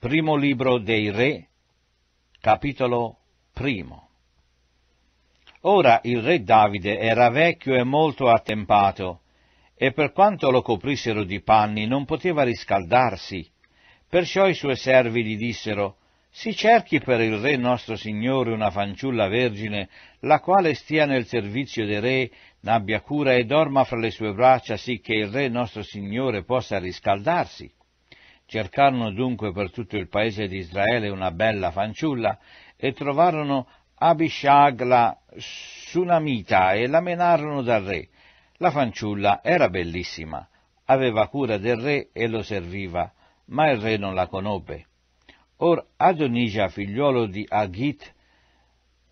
Primo libro dei Re, capitolo primo. Ora il re Davide era vecchio e molto attempato, e per quanto lo coprissero di panni non poteva riscaldarsi. Perciò i suoi servi gli dissero, si cerchi per il Re nostro Signore una fanciulla vergine, la quale stia nel servizio del re, n'abbia cura e dorma fra le sue braccia, sì che il Re nostro Signore possa riscaldarsi. Cercarono dunque per tutto il paese di Israele una bella fanciulla e trovarono Abishag la Sunamita e la menarono dal re. La fanciulla era bellissima, aveva cura del re e lo serviva, ma il re non la conobbe. Or Adonija, figliuolo di Agit,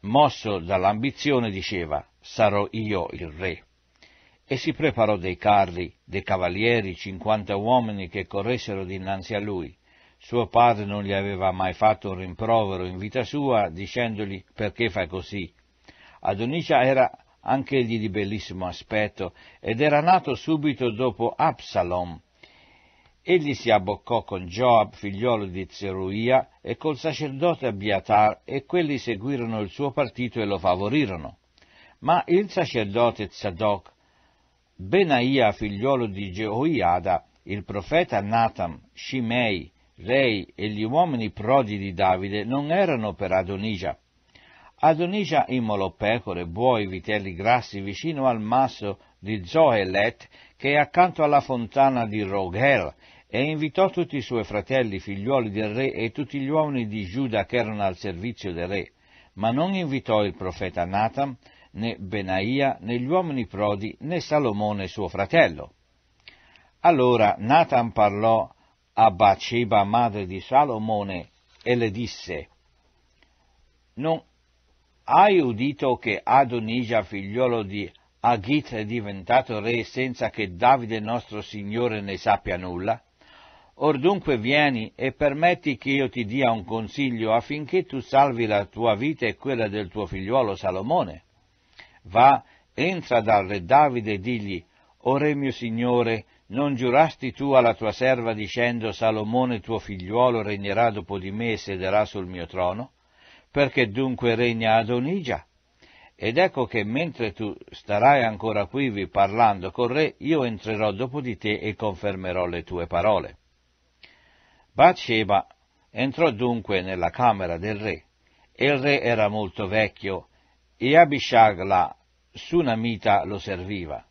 mosso dall'ambizione, diceva, sarò io il re e si preparò dei carri, dei cavalieri, cinquanta uomini che corressero dinanzi a lui. Suo padre non gli aveva mai fatto un rimprovero in vita sua, dicendogli perché fai così. Adonicia era anch'egli di bellissimo aspetto ed era nato subito dopo Absalom. Egli si abboccò con Joab, figliolo di Zeruia, e col sacerdote Abiatar, e quelli seguirono il suo partito e lo favorirono. Ma il sacerdote Zadok Benaia, figliuolo di Jehoiada, il profeta Natam, Shimei, Rei e gli uomini prodi di Davide non erano per Adonija. Adonija immolò pecore, buoi, vitelli grassi vicino al masso di Zoelet, che è accanto alla fontana di Roghel, e invitò tutti i suoi fratelli, figliuoli del re e tutti gli uomini di Giuda che erano al servizio del re. Ma non invitò il profeta Natam, né Benaia, né gli uomini prodi, né Salomone suo fratello. Allora Nathan parlò a Baceba, madre di Salomone, e le disse, Non hai udito che Adonija, figliolo di Agit, è diventato re senza che Davide nostro Signore ne sappia nulla? Or dunque vieni e permetti che io ti dia un consiglio affinché tu salvi la tua vita e quella del tuo figliuolo Salomone. Va, entra dal re Davide e digli, O re mio signore, non giurasti tu alla tua serva dicendo Salomone tuo figliuolo regnerà dopo di me e sederà sul mio trono? Perché dunque regna Adonigia? Ed ecco che mentre tu starai ancora qui parlando col re, io entrerò dopo di te e confermerò le tue parole. Bathsheba entrò dunque nella camera del re, e il re era molto vecchio e Abishag la Sunamita lo serviva.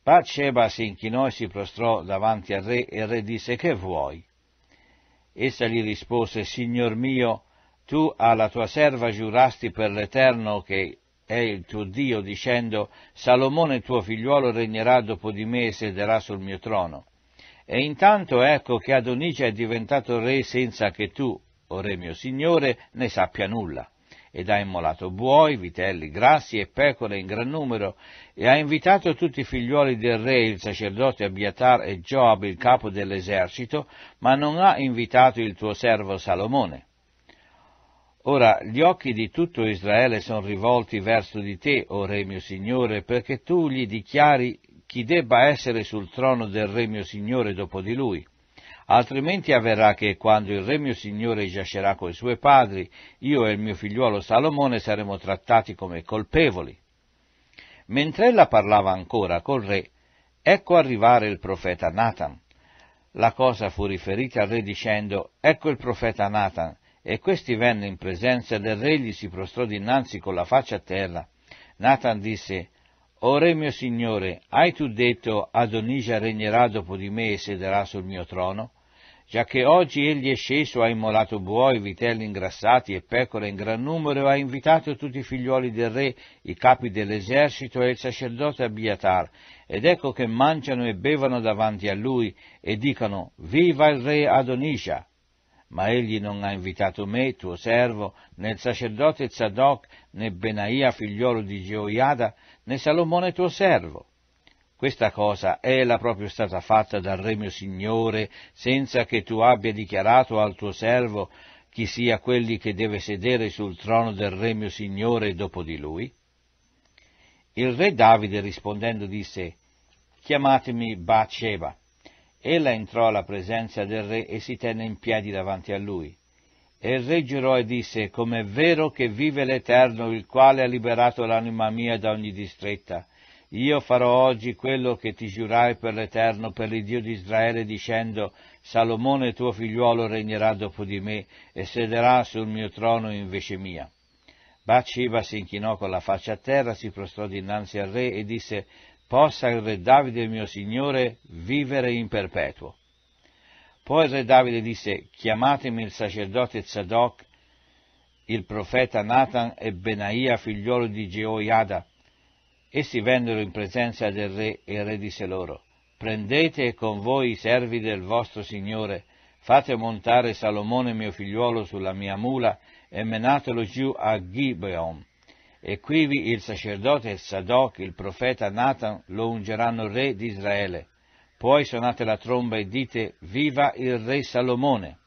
Bathsheba si inchinò e si prostrò davanti al re e il re disse che vuoi? Essa gli rispose, Signor mio, tu alla tua serva giurasti per l'Eterno che è il tuo Dio, dicendo, Salomone tuo figliuolo regnerà dopo di me e sederà sul mio trono. E intanto ecco che Adonice è diventato re senza che tu, o re mio Signore, ne sappia nulla ed ha immolato buoi, vitelli grassi e pecore in gran numero e ha invitato tutti i figliuoli del re, il sacerdote Abiatar e Joab, il capo dell'esercito, ma non ha invitato il tuo servo Salomone. Ora gli occhi di tutto Israele sono rivolti verso di te, o Re mio Signore, perché tu gli dichiari chi debba essere sul trono del Re mio Signore dopo di lui altrimenti avverrà che quando il re mio Signore giacerà coi suoi padri, io e il mio figliuolo Salomone saremo trattati come colpevoli. Mentre ella parlava ancora col re, ecco arrivare il profeta Nathan. La cosa fu riferita al re dicendo, ecco il profeta Nathan, e questi venne in presenza del re e gli si prostrò dinanzi con la faccia a terra. Nathan disse, O re mio signore, hai tu detto Adonija regnerà dopo di me e sederà sul mio trono? già che oggi egli è sceso, ha immolato buoi, vitelli ingrassati e pecore in gran numero, e ha invitato tutti i figliuoli del re, i capi dell'esercito e il sacerdote Abiatar, ed ecco che mangiano e bevono davanti a lui, e dicono, viva il re Adonisha! Ma egli non ha invitato me, tuo servo, né il sacerdote Zadok, né Benaia, figliolo di Gioiada, né Salomone tuo servo questa cosa è proprio stata fatta dal Re mio Signore, senza che tu abbia dichiarato al tuo servo chi sia quelli che deve sedere sul trono del Re mio Signore dopo di lui? Il re Davide rispondendo disse, chiamatemi Baceba. Ella entrò alla presenza del re e si tenne in piedi davanti a lui. E il re girò e disse, Com'è vero che vive l'Eterno, il quale ha liberato l'anima mia da ogni distretta, io farò oggi quello che ti giurai per l'Eterno, per l'Iddio di Israele, dicendo, Salomone tuo figliuolo regnerà dopo di me e sederà sul mio trono invece mia. Bathsheba si inchinò con la faccia a terra, si prostrò dinanzi al re e disse, Possa il re Davide, mio signore, vivere in perpetuo. Poi il re Davide disse, Chiamatemi il sacerdote Zadok, il profeta Nathan e Benaia, figliuolo di Geoiada, Essi vennero in presenza del re e il re disse loro, prendete con voi i servi del vostro Signore, fate montare Salomone mio figliuolo sulla mia mula e menatelo giù a Gibeon. E quivi il sacerdote Sadoc, il profeta Nathan, lo ungeranno re di Israele. Poi suonate la tromba e dite, viva il re Salomone.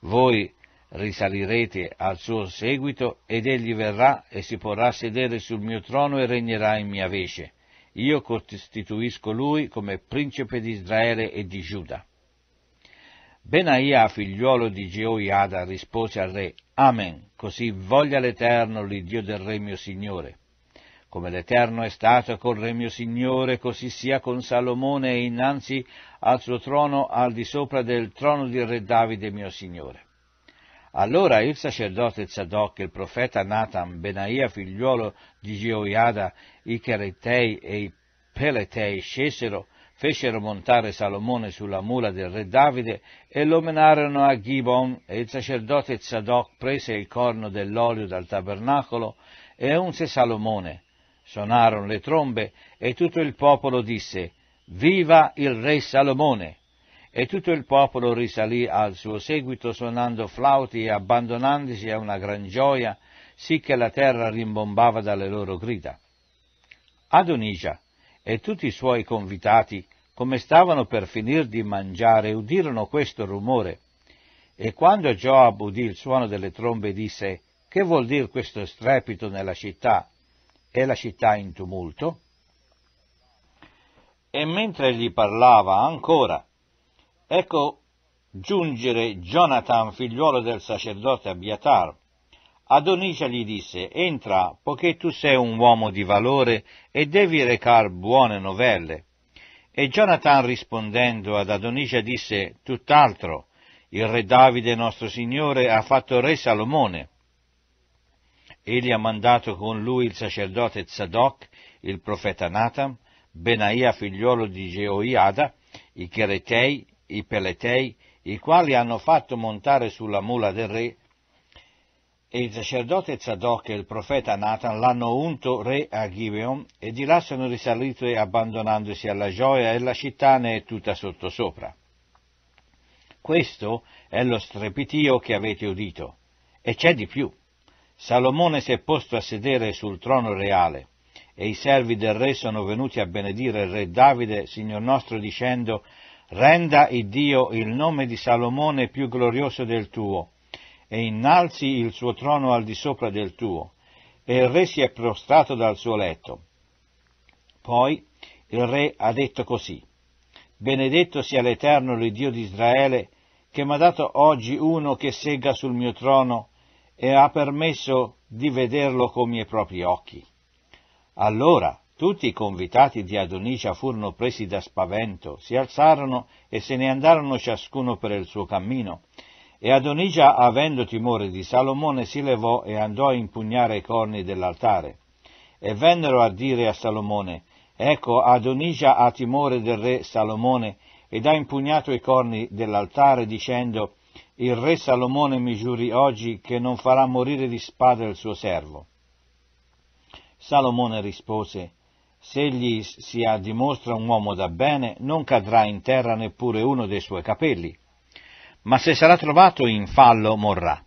Voi risalirete al suo seguito ed egli verrà e si porrà sedere sul mio trono e regnerà in mia vece. Io costituisco lui come principe di Israele e di Giuda. Benaia, figliuolo di Geoiada, rispose al re, Amen, così voglia l'Eterno, l'Iddio del re mio Signore. Come l'Eterno è stato col re mio Signore, così sia con Salomone e innanzi al suo trono al di sopra del trono di re Davide mio Signore. Allora il sacerdote Zadok e il profeta Nathan, Benaia figliuolo di Gioiada, i Cheretei e i Peletei scesero, fecero montare Salomone sulla mula del re Davide e lo menarono a Gibon e il sacerdote Zadok prese il corno dell'olio dal tabernacolo e unse Salomone. Suonarono le trombe e tutto il popolo disse Viva il re Salomone! e tutto il popolo risalì al suo seguito suonando flauti e abbandonandosi a una gran gioia, sì che la terra rimbombava dalle loro grida. Adonija e tutti i suoi convitati, come stavano per finir di mangiare, udirono questo rumore. E quando Joab udì il suono delle trombe disse, che vuol dire questo strepito nella città? È la città in tumulto? E mentre gli parlava ancora, Ecco giungere Jonathan, figliuolo del sacerdote Abiatar. Adonicia gli disse, entra, poiché tu sei un uomo di valore e devi recar buone novelle. E Jonathan rispondendo ad Adonicia disse, tutt'altro, il re Davide nostro Signore ha fatto re Salomone. Egli ha mandato con lui il sacerdote Zadok, il profeta Nathan, Benaia figliuolo di Geoiada, i Cheretei, i Peletei, i quali hanno fatto montare sulla mula del re, e il sacerdote Zadok e il profeta Nathan l'hanno unto re a Gibeon, e di là sono risaliti abbandonandosi alla gioia, e la città ne è tutta sottosopra. Questo è lo strepitio che avete udito. E c'è di più. Salomone si è posto a sedere sul trono reale, e i servi del re sono venuti a benedire il re Davide, Signor nostro, dicendo Renda il Dio il nome di Salomone più glorioso del tuo, e innalzi il suo trono al di sopra del tuo. E il re si è prostrato dal suo letto. Poi il re ha detto così, Benedetto sia l'Eterno, il Dio di Israele, che mi ha dato oggi uno che segga sul mio trono e ha permesso di vederlo con i miei propri occhi. Allora tutti i convitati di Adonicia furono presi da spavento, si alzarono e se ne andarono ciascuno per il suo cammino. E Adonicia, avendo timore di Salomone, si levò e andò a impugnare i corni dell'altare. E vennero a dire a Salomone, Ecco, Adonicia ha timore del re Salomone ed ha impugnato i corni dell'altare dicendo, Il re Salomone mi giuri oggi che non farà morire di spada il suo servo. Salomone rispose, se egli si dimostra un uomo da bene, non cadrà in terra neppure uno dei suoi capelli, ma se sarà trovato in fallo morrà.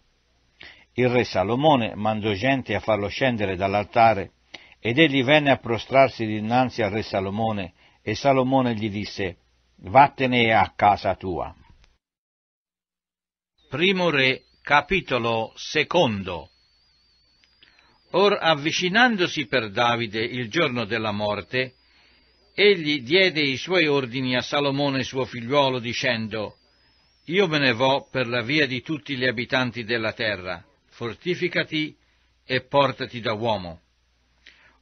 Il re Salomone mandò gente a farlo scendere dall'altare, ed egli venne a prostrarsi dinanzi al re Salomone, e Salomone gli disse, Vattene a casa tua. Primo Re, capitolo secondo. Or avvicinandosi per Davide il giorno della morte, egli diede i suoi ordini a Salomone suo figliuolo dicendo, Io me ne vo per la via di tutti gli abitanti della terra, fortificati e portati da uomo.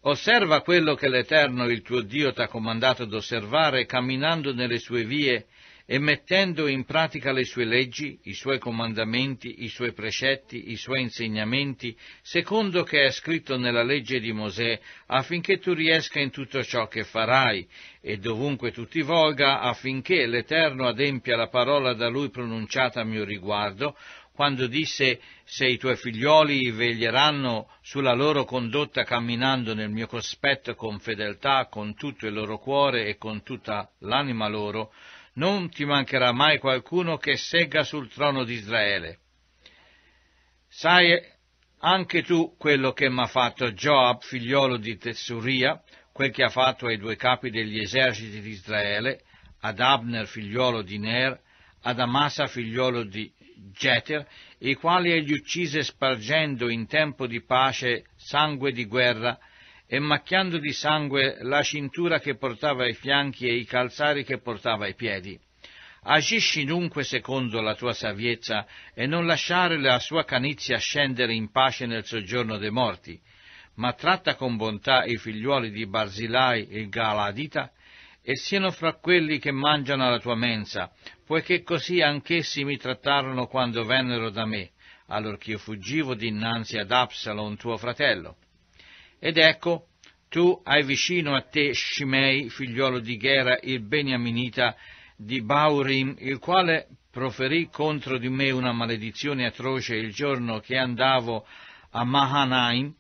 Osserva quello che l'Eterno il tuo Dio t'ha comandato d'osservare camminando nelle sue vie e mettendo in pratica le sue leggi, i suoi comandamenti, i suoi precetti, i suoi insegnamenti, secondo che è scritto nella legge di Mosè, affinché tu riesca in tutto ciò che farai, e dovunque tu ti volga, affinché l'Eterno adempia la parola da lui pronunciata a mio riguardo, quando disse se i tuoi figlioli veglieranno sulla loro condotta camminando nel mio cospetto con fedeltà, con tutto il loro cuore e con tutta l'anima loro, non ti mancherà mai qualcuno che segga sul trono di Israele. Sai anche tu quello che m'ha fatto Joab, figliolo di Tessuria, quel che ha fatto ai due capi degli eserciti di Israele, ad Abner, figliolo di Ner, ad Amasa, figliolo di Geter, i quali egli uccise spargendo in tempo di pace sangue di guerra e macchiando di sangue la cintura che portava ai fianchi e i calzari che portava ai piedi. Agisci dunque secondo la tua saviezza e non lasciare la sua canizia scendere in pace nel soggiorno dei morti, ma tratta con bontà i figliuoli di Barzilai il Galadita e siano fra quelli che mangiano alla tua mensa, poiché così anch'essi mi trattarono quando vennero da me, allorché io fuggivo dinanzi ad Absalon tuo fratello. Ed ecco, tu hai vicino a te Shimei, figliolo di Gera, il beniaminita di Baurim, il quale proferì contro di me una maledizione atroce il giorno che andavo a Mahanaim,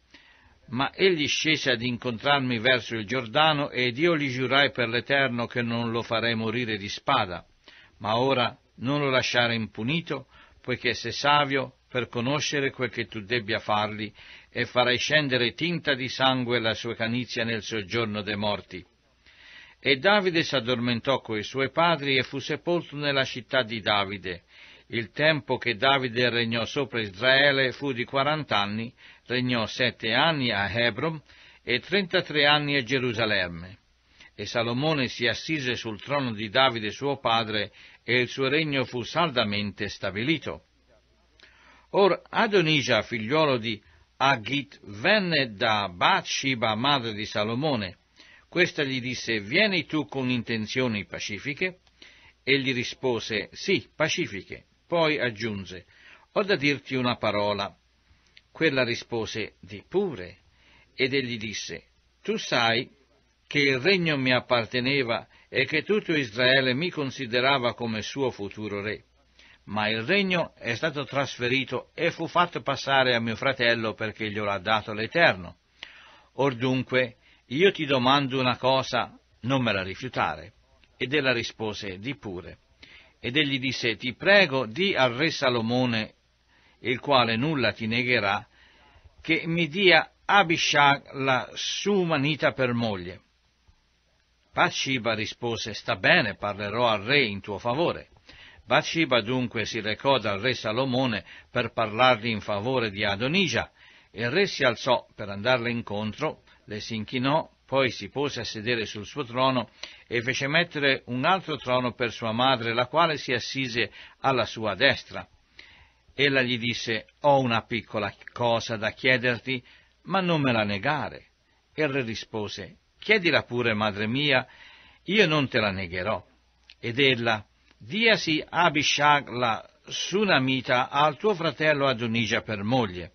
ma egli scese ad incontrarmi verso il Giordano ed io gli giurai per l'Eterno che non lo farei morire di spada. Ma ora non lo lasciare impunito, poiché sei savio per conoscere quel che tu debbia fargli e farai scendere tinta di sangue la sua canizia nel soggiorno dei morti. E Davide s'addormentò coi suoi padri e fu sepolto nella città di Davide. Il tempo che Davide regnò sopra Israele fu di quarant'anni, regnò sette anni a Hebron e trentatré anni a Gerusalemme. E Salomone si assise sul trono di Davide suo padre e il suo regno fu saldamente stabilito. Or Adonija, figliuolo di a venne da Bathsheba, madre di Salomone. Questa gli disse, vieni tu con intenzioni pacifiche? Egli rispose, sì, pacifiche. Poi aggiunse, ho da dirti una parola. Quella rispose, di pure. Ed egli disse, tu sai che il regno mi apparteneva e che tutto Israele mi considerava come suo futuro re ma il regno è stato trasferito e fu fatto passare a mio fratello perché glielo ha dato l'Eterno. Or dunque, io ti domando una cosa, non me la rifiutare. Ed ella rispose, di pure. Ed egli disse, ti prego, di al re Salomone, il quale nulla ti negherà, che mi dia Abishag la Sumanita per moglie. Bathsheba rispose, sta bene, parlerò al re in tuo favore. Bathsheba dunque si recò dal re Salomone per parlargli in favore di Adonija. Il re si alzò per andarle incontro, le si inchinò, poi si pose a sedere sul suo trono e fece mettere un altro trono per sua madre, la quale si assise alla sua destra. Ella gli disse, ho una piccola cosa da chiederti, ma non me la negare. Il re rispose, chiedila pure, madre mia, io non te la negherò. Ed ella, diasi Abishag la Sunamita al tuo fratello Adonija per moglie.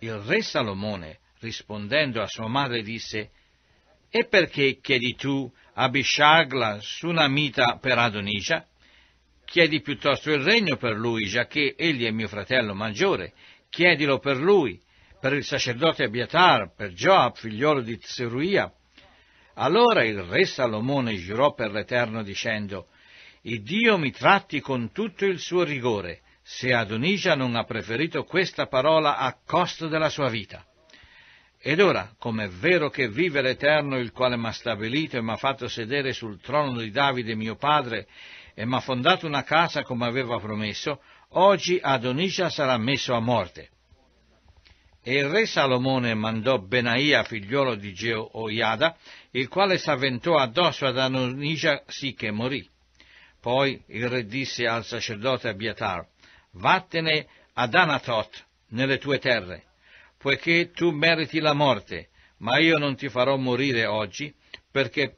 Il re Salomone, rispondendo a sua madre, disse, E perché chiedi tu Abishag la Sunamita per Adonija? Chiedi piuttosto il regno per lui, giacché egli è mio fratello maggiore. Chiedilo per lui, per il sacerdote Abiatar, per Joab, figliolo di Tseruia. Allora il re Salomone giurò per l'Eterno dicendo, il Dio mi tratti con tutto il suo rigore, se Adonisia non ha preferito questa parola a costo della sua vita. Ed ora, come è vero che vive l'Eterno, il quale m'ha stabilito e m'ha fatto sedere sul trono di Davide mio padre, e m'ha fondato una casa come aveva promesso, oggi Adonisia sarà messo a morte. E il re Salomone mandò Benaia, figliuolo di Geo Oiada, il quale s'avventò addosso ad Adonisia sì che morì. Poi il re disse al sacerdote Abiatar, vattene ad Anatot, nelle tue terre, poiché tu meriti la morte, ma io non ti farò morire oggi, perché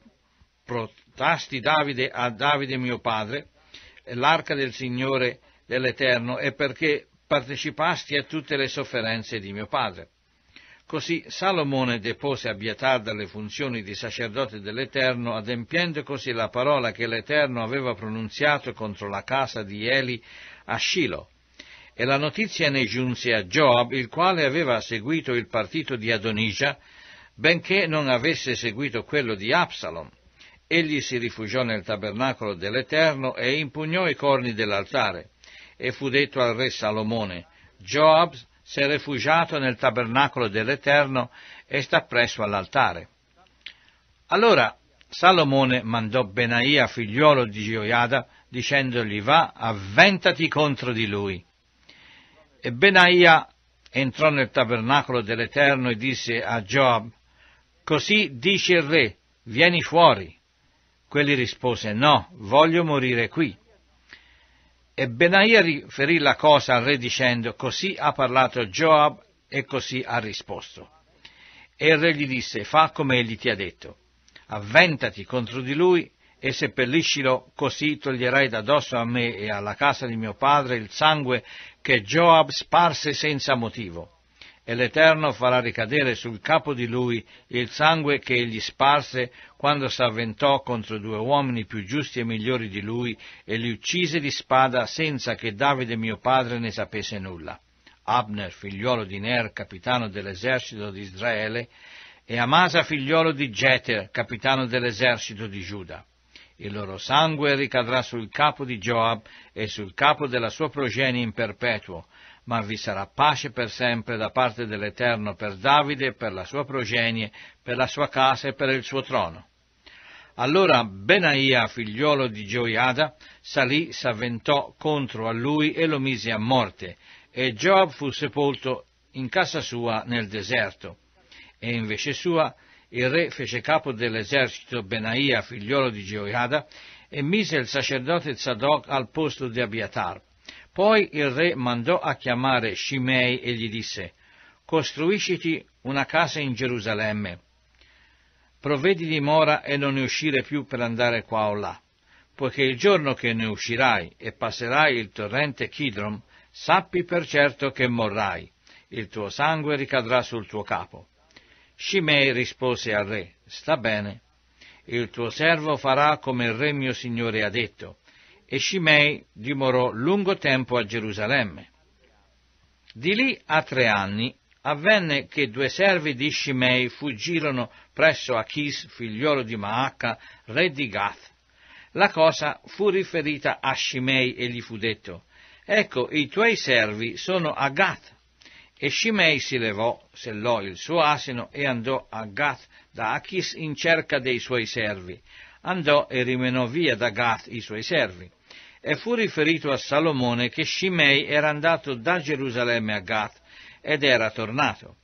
protasti Davide a Davide mio padre, l'arca del Signore dell'Eterno, e perché partecipasti a tutte le sofferenze di mio padre. Così Salomone depose Abiatar dalle funzioni di sacerdote dell'Eterno, adempiendo così la parola che l'Eterno aveva pronunziato contro la casa di Eli a Shiloh. E la notizia ne giunse a Joab, il quale aveva seguito il partito di Adonija, benché non avesse seguito quello di Absalom. Egli si rifugiò nel tabernacolo dell'Eterno e impugnò i corni dell'altare. E fu detto al re Salomone, Joab si è rifugiato nel tabernacolo dell'Eterno e sta presso all'altare. Allora Salomone mandò Benaia, figliuolo di Gioiada, dicendogli va, avventati contro di lui. E Benaia entrò nel tabernacolo dell'Eterno e disse a Joab, così dice il re, vieni fuori. Quelli rispose, no, voglio morire qui. E Benaia riferì la cosa al re dicendo, così ha parlato Joab e così ha risposto. E il re gli disse, fa come egli ti ha detto, avventati contro di lui e seppelliscilo, così toglierai da dosso a me e alla casa di mio padre il sangue che Joab sparse senza motivo e l'Eterno farà ricadere sul capo di lui il sangue che egli sparse quando s'avventò contro due uomini più giusti e migliori di lui e li uccise di spada senza che Davide mio padre ne sapesse nulla. Abner, figliuolo di Ner, capitano dell'esercito di Israele, e Amasa, figliuolo di Jeter, capitano dell'esercito di Giuda. Il loro sangue ricadrà sul capo di Joab e sul capo della sua progenie in perpetuo, ma vi sarà pace per sempre da parte dell'Eterno per Davide, per la sua progenie, per la sua casa e per il suo trono. Allora Benaia, figliuolo di Gioiada, salì, s'avventò contro a lui e lo mise a morte, e Joab fu sepolto in casa sua nel deserto. E invece sua il re fece capo dell'esercito Benaia, figliuolo di Gioiada, e mise il sacerdote Zadok al posto di Abiatar, poi il re mandò a chiamare Shimei e gli disse, costruisciti una casa in Gerusalemme, provvedi dimora e non ne uscire più per andare qua o là, poiché il giorno che ne uscirai e passerai il torrente Kidron, sappi per certo che morrai, il tuo sangue ricadrà sul tuo capo. Shimei rispose al re, sta bene, il tuo servo farà come il re mio signore ha detto, e Shimei dimorò lungo tempo a Gerusalemme. Di lì a tre anni avvenne che due servi di Shimei fuggirono presso Achis, figliolo di Maacca, re di Gath. La cosa fu riferita a Shimei e gli fu detto, ecco i tuoi servi sono a Gath. E Shimei si levò, sellò il suo asino e andò a Gath da Achis in cerca dei suoi servi. Andò e rimenò via da Gath i suoi servi e fu riferito a Salomone che Shimei era andato da Gerusalemme a Gat ed era tornato.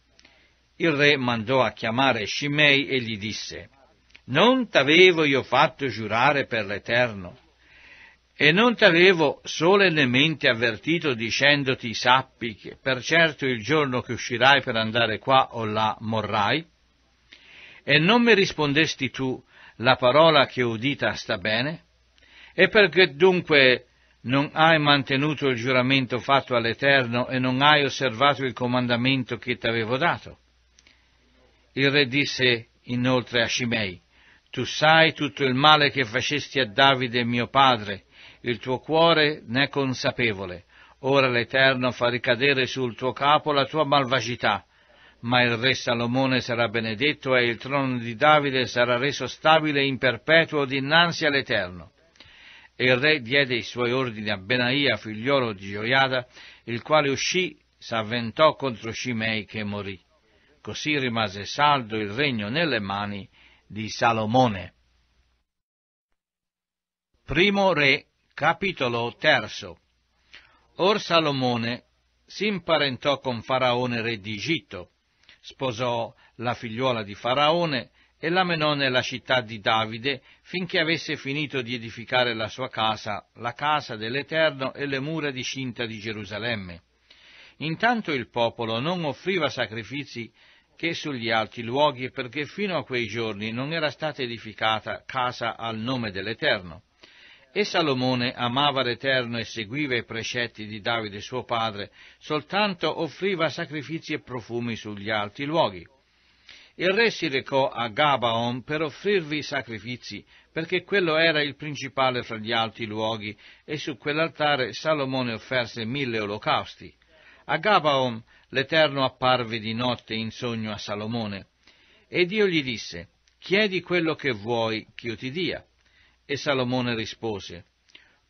Il re mandò a chiamare Shimei e gli disse, Non t'avevo io fatto giurare per l'Eterno, e non t'avevo solennemente avvertito dicendoti sappi che per certo il giorno che uscirai per andare qua o là morrai? E non mi rispondesti tu, la parola che udita sta bene? E perché dunque non hai mantenuto il giuramento fatto all'Eterno e non hai osservato il comandamento che ti avevo dato? Il re disse inoltre a Shimei, tu sai tutto il male che facesti a Davide mio padre, il tuo cuore ne è consapevole. Ora l'Eterno fa ricadere sul tuo capo la tua malvagità, ma il re Salomone sarà benedetto e il trono di Davide sarà reso stabile in perpetuo dinanzi all'Eterno. E il re diede i suoi ordini a Benaia, figliolo di Gioiada, il quale uscì, s'avventò contro Scimei che morì. Così rimase saldo il regno nelle mani di Salomone. Primo Re, capitolo terzo. Or Salomone si imparentò con Faraone re d'Egitto, sposò la figliuola di Faraone, e la menò nella città di Davide finché avesse finito di edificare la sua casa, la casa dell'Eterno e le mura di cinta di Gerusalemme. Intanto il popolo non offriva sacrifici che sugli alti luoghi perché fino a quei giorni non era stata edificata casa al nome dell'Eterno. E Salomone amava l'Eterno e seguiva i precetti di Davide suo padre, soltanto offriva sacrifici e profumi sugli alti luoghi. Il re si recò a Gabaon per offrirvi i sacrifici, perché quello era il principale fra gli alti luoghi, e su quell'altare Salomone offerse mille olocausti. A Gabaon l'Eterno apparve di notte in sogno a Salomone, e Dio gli disse, Chiedi quello che vuoi che io ti dia. E Salomone rispose,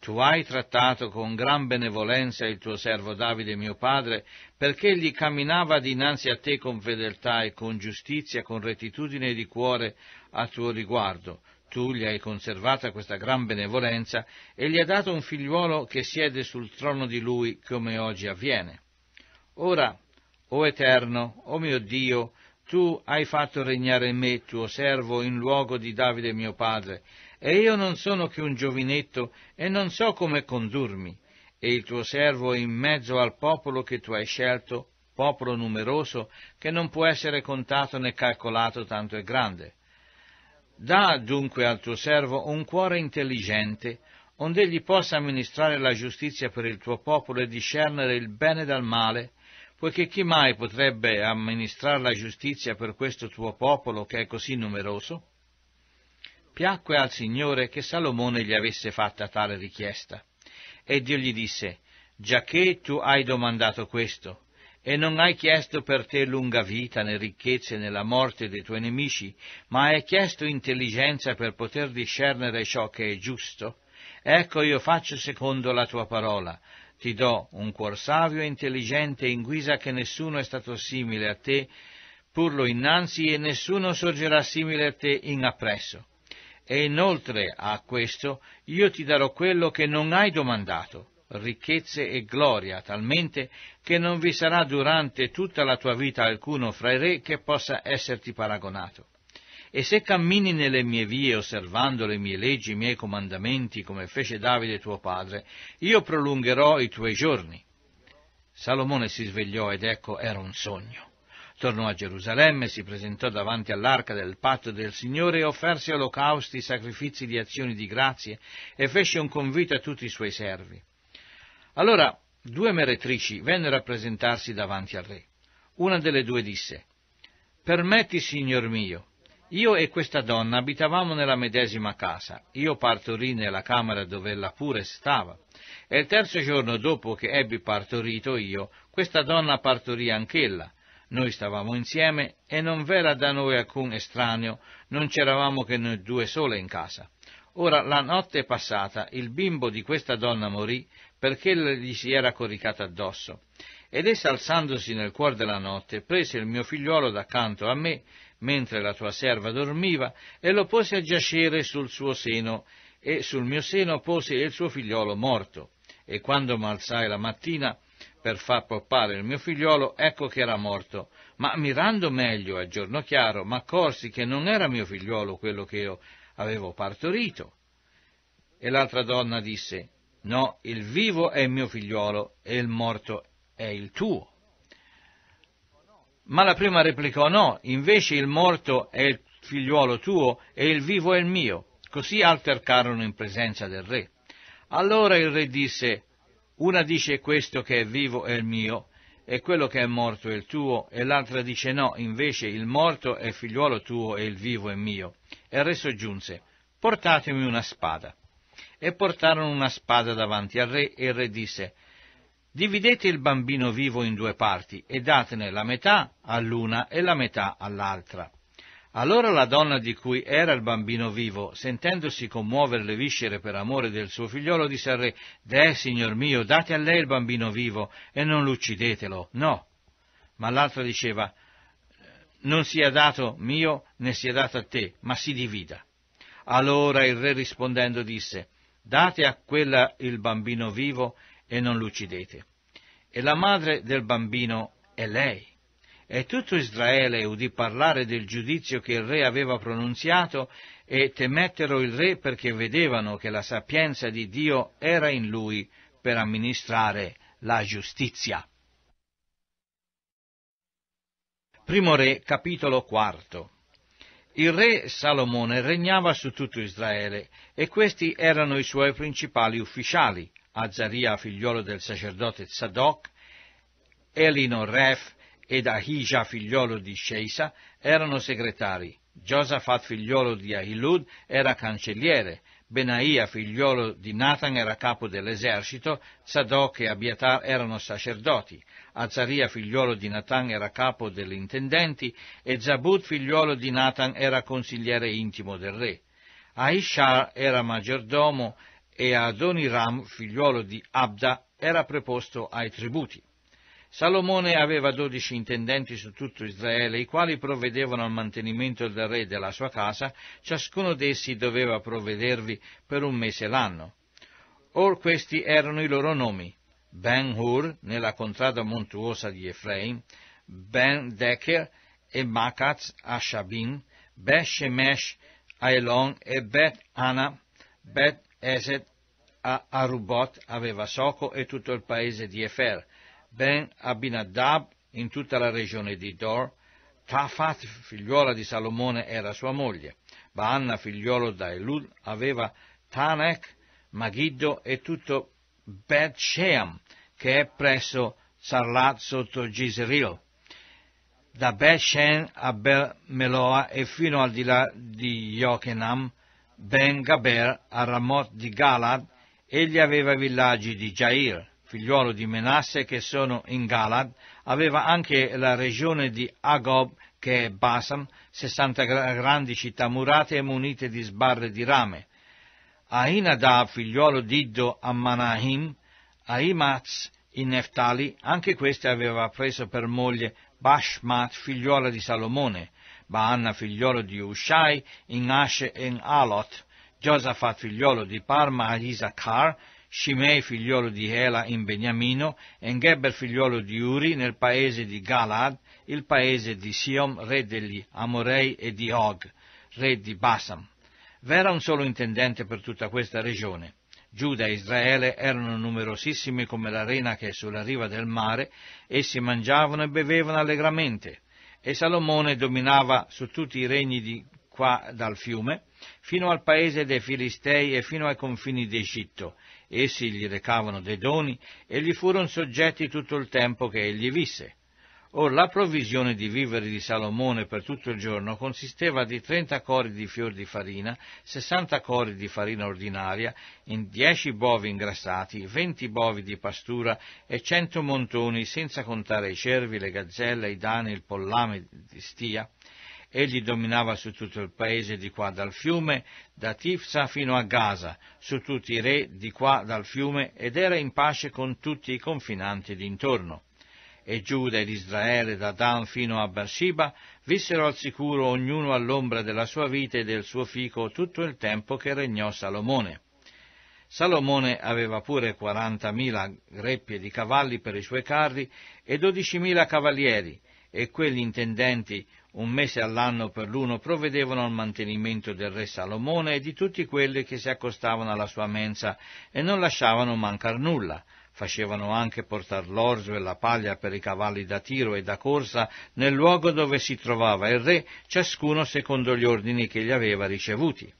tu hai trattato con gran benevolenza il tuo servo Davide mio padre, perché egli camminava dinanzi a te con fedeltà e con giustizia, con rettitudine di cuore a tuo riguardo. Tu gli hai conservata questa gran benevolenza e gli hai dato un figliuolo che siede sul trono di lui come oggi avviene. Ora, o Eterno, o mio Dio, tu hai fatto regnare me, tuo servo, in luogo di Davide mio padre, e io non sono che un giovinetto e non so come condurmi, e il tuo servo è in mezzo al popolo che tu hai scelto, popolo numeroso che non può essere contato né calcolato tanto è grande. Da dunque al tuo servo un cuore intelligente, onde egli possa amministrare la giustizia per il tuo popolo e discernere il bene dal male, poiché chi mai potrebbe amministrare la giustizia per questo tuo popolo che è così numeroso? Piacque al Signore che Salomone gli avesse fatta tale richiesta. E Dio gli disse, giacché tu hai domandato questo, e non hai chiesto per te lunga vita né ricchezze né la morte dei tuoi nemici, ma hai chiesto intelligenza per poter discernere ciò che è giusto, ecco io faccio secondo la tua parola, ti do un cuor savio e intelligente in guisa che nessuno è stato simile a te, purlo innanzi e nessuno sorgerà simile a te in appresso. E inoltre a questo io ti darò quello che non hai domandato, ricchezze e gloria, talmente che non vi sarà durante tutta la tua vita alcuno fra i re che possa esserti paragonato. E se cammini nelle mie vie osservando le mie leggi, i miei comandamenti, come fece Davide tuo padre, io prolungherò i tuoi giorni. Salomone si svegliò ed ecco era un sogno. Tornò a Gerusalemme, si presentò davanti all'arca del patto del Signore e offerse olocausti, sacrifici di azioni di grazie e fece un convito a tutti i suoi servi. Allora due meretrici vennero a presentarsi davanti al re. Una delle due disse, Permetti, signor mio, io e questa donna abitavamo nella medesima casa, io partorì nella camera dove ella pure stava, e il terzo giorno dopo che ebbi partorito io, questa donna partorì anch'ella, noi stavamo insieme e non v'era da noi alcun estraneo, non c'eravamo che noi due sole in casa. Ora la notte passata il bimbo di questa donna morì perché gli si era coricata addosso. Ed essa alzandosi nel cuor della notte prese il mio figliuolo d'accanto a me, mentre la tua serva dormiva, e lo pose a giacere sul suo seno, e sul mio seno pose il suo figliuolo morto. E quando m'alzai la mattina, per far poppare il mio figliuolo, ecco che era morto. Ma mirando meglio a giorno chiaro, m'accorsi che non era mio figliuolo quello che io avevo partorito. E l'altra donna disse, no, il vivo è il mio figliuolo e il morto è il tuo. Ma la prima replicò, no, invece il morto è il figliuolo tuo e il vivo è il mio. Così altercarono in presenza del re. Allora il re disse, una dice questo che è vivo è il mio e quello che è morto è il tuo, e l'altra dice no, invece il morto è figliuolo tuo e il vivo è mio. E il re soggiunse, portatemi una spada. E portarono una spada davanti al re e il re disse, dividete il bambino vivo in due parti e datene la metà all'una e la metà all'altra. Allora la donna di cui era il bambino vivo, sentendosi commuovere le viscere per amore del suo figliolo, disse al re, Deh, signor mio, date a lei il bambino vivo e non l'uccidetelo, no. Ma l'altra diceva, non sia dato mio né sia dato a te, ma si divida. Allora il re rispondendo disse, date a quella il bambino vivo e non l'uccidete. E la madre del bambino è lei. E tutto Israele udì parlare del giudizio che il re aveva pronunziato e temettero il re perché vedevano che la sapienza di Dio era in lui per amministrare la giustizia. Primo Re, capitolo quarto. Il re Salomone regnava su tutto Israele e questi erano i suoi principali ufficiali, Azzaria figliolo del sacerdote Zadok, Elino Ref, ed Ahija figliolo di Sheisa erano segretari, Giosafat figliolo di Ahilud era cancelliere, Benaia figliolo di Nathan era capo dell'esercito, Zadok e Abiatar erano sacerdoti, Azaria figliolo di Nathan era capo degli intendenti e Zabud figliolo di Nathan era consigliere intimo del re. Aishar era maggiordomo e Adoniram figliolo di Abda era preposto ai tributi. Salomone aveva dodici intendenti su tutto Israele, i quali provvedevano al mantenimento del re e della sua casa, ciascuno d'essi doveva provvedervi per un mese l'anno. Or questi erano i loro nomi, Ben-Hur, nella contrada montuosa di Efraim, Ben-Deker e Makatz a Shabin, Bet-Shemesh a Elon e beth ana Beth-Ezet a Arubot aveva Soco e tutto il paese di Efer, ben Abinadab in tutta la regione di Dor, Tafat, figliuola di Salomone, era sua moglie, Baanna, figliuolo da Elul, aveva Tanech, Magiddo e tutto Beth sheam che è presso Sarlat sotto Gisril da Beth Beshen a Bel Meloa e fino al di là di Jochenam, Ben Gaber a Ramot di Galad, egli aveva villaggi di Jair, figliuolo di Menasse, che sono in Galad, aveva anche la regione di Agob, che è Basam, 60 grandi città murate e munite di sbarre di rame. Ahinadab, figliuolo di Iddo a Manahim, Aimaz in Neftali, anche questa aveva preso per moglie Bashmat, figliuola di Salomone, Baanna, figliuolo di Ushai, in Ashe e in Alot, Giosafat, figliuolo di Parma, a Isakar, Shimei figliolo di Ela in Beniamino, Engeber figliolo di Uri nel paese di Galad, il paese di Siom, re degli Amorei e di Og, re di Basam. V'era un solo intendente per tutta questa regione. Giuda e Israele erano numerosissimi come l'arena che è sulla riva del mare, essi mangiavano e bevevano allegramente. E Salomone dominava su tutti i regni di qua dal fiume, fino al paese dei Filistei e fino ai confini d'Egitto, Essi gli recavano dei doni e gli furono soggetti tutto il tempo che egli visse. Or la provisione di viveri di Salomone per tutto il giorno consisteva di trenta cori di fior di farina, sessanta cori di farina ordinaria, in dieci bovi ingrassati, venti bovi di pastura e cento montoni, senza contare i cervi, le gazzelle, i dani, il pollame di stia, Egli dominava su tutto il paese di qua dal fiume, da Tifsa fino a Gaza, su tutti i re di qua dal fiume, ed era in pace con tutti i confinanti d'intorno. E Giuda ed Israele, da Dan fino a Beersheba, vissero al sicuro ognuno all'ombra della sua vita e del suo fico tutto il tempo che regnò Salomone. Salomone aveva pure 40.000 greppie di cavalli per i suoi carri e dodicimila cavalieri, e quegli intendenti un mese all'anno per l'uno provvedevano al mantenimento del re Salomone e di tutti quelli che si accostavano alla sua mensa e non lasciavano mancar nulla. Facevano anche portare l'orzo e la paglia per i cavalli da tiro e da corsa nel luogo dove si trovava il re, ciascuno secondo gli ordini che gli aveva ricevuti.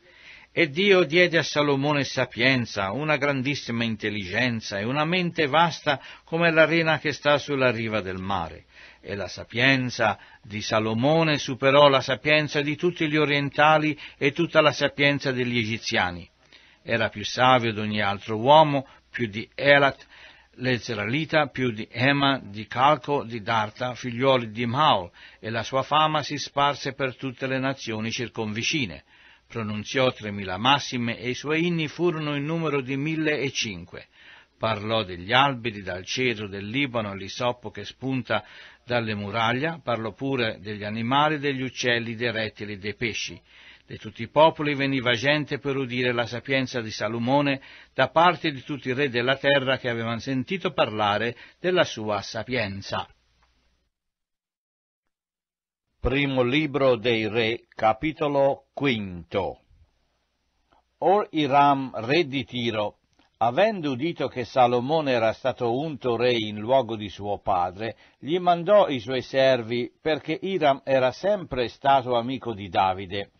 E Dio diede a Salomone sapienza, una grandissima intelligenza e una mente vasta come l'arena che sta sulla riva del mare e la sapienza di Salomone superò la sapienza di tutti gli orientali e tutta la sapienza degli egiziani. Era più savio di ogni altro uomo, più di Elat, l'Ezralita, più di Ema, di Calco, di Darta, figliuoli di Maol, e la sua fama si sparse per tutte le nazioni circonvicine. Pronunziò tremila massime e i suoi inni furono in numero di mille e cinque parlò degli alberi, dal cedro del Libano all'isoppo che spunta dalle muraglia, parlò pure degli animali, degli uccelli, dei rettili, dei pesci. Di tutti i popoli veniva gente per udire la sapienza di Salomone da parte di tutti i re della terra che avevano sentito parlare della sua sapienza. Primo libro dei re, capitolo quinto. Or Iram, re di Tiro, avendo udito che Salomone era stato unto re in luogo di suo padre, gli mandò i suoi servi perché Iram era sempre stato amico di Davide.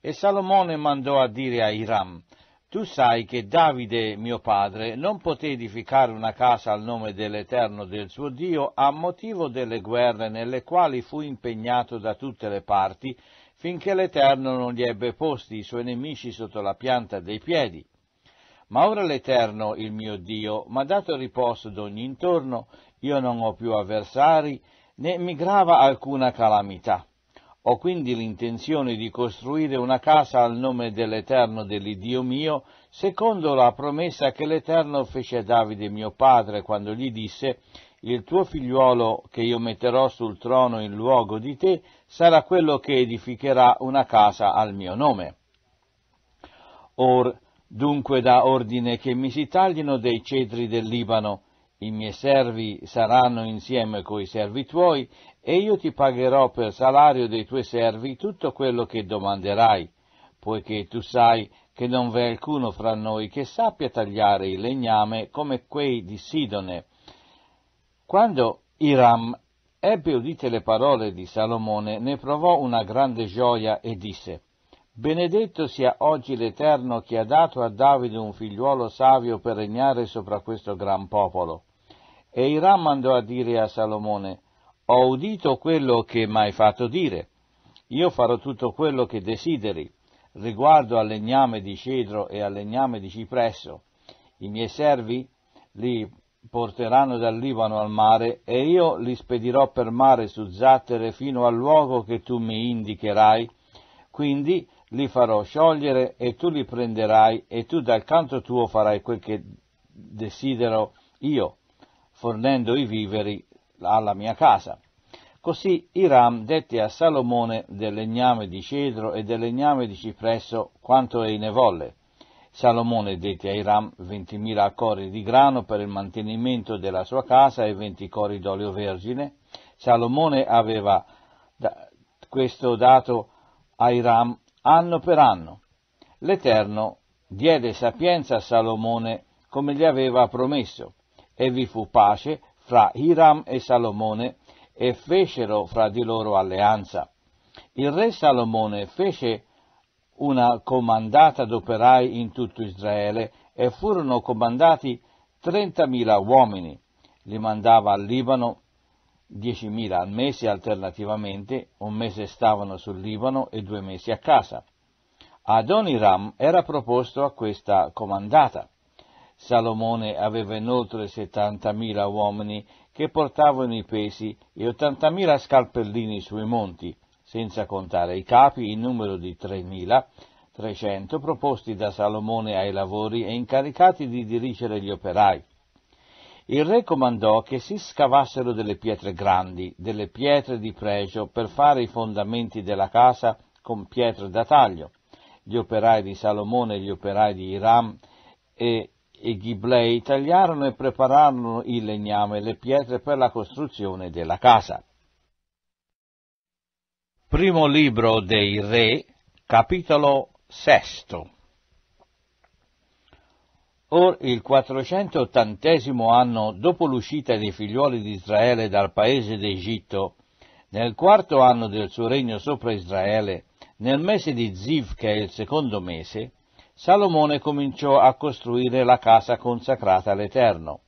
E Salomone mandò a dire a Iram, tu sai che Davide, mio padre, non poté edificare una casa al nome dell'Eterno del suo Dio a motivo delle guerre nelle quali fu impegnato da tutte le parti, finché l'Eterno non gli ebbe posti i suoi nemici sotto la pianta dei piedi. Ma ora l'Eterno, il mio Dio, m'ha dato riposo d'ogni intorno, io non ho più avversari, né mi grava alcuna calamità. Ho quindi l'intenzione di costruire una casa al nome dell'Eterno dell'Iddio mio, secondo la promessa che l'Eterno fece a Davide mio padre quando gli disse il tuo figliuolo che io metterò sul trono in luogo di te sarà quello che edificherà una casa al mio nome. Or Dunque da ordine che mi si taglino dei cedri del Libano, i miei servi saranno insieme coi servi tuoi, e io ti pagherò per salario dei tuoi servi tutto quello che domanderai, poiché tu sai che non v'è alcuno fra noi che sappia tagliare il legname come quei di Sidone. Quando Iram ebbe udite le parole di Salomone, ne provò una grande gioia e disse, Benedetto sia oggi l'Eterno che ha dato a Davide un figliuolo savio per regnare sopra questo gran popolo. E Iram mandò a dire a Salomone, ho udito quello che m'hai fatto dire, io farò tutto quello che desideri, riguardo al legname di cedro e al legname di cipresso. I miei servi li porteranno dal Libano al mare e io li spedirò per mare su zattere fino al luogo che tu mi indicherai. Quindi li farò sciogliere e tu li prenderai e tu dal canto tuo farai quel che desidero io, fornendo i viveri alla mia casa. Così Iram dette a Salomone del legname di cedro e del legname di cipresso quanto ei ne volle. Salomone dette a Iram 20.000 cori di grano per il mantenimento della sua casa e 20 cori d'olio vergine. Salomone aveva da questo dato a Iram anno per anno. L'Eterno diede sapienza a Salomone come gli aveva promesso, e vi fu pace fra Hiram e Salomone, e fecero fra di loro alleanza. Il re Salomone fece una comandata d'operai in tutto Israele e furono comandati 30.000 uomini. Li mandava al Libano 10.000 al mese alternativamente, un mese stavano sul Libano e due mesi a casa. Adoniram era proposto a questa comandata. Salomone aveva inoltre 70.000 uomini che portavano i pesi e 80.000 scalpellini sui monti, senza contare i capi in numero di 3.300 proposti da Salomone ai lavori e incaricati di dirigere gli operai il re comandò che si scavassero delle pietre grandi, delle pietre di pregio, per fare i fondamenti della casa con pietre da taglio. Gli operai di Salomone, e gli operai di Iram e, e Ghiblei tagliarono e prepararono il legname e le pietre per la costruzione della casa. Primo libro dei Re, capitolo sesto. Or il 480 anno dopo l'uscita dei figlioli di Israele dal paese d'Egitto, nel quarto anno del suo regno sopra Israele, nel mese di Ziv, che è il secondo mese, Salomone cominciò a costruire la casa consacrata all'Eterno.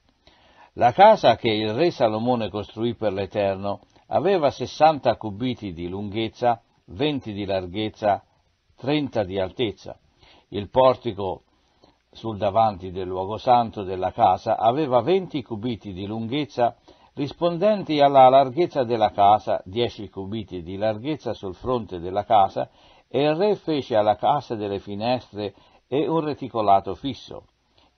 La casa che il re Salomone costruì per l'Eterno aveva 60 cubiti di lunghezza, 20 di larghezza, 30 di altezza. Il portico sul davanti del luogo santo della casa aveva venti cubiti di lunghezza rispondenti alla larghezza della casa, dieci cubiti di larghezza sul fronte della casa, e il re fece alla casa delle finestre e un reticolato fisso.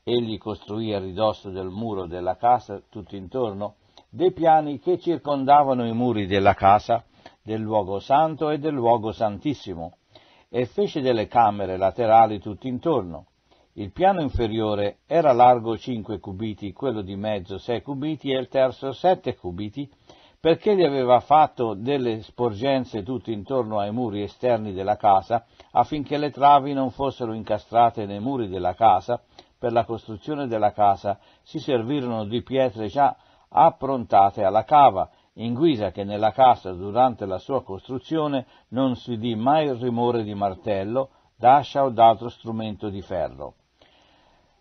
Egli costruì a ridosso del muro della casa, tutto intorno, dei piani che circondavano i muri della casa, del luogo santo e del luogo santissimo, e fece delle camere laterali tutto intorno il piano inferiore era largo 5 cubiti, quello di mezzo 6 cubiti e il terzo 7 cubiti, perché gli aveva fatto delle sporgenze tutto intorno ai muri esterni della casa affinché le travi non fossero incastrate nei muri della casa. Per la costruzione della casa si servirono di pietre già approntate alla cava, in guisa che nella casa durante la sua costruzione non si udì mai il rumore di martello, d'ascia o d'altro strumento di ferro.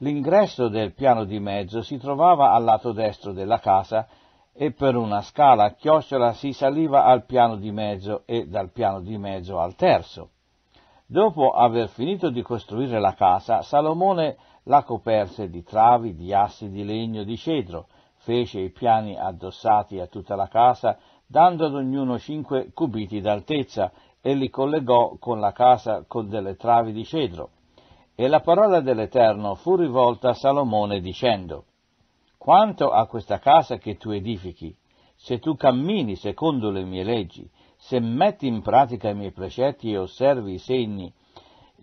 L'ingresso del piano di mezzo si trovava al lato destro della casa e per una scala a chiocciola si saliva al piano di mezzo e dal piano di mezzo al terzo. Dopo aver finito di costruire la casa, Salomone la coperse di travi, di assi di legno, di cedro, fece i piani addossati a tutta la casa, dando ad ognuno cinque cubiti d'altezza, e li collegò con la casa con delle travi di cedro. E la parola dell'Eterno fu rivolta a Salomone dicendo, Quanto a questa casa che tu edifichi, se tu cammini secondo le mie leggi, se metti in pratica i miei precetti e osservi i segni,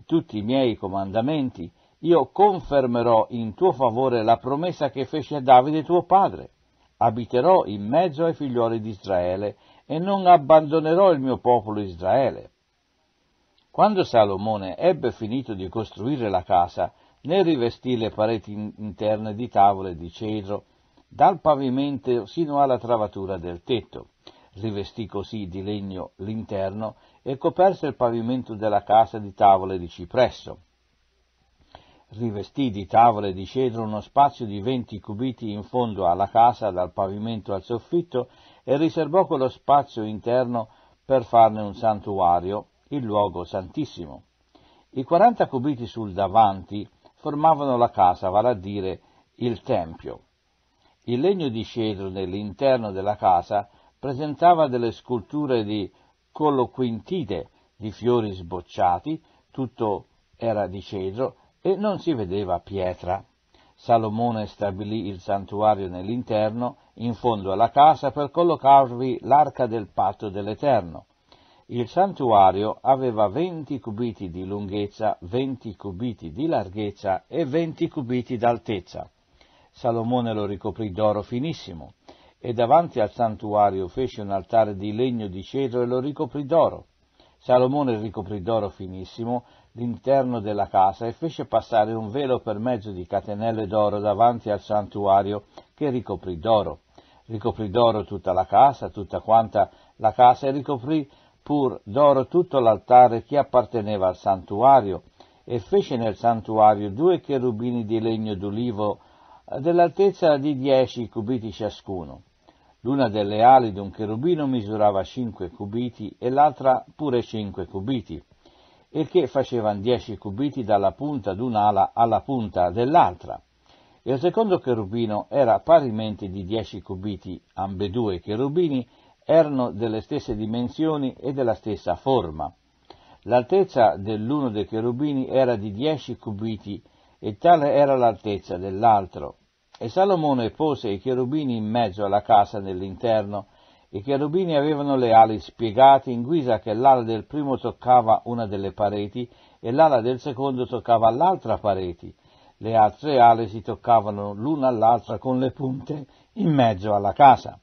tutti i miei comandamenti, io confermerò in tuo favore la promessa che fece a Davide tuo padre. Abiterò in mezzo ai figlioli di Israele e non abbandonerò il mio popolo Israele. Quando Salomone ebbe finito di costruire la casa, ne rivestì le pareti interne di tavole di cedro, dal pavimento sino alla travatura del tetto. Rivestì così di legno l'interno e coperse il pavimento della casa di tavole di cipresso. Rivestì di tavole di cedro uno spazio di venti cubiti in fondo alla casa dal pavimento al soffitto e riservò quello spazio interno per farne un santuario il luogo santissimo. I 40 cubiti sul davanti formavano la casa, vale a dire il tempio. Il legno di cedro nell'interno della casa presentava delle sculture di colloquintite, di fiori sbocciati, tutto era di cedro e non si vedeva pietra. Salomone stabilì il santuario nell'interno, in fondo alla casa, per collocarvi l'arca del patto dell'Eterno, il santuario aveva 20 cubiti di lunghezza, 20 cubiti di larghezza e 20 cubiti d'altezza. Salomone lo ricoprì d'oro finissimo e davanti al santuario fece un altare di legno di cedro e lo ricoprì d'oro. Salomone ricoprì d'oro finissimo l'interno della casa e fece passare un velo per mezzo di catenelle d'oro davanti al santuario che ricoprì d'oro. Ricoprì d'oro tutta la casa, tutta quanta la casa e ricoprì pur d'oro tutto l'altare che apparteneva al santuario e fece nel santuario due cherubini di legno d'olivo eh, dell'altezza di dieci cubiti ciascuno. L'una delle ali di un cherubino misurava cinque cubiti e l'altra pure cinque cubiti, il che facevano dieci cubiti dalla punta d'un'ala alla punta dell'altra. Il secondo cherubino era parimenti di dieci cubiti, ambedue i cherubini erano delle stesse dimensioni e della stessa forma. L'altezza dell'uno dei cherubini era di dieci cubiti e tale era l'altezza dell'altro. E Salomone pose i cherubini in mezzo alla casa nell'interno. I cherubini avevano le ali spiegate in guisa che l'ala del primo toccava una delle pareti e l'ala del secondo toccava l'altra parete. Le altre ali si toccavano l'una all'altra con le punte in mezzo alla casa.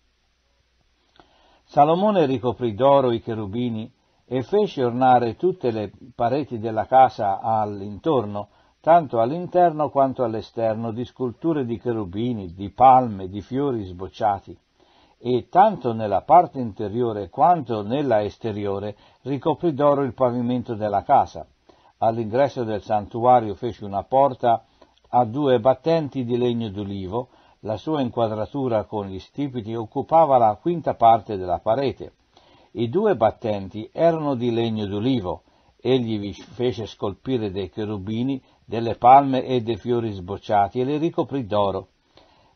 Salomone ricoprì d'oro i cherubini e fece ornare tutte le pareti della casa all'intorno, tanto all'interno quanto all'esterno, di sculture di cherubini, di palme, di fiori sbocciati, e tanto nella parte interiore quanto nella esteriore ricoprì d'oro il pavimento della casa. All'ingresso del santuario fece una porta a due battenti di legno d'ulivo, la sua inquadratura con gli stipiti occupava la quinta parte della parete. I due battenti erano di legno d'olivo, Egli vi fece scolpire dei cherubini, delle palme e dei fiori sbocciati e li ricoprì d'oro,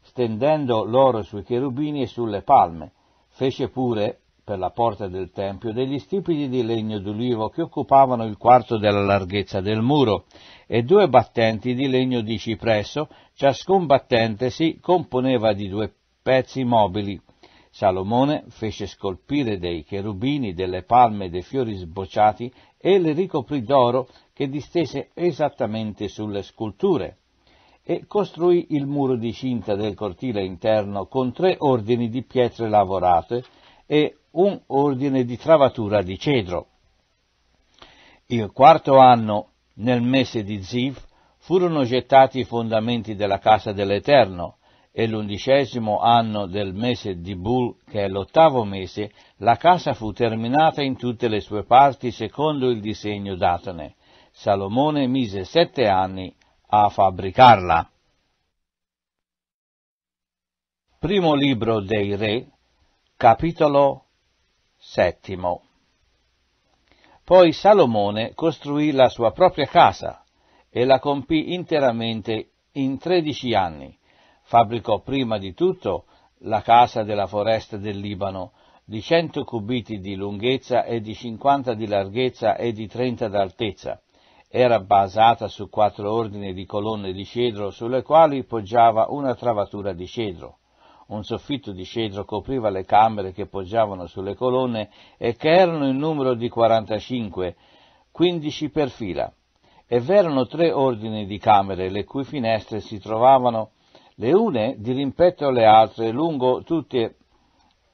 stendendo l'oro sui cherubini e sulle palme. Fece pure per la porta del Tempio degli stipiti di legno d'olivo che occupavano il quarto della larghezza del muro e due battenti di legno di cipresso, ciascun battente si componeva di due pezzi mobili. Salomone fece scolpire dei cherubini, delle palme e dei fiori sbocciati e le ricoprì d'oro che distese esattamente sulle sculture e costruì il muro di cinta del cortile interno con tre ordini di pietre lavorate e un ordine di travatura di cedro. Il quarto anno, nel mese di Ziv, furono gettati i fondamenti della casa dell'Eterno, e l'undicesimo anno del mese di Bul, che è l'ottavo mese, la casa fu terminata in tutte le sue parti secondo il disegno datone. Salomone mise sette anni a fabbricarla. Primo libro dei Re, Capitolo VII Poi Salomone costruì la sua propria casa e la compì interamente in tredici anni. Fabbricò prima di tutto la casa della foresta del Libano, di cento cubiti di lunghezza e di cinquanta di larghezza e di trenta d'altezza. Era basata su quattro ordini di colonne di cedro sulle quali poggiava una travatura di cedro un soffitto di cedro copriva le camere che poggiavano sulle colonne e che erano in numero di 45, 15 per fila, e v'erano tre ordini di camere le cui finestre si trovavano le une di rimpetto alle altre lungo tutti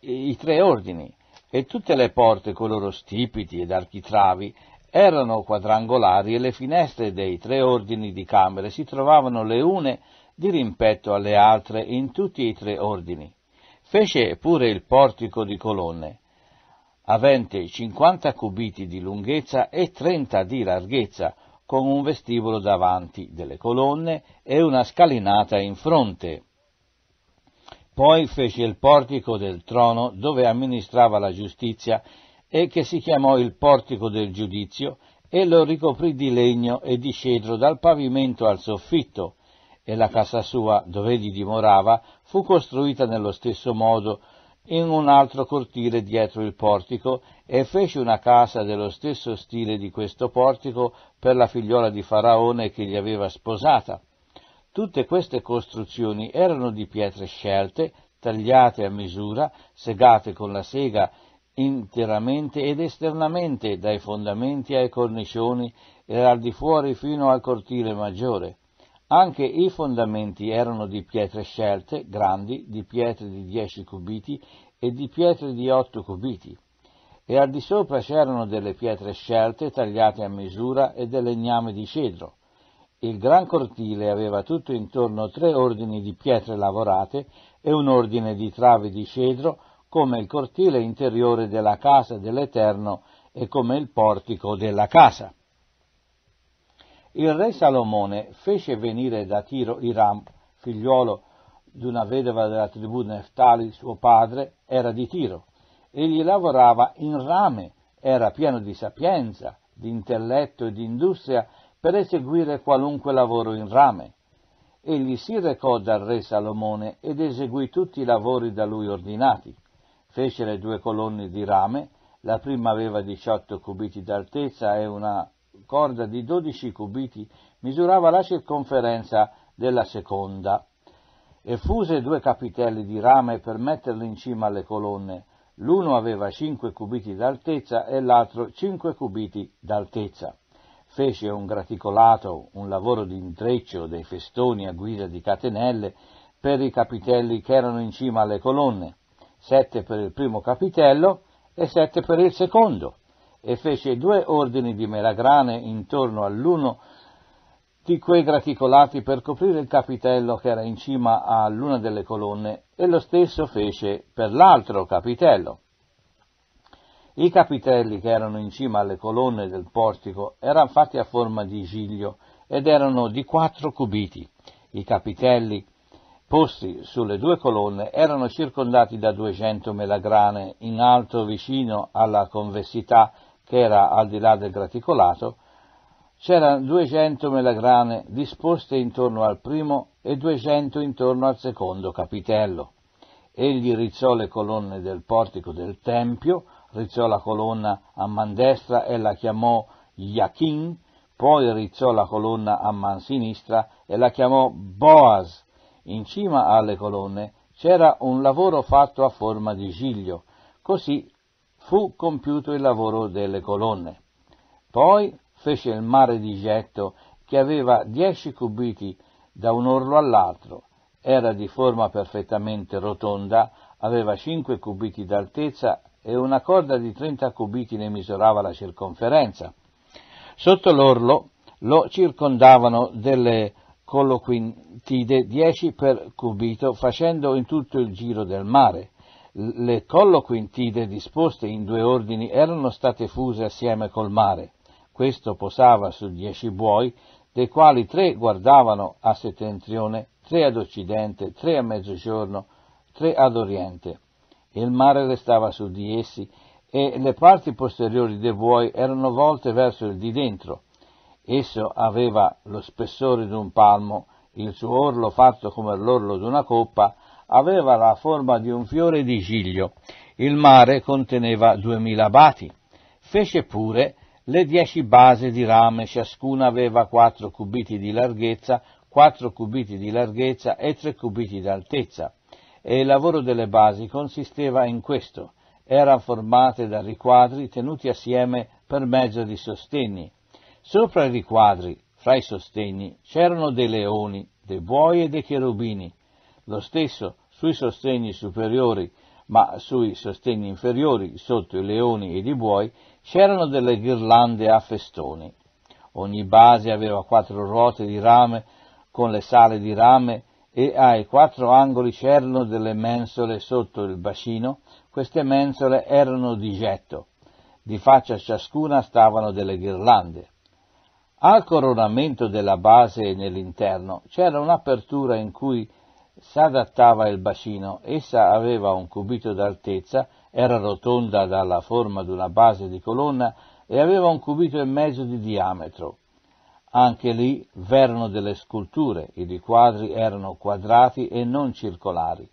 i tre ordini, e tutte le porte con loro stipiti ed architravi erano quadrangolari e le finestre dei tre ordini di camere si trovavano le une di rimpetto alle altre in tutti i tre ordini. Fece pure il portico di colonne, avente 50 cubiti di lunghezza e 30 di larghezza, con un vestibolo davanti delle colonne e una scalinata in fronte. Poi fece il portico del trono dove amministrava la giustizia e che si chiamò il portico del giudizio e lo ricoprì di legno e di cedro dal pavimento al soffitto e la casa sua, dove egli dimorava, fu costruita nello stesso modo in un altro cortile dietro il portico e fece una casa dello stesso stile di questo portico per la figliuola di Faraone che gli aveva sposata. Tutte queste costruzioni erano di pietre scelte, tagliate a misura, segate con la sega interamente ed esternamente dai fondamenti ai cornicioni e al di fuori fino al cortile maggiore. Anche i fondamenti erano di pietre scelte, grandi, di pietre di 10 cubiti e di pietre di 8 cubiti, e al di sopra c'erano delle pietre scelte tagliate a misura e del legname di cedro. Il gran cortile aveva tutto intorno tre ordini di pietre lavorate e un ordine di travi di cedro, come il cortile interiore della casa dell'Eterno e come il portico della casa. Il re Salomone fece venire da Tiro Iram, figliuolo di una vedova della tribù Neftali, suo padre era di Tiro. Egli lavorava in rame, era pieno di sapienza, di intelletto e di industria per eseguire qualunque lavoro in rame. Egli si recò dal re Salomone ed eseguì tutti i lavori da lui ordinati. Fece le due colonne di rame, la prima aveva 18 cubiti d'altezza e una corda di 12 cubiti misurava la circonferenza della seconda e fuse due capitelli di rame per metterli in cima alle colonne. L'uno aveva 5 cubiti d'altezza e l'altro 5 cubiti d'altezza. Fece un graticolato, un lavoro di intreccio dei festoni a guisa di catenelle per i capitelli che erano in cima alle colonne, 7 per il primo capitello e 7 per il secondo e fece due ordini di melagrane intorno all'uno di quei graticolati per coprire il capitello che era in cima all'una delle colonne e lo stesso fece per l'altro capitello. I capitelli che erano in cima alle colonne del portico erano fatti a forma di giglio ed erano di quattro cubiti. I capitelli posti sulle due colonne erano circondati da 200 melagrane in alto vicino alla convessità che era al di là del graticolato, c'erano 200 melagrane disposte intorno al primo e 200 intorno al secondo capitello. Egli rizzò le colonne del portico del Tempio, rizzò la colonna a man destra e la chiamò Yachin, poi rizzò la colonna a man sinistra e la chiamò Boaz. In cima alle colonne c'era un lavoro fatto a forma di giglio, così fu compiuto il lavoro delle colonne. Poi fece il mare di getto che aveva dieci cubiti da un orlo all'altro, era di forma perfettamente rotonda, aveva cinque cubiti d'altezza e una corda di 30 cubiti ne misurava la circonferenza. Sotto l'orlo lo circondavano delle colloquintide 10 per cubito, facendo in tutto il giro del mare. Le colloquintide disposte in due ordini erano state fuse assieme col mare. Questo posava su dieci buoi, dei quali tre guardavano a settentrione, tre ad occidente, tre a mezzogiorno, tre ad oriente. Il mare restava su di essi e le parti posteriori dei buoi erano volte verso il di dentro. Esso aveva lo spessore d'un palmo, il suo orlo fatto come l'orlo d'una coppa aveva la forma di un fiore di giglio, il mare conteneva duemila bati, fece pure le dieci basi di rame, ciascuna aveva quattro cubiti di larghezza, quattro cubiti di larghezza e tre cubiti di altezza. E il lavoro delle basi consisteva in questo, erano formate da riquadri tenuti assieme per mezzo di sostegni. Sopra i riquadri, fra i sostegni, c'erano dei leoni, dei buoi e dei cherubini, lo stesso sui sostegni superiori, ma sui sostegni inferiori, sotto i leoni ed i buoi, c'erano delle ghirlande a festoni. Ogni base aveva quattro ruote di rame con le sale di rame e ai quattro angoli c'erano delle mensole sotto il bacino, queste mensole erano di getto, di faccia a ciascuna stavano delle ghirlande. Al coronamento della base e nell'interno c'era un'apertura in cui s'adattava il bacino, essa aveva un cubito d'altezza, era rotonda dalla forma di una base di colonna e aveva un cubito e mezzo di diametro. Anche lì v'erano delle sculture, i riquadri erano quadrati e non circolari.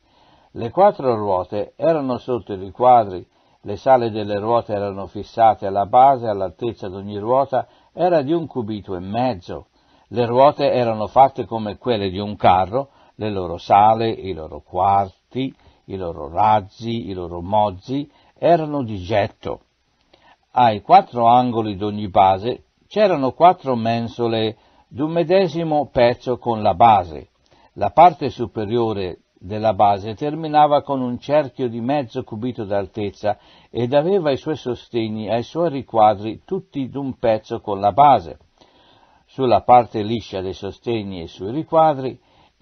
Le quattro ruote erano sotto i riquadri, le sale delle ruote erano fissate alla base, all'altezza di ogni ruota era di un cubito e mezzo. Le ruote erano fatte come quelle di un carro, le loro sale, i loro quarti, i loro razzi, i loro mozzi erano di getto. Ai quattro angoli d'ogni base c'erano quattro mensole d'un medesimo pezzo con la base. La parte superiore della base terminava con un cerchio di mezzo cubito d'altezza ed aveva i suoi sostegni ai suoi riquadri tutti d'un pezzo con la base. Sulla parte liscia dei sostegni e sui riquadri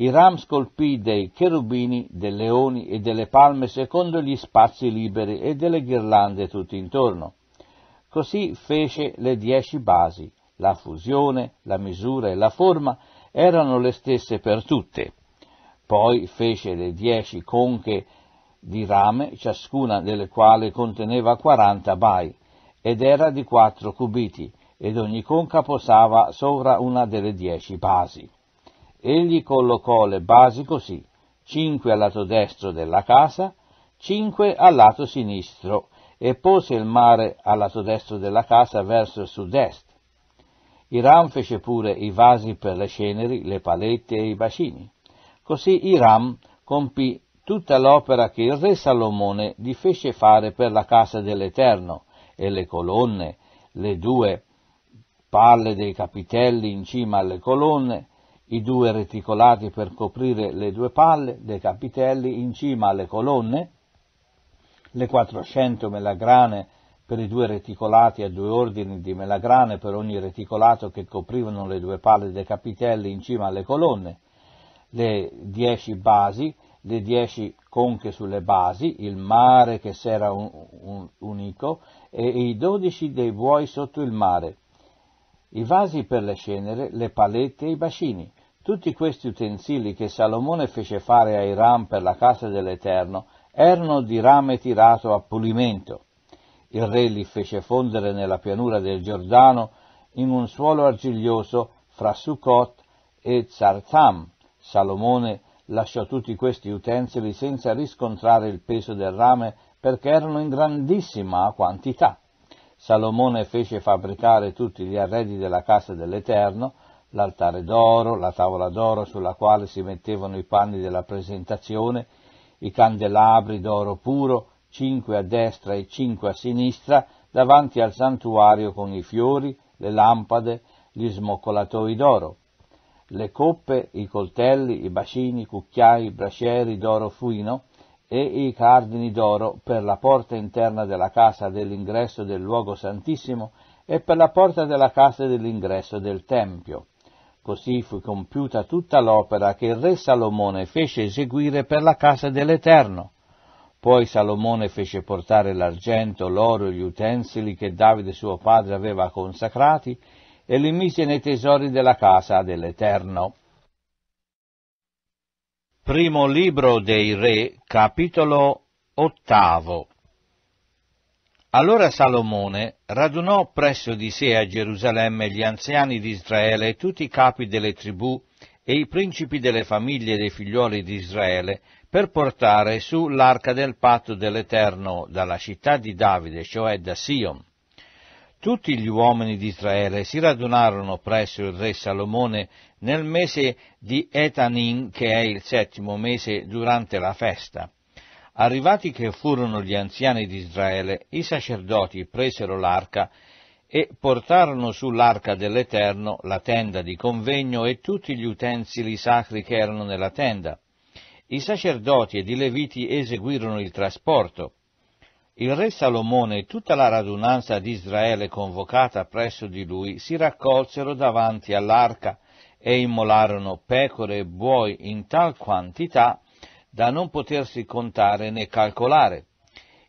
ram scolpì dei cherubini, dei leoni e delle palme secondo gli spazi liberi e delle ghirlande tutto intorno. Così fece le dieci basi. La fusione, la misura e la forma erano le stesse per tutte. Poi fece le dieci conche di rame, ciascuna delle quali conteneva quaranta bai, ed era di quattro cubiti, ed ogni conca posava sovra una delle dieci basi. Egli collocò le basi così, cinque al lato destro della casa, cinque al lato sinistro, e pose il mare al lato destro della casa verso sud-est. Iram fece pure i vasi per le ceneri, le palette e i bacini. Così Iram compì tutta l'opera che il re Salomone gli fece fare per la casa dell'Eterno, e le colonne, le due palle dei capitelli in cima alle colonne, i due reticolati per coprire le due palle dei capitelli in cima alle colonne, le 400 melagrane per i due reticolati a due ordini di melagrane per ogni reticolato che coprivano le due palle dei capitelli in cima alle colonne, le 10 basi, le 10 conche sulle basi, il mare che s'era un, un, unico e i 12 dei buoi sotto il mare, i vasi per le cenere, le palette e i bacini. Tutti questi utensili che Salomone fece fare a Iram per la casa dell'Eterno erano di rame tirato a pulimento. Il re li fece fondere nella pianura del Giordano in un suolo argiglioso fra Sukkot e Zartam. Salomone lasciò tutti questi utensili senza riscontrare il peso del rame perché erano in grandissima quantità. Salomone fece fabbricare tutti gli arredi della casa dell'Eterno, l'altare d'oro, la tavola d'oro sulla quale si mettevano i panni della presentazione, i candelabri d'oro puro, cinque a destra e cinque a sinistra, davanti al santuario con i fiori, le lampade, gli smoccolatoi d'oro, le coppe, i coltelli, i bacini, i cucchiai, i bracieri d'oro fuino e i cardini d'oro per la porta interna della casa dell'ingresso del luogo santissimo e per la porta della casa dell'ingresso del Tempio Così fu compiuta tutta l'opera che il re Salomone fece eseguire per la casa dell'Eterno. Poi Salomone fece portare l'argento, l'oro e gli utensili che Davide suo padre aveva consacrati e li mise nei tesori della casa dell'Eterno. Primo libro dei Re, capitolo ottavo. Allora Salomone radunò presso di sé a Gerusalemme gli anziani di Israele e tutti i capi delle tribù e i principi delle famiglie dei figlioli di Israele per portare su l'arca del patto dell'Eterno dalla città di Davide, cioè da Sion. Tutti gli uomini di Israele si radunarono presso il re Salomone nel mese di Etanin, che è il settimo mese durante la festa. Arrivati che furono gli anziani di Israele, i sacerdoti presero l'arca e portarono sull'arca dell'Eterno la tenda di convegno e tutti gli utensili sacri che erano nella tenda. I sacerdoti ed i leviti eseguirono il trasporto. Il re Salomone e tutta la radunanza di Israele convocata presso di lui si raccolsero davanti all'arca e immolarono pecore e buoi in tal quantità da non potersi contare né calcolare.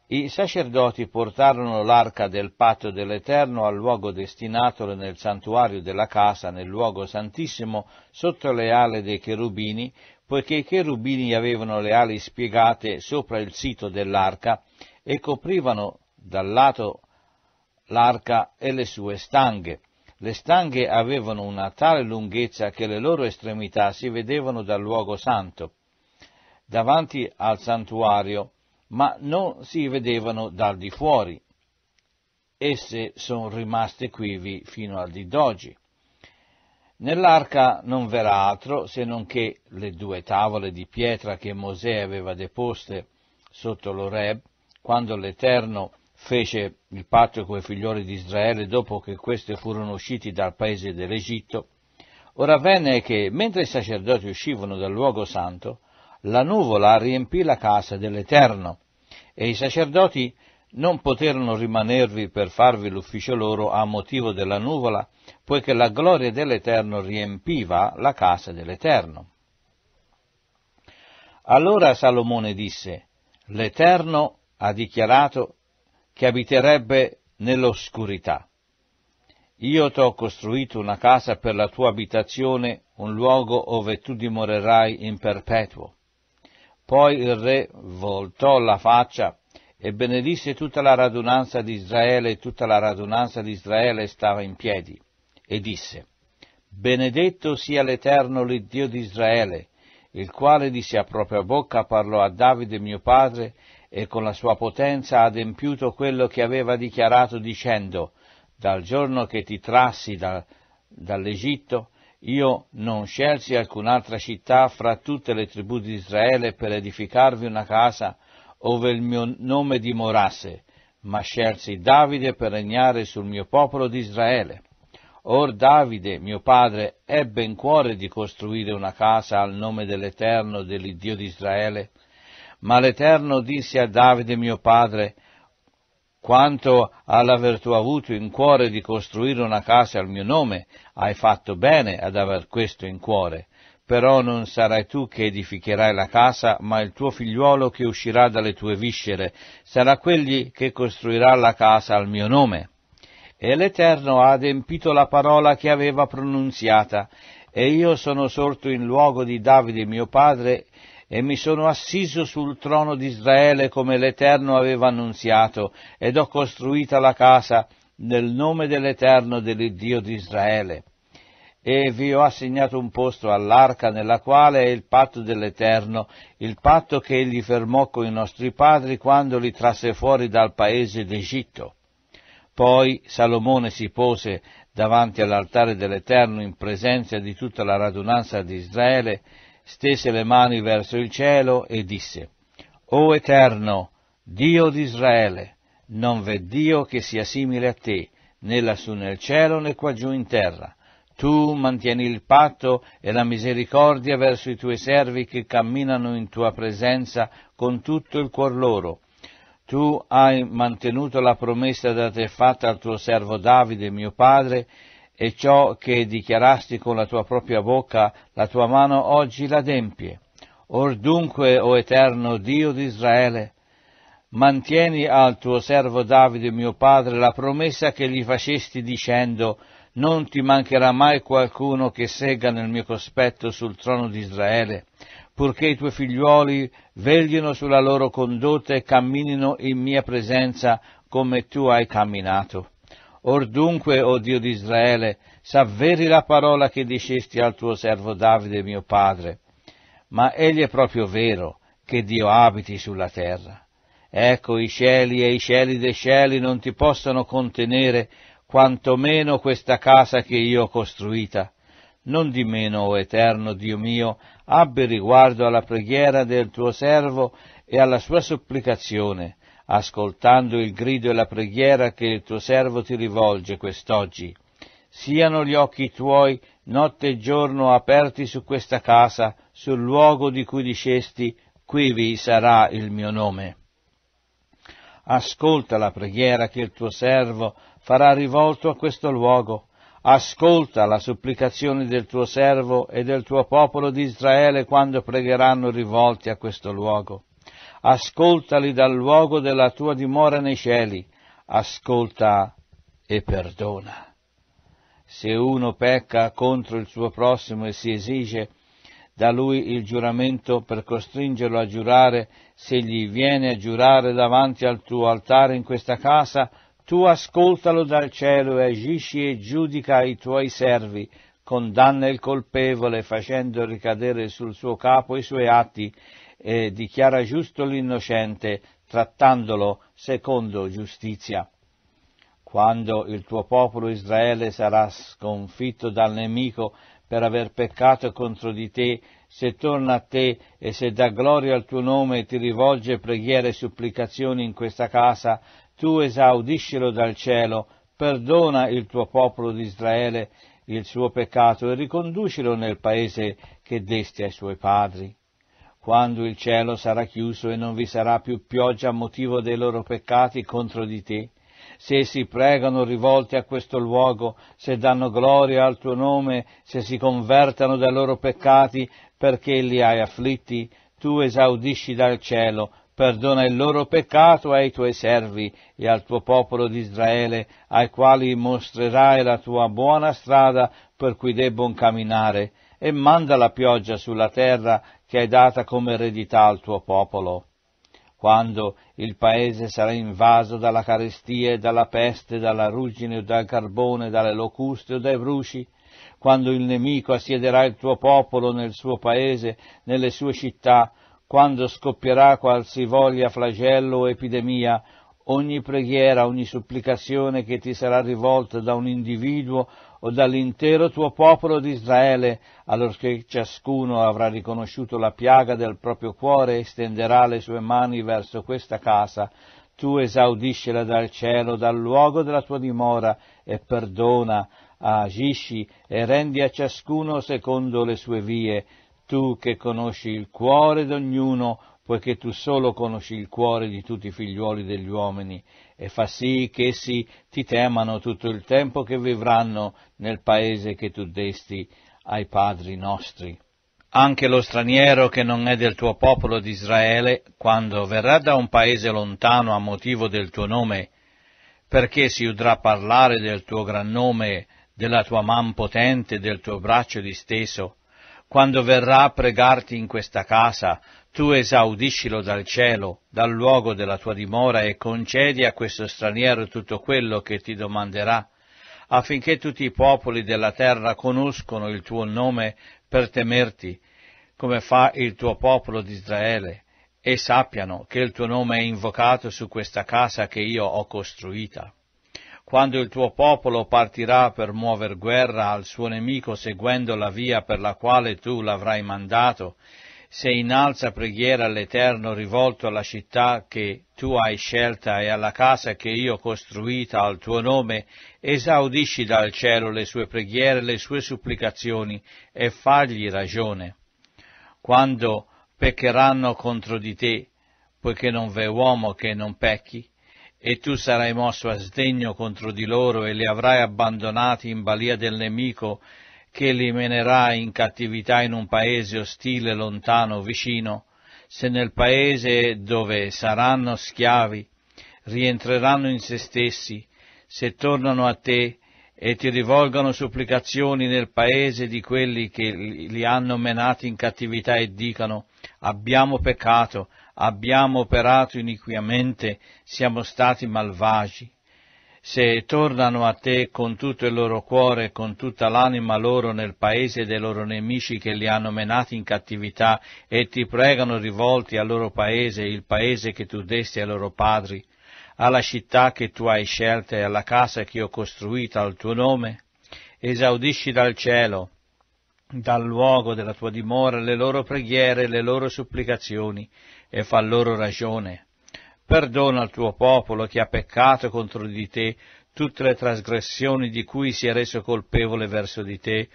I sacerdoti portarono l'arca del patto dell'Eterno al luogo destinato nel santuario della casa, nel luogo santissimo, sotto le ali dei cherubini, poiché i cherubini avevano le ali spiegate sopra il sito dell'arca e coprivano dal lato l'arca e le sue stanghe. Le stanghe avevano una tale lunghezza che le loro estremità si vedevano dal luogo santo davanti al santuario, ma non si vedevano dal di fuori. Esse sono rimaste quivi fino al di d'oggi. Nell'arca non verrà altro se non che le due tavole di pietra che Mosè aveva deposte sotto l'Oreb, quando l'Eterno fece il patto coi figlioli di Israele dopo che questi furono usciti dal paese dell'Egitto. Ora venne che, mentre i sacerdoti uscivano dal luogo santo, la nuvola riempì la casa dell'Eterno, e i sacerdoti non poterono rimanervi per farvi l'ufficio loro a motivo della nuvola, poiché la gloria dell'Eterno riempiva la casa dell'Eterno. Allora Salomone disse, l'Eterno ha dichiarato che abiterebbe nell'oscurità. Io t'ho costruito una casa per la tua abitazione, un luogo ove tu dimorerai in perpetuo. Poi il re voltò la faccia e benedisse tutta la radunanza di Israele e tutta la radunanza di Israele stava in piedi e disse, benedetto sia l'Eterno il Dio di Israele, il quale di sua propria bocca parlò a Davide mio padre e con la sua potenza ha adempiuto quello che aveva dichiarato dicendo, dal giorno che ti trassi da, dall'Egitto io non scelsi alcun'altra città fra tutte le tribù di Israele per edificarvi una casa ove il mio nome dimorasse, ma scelsi Davide per regnare sul mio popolo di Israele. Or Davide, mio padre, ebbe in cuore di costruire una casa al nome dell'Eterno, dell'Iddio di Israele. Ma l'Eterno disse a Davide, mio padre, quanto all'aver tu avuto in cuore di costruire una casa al mio nome, hai fatto bene ad aver questo in cuore. Però non sarai tu che edificherai la casa, ma il tuo figliuolo che uscirà dalle tue viscere, sarà quelli che costruirà la casa al mio nome. E l'Eterno ha adempito la parola che aveva pronunziata, e io sono sorto in luogo di Davide mio padre, e mi sono assiso sul trono di Israele come l'Eterno aveva annunziato, ed ho costruita la casa nel nome dell'Eterno dell'Iddio di Israele. E vi ho assegnato un posto all'arca nella quale è il patto dell'Eterno, il patto che egli fermò con i nostri padri quando li trasse fuori dal paese d'Egitto. Poi Salomone si pose davanti all'altare dell'Eterno in presenza di tutta la radunanza di Israele stese le mani verso il cielo e disse, O Eterno, Dio di Israele, non v'è Dio che sia simile a te, né lassù nel cielo né quaggiù in terra. Tu mantieni il patto e la misericordia verso i tuoi servi che camminano in tua presenza con tutto il cuor loro. Tu hai mantenuto la promessa da te fatta al tuo servo Davide, mio padre, e ciò che dichiarasti con la tua propria bocca, la tua mano oggi l'adempie. Or dunque, o eterno Dio di Israele, mantieni al tuo servo Davide, mio padre, la promessa che gli facesti dicendo, non ti mancherà mai qualcuno che segga nel mio cospetto sul trono di Israele, purché i tuoi figliuoli veglino sulla loro condotta e camminino in mia presenza come tu hai camminato. Or dunque, o Dio di Israele, s'avveri la parola che dicesti al tuo servo Davide mio padre. Ma egli è proprio vero che Dio abiti sulla terra. Ecco, i cieli e i cieli dei cieli non ti possono contenere quantomeno questa casa che io ho costruita. Non di meno, o eterno Dio mio, abbi riguardo alla preghiera del tuo servo e alla sua supplicazione, ascoltando il grido e la preghiera che il tuo servo ti rivolge quest'oggi. Siano gli occhi tuoi notte e giorno aperti su questa casa, sul luogo di cui dicesti, qui vi sarà il mio nome. Ascolta la preghiera che il tuo servo farà rivolto a questo luogo. Ascolta la supplicazione del tuo servo e del tuo popolo di Israele quando pregheranno rivolti a questo luogo ascoltali dal luogo della tua dimora nei cieli, ascolta e perdona. Se uno pecca contro il suo prossimo e si esige da lui il giuramento per costringerlo a giurare, se gli viene a giurare davanti al tuo altare in questa casa, tu ascoltalo dal cielo e agisci e giudica i tuoi servi, condanna il colpevole facendo ricadere sul suo capo i suoi atti e dichiara giusto l'innocente, trattandolo secondo giustizia. Quando il tuo popolo Israele sarà sconfitto dal nemico per aver peccato contro di te, se torna a te e se dà gloria al tuo nome e ti rivolge preghiere e supplicazioni in questa casa, tu esaudiscilo dal cielo, perdona il tuo popolo di Israele il suo peccato e riconducilo nel paese che desti ai suoi padri quando il cielo sarà chiuso e non vi sarà più pioggia a motivo dei loro peccati contro di te, se si pregano rivolti a questo luogo, se danno gloria al tuo nome, se si convertano dai loro peccati perché li hai afflitti, tu esaudisci dal cielo, perdona il loro peccato ai tuoi servi e al tuo popolo di Israele, ai quali mostrerai la tua buona strada per cui debbon camminare, e manda la pioggia sulla terra che hai data come eredità al tuo popolo. Quando il paese sarà invaso dalla carestia e dalla peste, dalla ruggine o dal carbone, dalle locuste o dai bruci, quando il nemico assiederà il tuo popolo nel suo paese, nelle sue città, quando scoppierà qualsivoglia flagello o epidemia, ogni preghiera, ogni supplicazione che ti sarà rivolta da un individuo o dall'intero tuo popolo di Israele, allorché ciascuno avrà riconosciuto la piaga del proprio cuore e stenderà le sue mani verso questa casa, tu esaudiscela dal cielo, dal luogo della tua dimora, e perdona, agisci e rendi a ciascuno secondo le sue vie, tu che conosci il cuore d'ognuno, poiché tu solo conosci il cuore di tutti i figliuoli degli uomini, e fa sì che essi ti temano tutto il tempo che vivranno nel paese che tu desti ai padri nostri. Anche lo straniero che non è del tuo popolo di Israele, quando verrà da un paese lontano a motivo del tuo nome, perché si udrà parlare del tuo gran nome, della tua man potente, del tuo braccio disteso, quando verrà a pregarti in questa casa, tu esaudiscilo dal cielo, dal luogo della tua dimora e concedi a questo straniero tutto quello che ti domanderà, affinché tutti i popoli della terra conoscono il tuo nome per temerti, come fa il tuo popolo d'Israele, e sappiano che il tuo nome è invocato su questa casa che io ho costruita quando il tuo popolo partirà per muover guerra al suo nemico seguendo la via per la quale tu l'avrai mandato, se innalza preghiera all'Eterno rivolto alla città che tu hai scelta e alla casa che io ho costruita al tuo nome, esaudisci dal cielo le sue preghiere e le sue supplicazioni e fagli ragione. Quando peccheranno contro di te, poiché non v'è uomo che non pecchi, e tu sarai mosso a sdegno contro di loro e li avrai abbandonati in balia del nemico, che li menerà in cattività in un paese ostile, lontano, vicino, se nel paese dove saranno schiavi, rientreranno in se stessi, se tornano a te e ti rivolgono supplicazioni nel paese di quelli che li hanno menati in cattività e dicano abbiamo peccato, abbiamo operato iniquamente, siamo stati malvagi se tornano a te con tutto il loro cuore e con tutta l'anima loro nel paese dei loro nemici che li hanno menati in cattività e ti pregano rivolti al loro paese, il paese che tu desti ai loro padri, alla città che tu hai scelta e alla casa che ho costruita al tuo nome, esaudisci dal cielo, dal luogo della tua dimora le loro preghiere e le loro supplicazioni e fa loro ragione Perdona al tuo popolo che ha peccato contro di te tutte le trasgressioni di cui si è reso colpevole verso di te,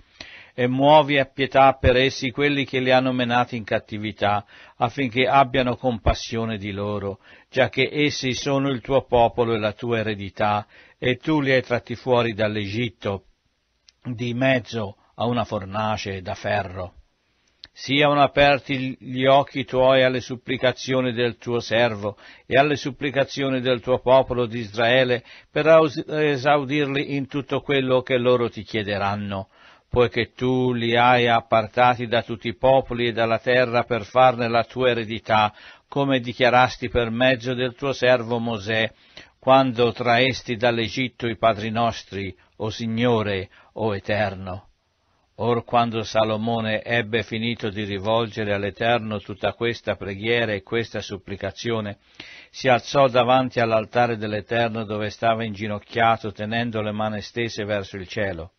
e muovi a pietà per essi quelli che li hanno menati in cattività, affinché abbiano compassione di loro, già che essi sono il tuo popolo e la tua eredità, e tu li hai tratti fuori dall'Egitto, di mezzo a una fornace da ferro siano aperti gli occhi tuoi alle supplicazioni del tuo servo e alle supplicazioni del tuo popolo di Israele per esaudirli in tutto quello che loro ti chiederanno, poiché tu li hai appartati da tutti i popoli e dalla terra per farne la tua eredità, come dichiarasti per mezzo del tuo servo Mosè, quando traesti dall'Egitto i padri nostri, o Signore, o Eterno. Or quando Salomone ebbe finito di rivolgere all'Eterno tutta questa preghiera e questa supplicazione, si alzò davanti all'altare dell'Eterno dove stava inginocchiato, tenendo le mani stese verso il cielo.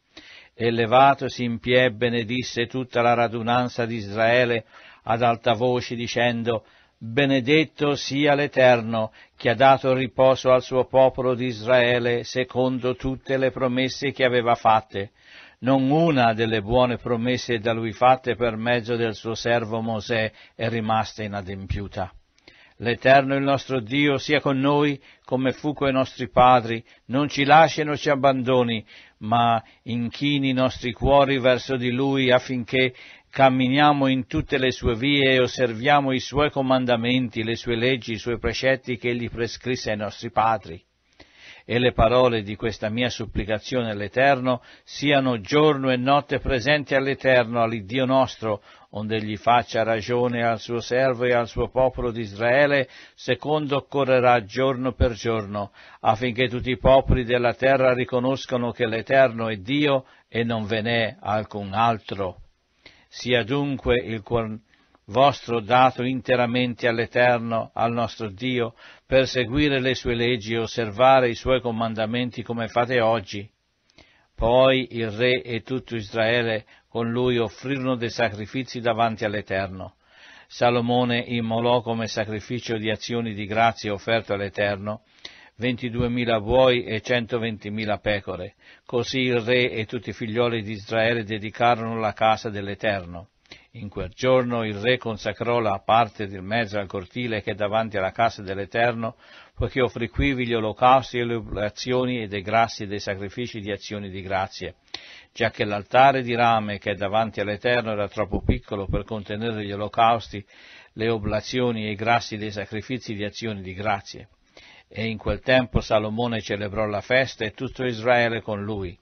E levatosi in pie benedisse tutta la radunanza di Israele ad alta voce, dicendo, Benedetto sia l'Eterno, che ha dato riposo al suo popolo di Israele secondo tutte le promesse che aveva fatte non una delle buone promesse da lui fatte per mezzo del suo servo Mosè è rimasta inadempiuta. L'Eterno il nostro Dio sia con noi come fu coi nostri padri, non ci lasci e non ci abbandoni, ma inchini i nostri cuori verso di Lui affinché camminiamo in tutte le sue vie e osserviamo i suoi comandamenti, le sue leggi, i suoi precetti che egli prescrisse ai nostri padri e le parole di questa mia supplicazione all'Eterno siano giorno e notte presenti all'Eterno, all'Iddio nostro, onde gli faccia ragione al suo servo e al suo popolo di Israele, secondo occorrerà giorno per giorno, affinché tutti i popoli della terra riconoscano che l'Eterno è Dio e non ve n'è alcun altro. Sia dunque il cuore vostro dato interamente all'Eterno, al nostro Dio, per seguire le sue leggi e osservare i suoi comandamenti come fate oggi. Poi il re e tutto Israele con lui offrirono dei sacrifici davanti all'Eterno. Salomone immolò come sacrificio di azioni di grazia offerto all'Eterno 22.000 buoi e 120.000 pecore. Così il re e tutti i figlioli di Israele dedicarono la casa dell'Eterno. In quel giorno il re consacrò la parte del mezzo al cortile che è davanti alla casa dell'Eterno, poiché offrì quivi gli olocausti e le oblazioni e dei grassi e dei sacrifici di azioni di grazie, già che l'altare di rame che è davanti all'Eterno era troppo piccolo per contenere gli olocausti, le oblazioni e i grassi dei sacrifici di azioni di grazie. E in quel tempo Salomone celebrò la festa e tutto Israele con lui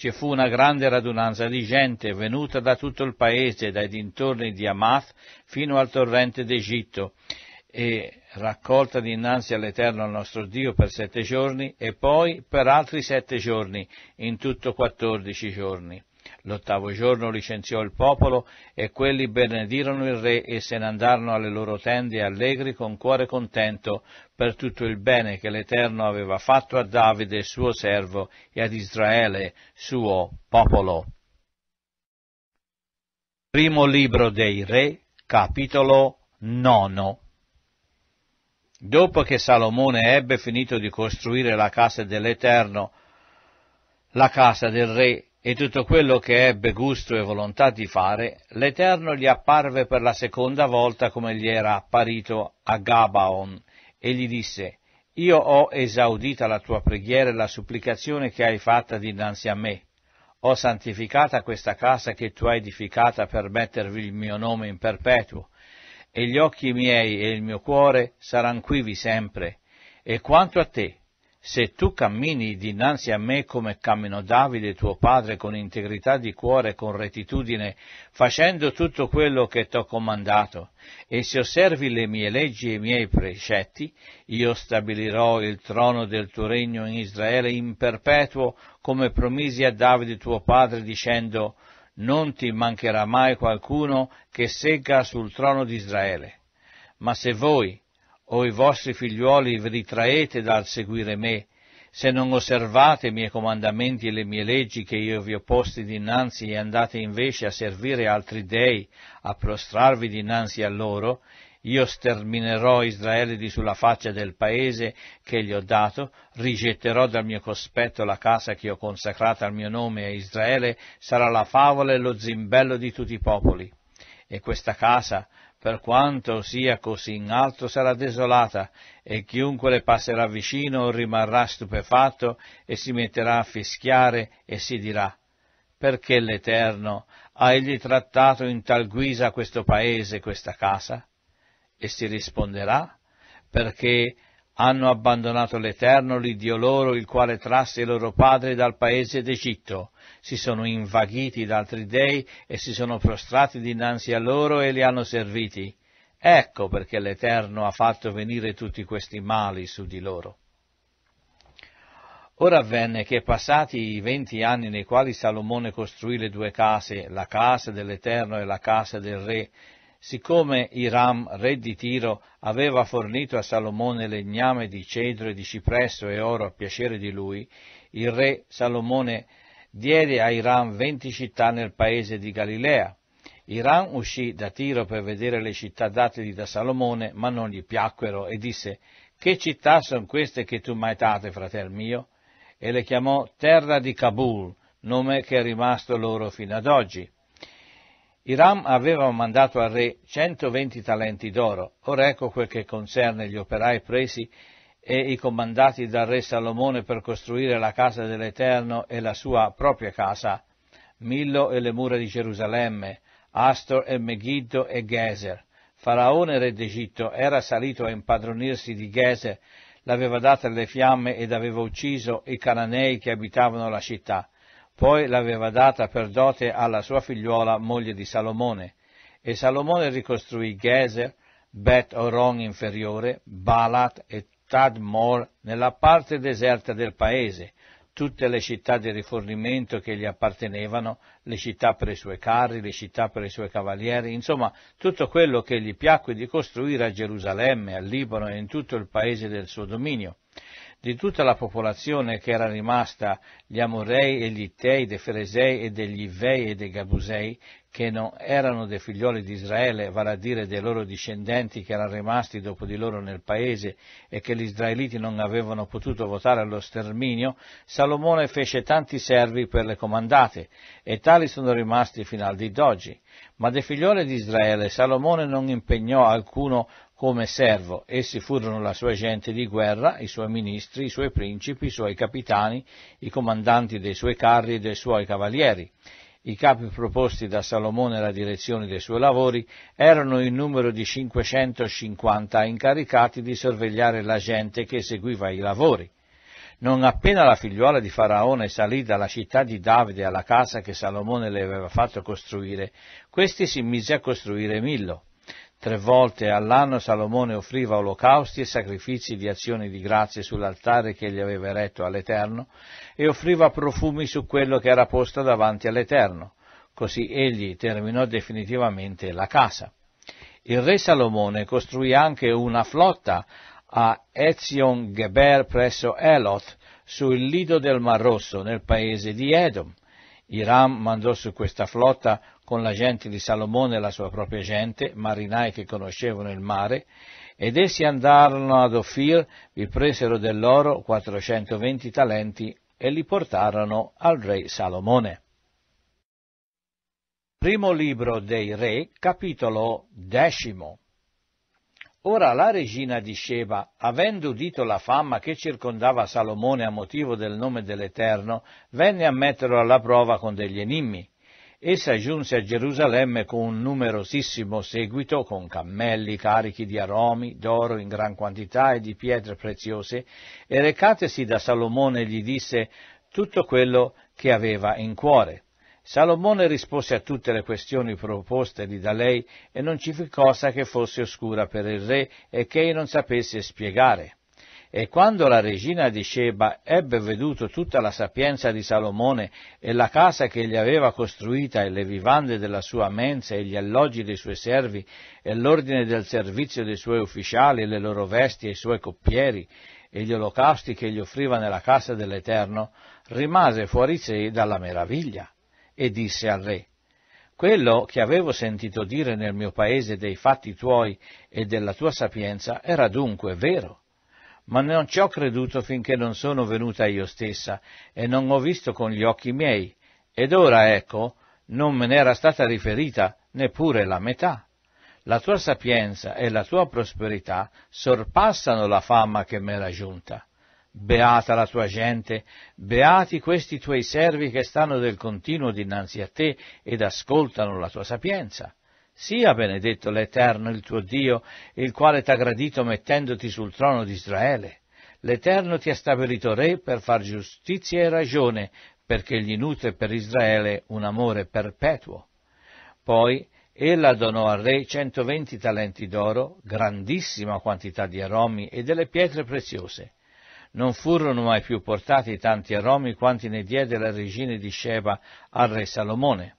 ci fu una grande radunanza di gente venuta da tutto il paese, dai dintorni di Amath fino al torrente d'Egitto e raccolta dinanzi all'Eterno nostro Dio per sette giorni e poi per altri sette giorni, in tutto quattordici giorni. L'ottavo giorno licenziò il popolo e quelli benedirono il re e se ne andarono alle loro tende allegri con cuore contento per tutto il bene che l'Eterno aveva fatto a Davide suo servo e ad Israele suo popolo. Primo libro dei Re, capitolo 9. Dopo che Salomone ebbe finito di costruire la casa dell'Eterno, la casa del re e tutto quello che ebbe gusto e volontà di fare, l'Eterno gli apparve per la seconda volta come gli era apparito a Gabaon e gli disse, io ho esaudita la tua preghiera e la supplicazione che hai fatta dinanzi a me. Ho santificata questa casa che tu hai edificata per mettervi il mio nome in perpetuo, e gli occhi miei e il mio cuore saranno quivi sempre. E quanto a te, se tu cammini dinanzi a me come camminò Davide tuo padre con integrità di cuore e con retitudine, facendo tutto quello che t'ho comandato, e se osservi le mie leggi e i miei precetti, io stabilirò il trono del tuo regno in Israele in perpetuo, come promisi a Davide tuo padre, dicendo, non ti mancherà mai qualcuno che segga sul trono di Israele. Ma se voi, o i vostri figliuoli vi ritraete dal seguire me, se non osservate i miei comandamenti e le mie leggi che io vi ho posti dinanzi e andate invece a servire altri dei, a prostrarvi dinanzi a loro, io sterminerò Israele di sulla faccia del paese che gli ho dato, rigetterò dal mio cospetto la casa che ho consacrata al mio nome e Israele sarà la favola e lo zimbello di tutti i popoli. E questa casa per quanto sia così in alto, sarà desolata, e chiunque le passerà vicino rimarrà stupefatto e si metterà a fischiare e si dirà, perché l'Eterno ha egli trattato in tal guisa questo paese, questa casa? E si risponderà, perché hanno abbandonato l'Eterno, l'Iddio loro, il quale trasse i loro padri dal paese d'Egitto, si sono invaghiti da altri dei e si sono prostrati dinanzi a loro e li hanno serviti. Ecco perché l'Eterno ha fatto venire tutti questi mali su di loro. Ora avvenne che passati i venti anni nei quali Salomone costruì le due case, la casa dell'Eterno e la casa del re, Siccome Iram, re di Tiro, aveva fornito a Salomone legname di cedro e di cipresso e oro a piacere di lui, il re Salomone diede a Iram venti città nel paese di Galilea. Iram uscì da Tiro per vedere le città dategli da Salomone, ma non gli piacquero, e disse, Che città sono queste che tu mai date, fratel mio? E le chiamò Terra di Kabul, nome che è rimasto loro fino ad oggi. Iram aveva mandato al re 120 talenti d'oro. Ora ecco quel che concerne gli operai presi e i comandati dal re Salomone per costruire la casa dell'Eterno e la sua propria casa, Millo e le mura di Gerusalemme, Astor e Megiddo e Gezer. Faraone, re d'Egitto, era salito a impadronirsi di Gezer, l'aveva data alle fiamme ed aveva ucciso i cananei che abitavano la città. Poi l'aveva data per dote alla sua figliuola, moglie di Salomone. E Salomone ricostruì Gezer, Bet Oron inferiore, Balat e Tadmor nella parte deserta del paese, tutte le città di rifornimento che gli appartenevano, le città per i suoi carri, le città per i suoi cavalieri, insomma tutto quello che gli piacque di costruire a Gerusalemme, al Libano e in tutto il paese del suo dominio di tutta la popolazione che era rimasta, gli Amorei e gli Ittei, dei Feresei e degli Ivei e dei Gabusei, che non erano dei figlioli di Israele, vale a dire dei loro discendenti che erano rimasti dopo di loro nel paese e che gli israeliti non avevano potuto votare allo sterminio, Salomone fece tanti servi per le comandate, e tali sono rimasti fino al di d'oggi. Ma dei figlioli di Israele Salomone non impegnò alcuno come servo. Essi furono la sua gente di guerra, i suoi ministri, i suoi principi, i suoi capitani, i comandanti dei suoi carri e dei suoi cavalieri. I capi proposti da Salomone alla direzione dei suoi lavori erano in numero di 550 incaricati di sorvegliare la gente che seguiva i lavori. Non appena la figliuola di Faraone salì dalla città di Davide alla casa che Salomone le aveva fatto costruire, questi si mise a costruire Millo. Tre volte all'anno Salomone offriva olocausti e sacrifici di azioni di grazie sull'altare che gli aveva eretto all'Eterno e offriva profumi su quello che era posto davanti all'Eterno. Così egli terminò definitivamente la casa. Il re Salomone costruì anche una flotta a Ezion Geber presso Eloth, sul lido del Mar Rosso, nel paese di Edom. Iram mandò su questa flotta con la gente di Salomone e la sua propria gente, marinai che conoscevano il mare, ed essi andarono ad Ophir, vi presero dell'oro 420 talenti e li portarono al re Salomone. Primo libro dei re, capitolo decimo. Ora la regina di Sheba, avendo udito la fama che circondava Salomone a motivo del nome dell'Eterno, venne a metterlo alla prova con degli enimmi. Essa giunse a Gerusalemme con un numerosissimo seguito, con cammelli carichi di aromi, d'oro in gran quantità e di pietre preziose, e recatesi da Salomone gli disse tutto quello che aveva in cuore. Salomone rispose a tutte le questioni proposteli da lei e non ci fu cosa che fosse oscura per il re e che ei non sapesse spiegare. E quando la regina di Sheba ebbe veduto tutta la sapienza di Salomone e la casa che gli aveva costruita e le vivande della sua mensa e gli alloggi dei suoi servi e l'ordine del servizio dei suoi ufficiali e le loro vesti e i suoi coppieri e gli olocausti che gli offriva nella casa dell'Eterno, rimase fuori sé dalla meraviglia e disse al re, quello che avevo sentito dire nel mio paese dei fatti tuoi e della tua sapienza era dunque vero, ma non ci ho creduto finché non sono venuta io stessa e non ho visto con gli occhi miei, ed ora ecco, non me n'era stata riferita neppure la metà. La tua sapienza e la tua prosperità sorpassano la fama che m'era giunta Beata la tua gente, beati questi tuoi servi che stanno del continuo dinanzi a te ed ascoltano la tua sapienza. Sia benedetto l'Eterno il tuo Dio, il quale t'ha gradito mettendoti sul trono di Israele. L'Eterno ti ha stabilito re per far giustizia e ragione, perché gli nutre per Israele un amore perpetuo. Poi ella donò al re 120 talenti d'oro, grandissima quantità di aromi e delle pietre preziose non furono mai più portati tanti aromi quanti ne diede la regina di Sheba al re Salomone.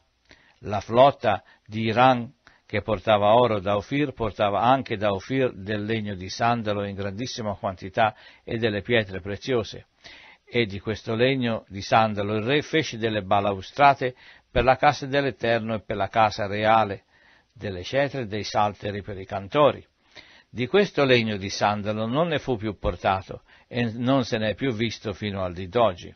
La flotta di Iran che portava oro da Ofir, portava anche da Ofir del legno di sandalo in grandissima quantità e delle pietre preziose. E di questo legno di sandalo il re fece delle balaustrate per la casa dell'Eterno e per la casa reale, delle cetre e dei salteri per i cantori. Di questo legno di sandalo non ne fu più portato, e non se ne è più visto fino al di d'oggi.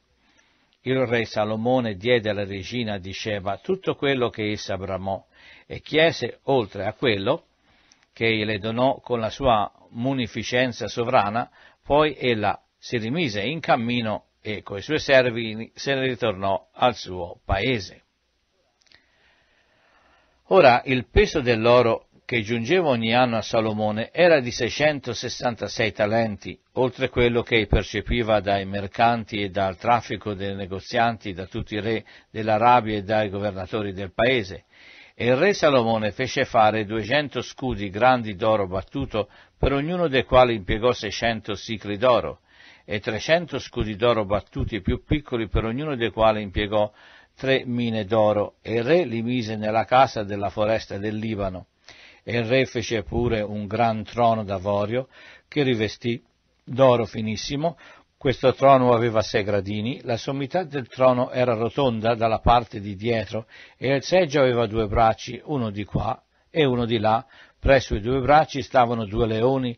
Il re Salomone diede alla regina di Sheba tutto quello che essa bramò e chiese, oltre a quello, che le donò con la sua munificenza sovrana, poi ella si rimise in cammino e coi suoi servi se ne ritornò al suo paese. Ora il peso dell'oro che giungeva ogni anno a Salomone era di 666 talenti, oltre quello che percepiva dai mercanti e dal traffico dei negozianti, da tutti i re dell'Arabia e dai governatori del paese. E il re Salomone fece fare 200 scudi grandi d'oro battuto, per ognuno dei quali impiegò 600 sicli d'oro, e 300 scudi d'oro battuti più piccoli, per ognuno dei quali impiegò tre mine d'oro, e il re li mise nella casa della foresta del Libano e il re fece pure un gran trono d'avorio che rivestì d'oro finissimo. Questo trono aveva sei gradini, la sommità del trono era rotonda dalla parte di dietro e il seggio aveva due bracci, uno di qua e uno di là. Presso i due bracci stavano due leoni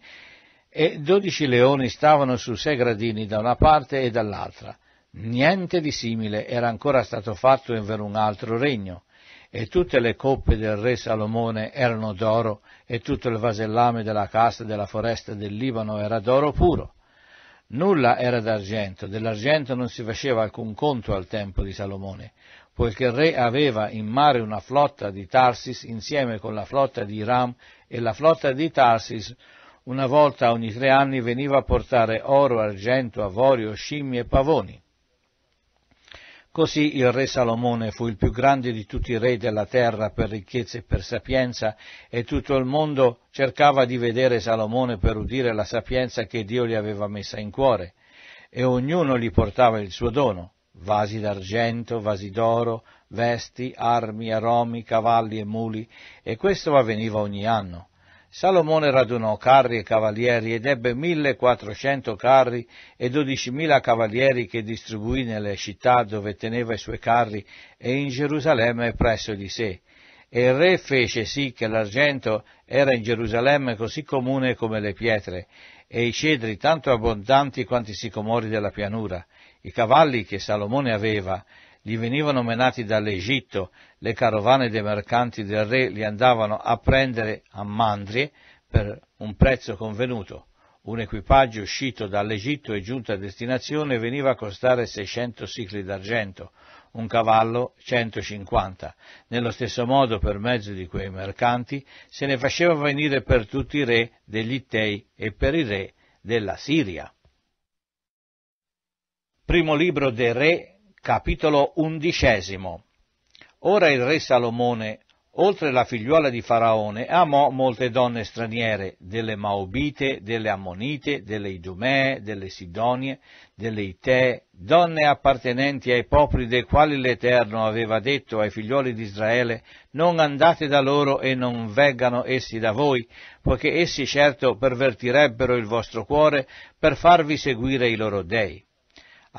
e dodici leoni stavano su sei gradini da una parte e dall'altra. Niente di simile era ancora stato fatto in un altro regno e tutte le coppe del re Salomone erano d'oro, e tutto il vasellame della casa della foresta del Libano era d'oro puro. Nulla era d'argento, dell'argento non si faceva alcun conto al tempo di Salomone, poiché il re aveva in mare una flotta di Tarsis insieme con la flotta di Ram e la flotta di Tarsis una volta ogni tre anni veniva a portare oro, argento, avorio, scimmie e pavoni. Così il re Salomone fu il più grande di tutti i re della terra per ricchezza e per sapienza, e tutto il mondo cercava di vedere Salomone per udire la sapienza che Dio gli aveva messa in cuore, e ognuno gli portava il suo dono, vasi d'argento, vasi d'oro, vesti, armi, aromi, cavalli e muli, e questo avveniva ogni anno. Salomone radunò carri e cavalieri ed ebbe 1400 carri e 12.000 cavalieri che distribuì nelle città dove teneva i suoi carri e in Gerusalemme presso di sé. E il re fece sì che l'argento era in Gerusalemme così comune come le pietre, e i cedri tanto abbondanti quanti i sicomori della pianura. I cavalli che Salomone aveva gli venivano menati dall'Egitto, le carovane dei mercanti del re li andavano a prendere a Mandrie per un prezzo convenuto. Un equipaggio uscito dall'Egitto e giunto a destinazione veniva a costare 600 sicli d'argento, un cavallo 150. Nello stesso modo, per mezzo di quei mercanti, se ne faceva venire per tutti i re degli Ittei e per i re della Siria. Primo libro dei re Capitolo undicesimo Ora il re Salomone, oltre la figliuola di Faraone, amò molte donne straniere, delle Maobite, delle Ammonite, delle Idumee, delle Sidonie, delle Itee, donne appartenenti ai popoli dei quali l'Eterno aveva detto ai figlioli di Israele, non andate da loro e non veggano essi da voi, poiché essi certo pervertirebbero il vostro cuore per farvi seguire i loro dei.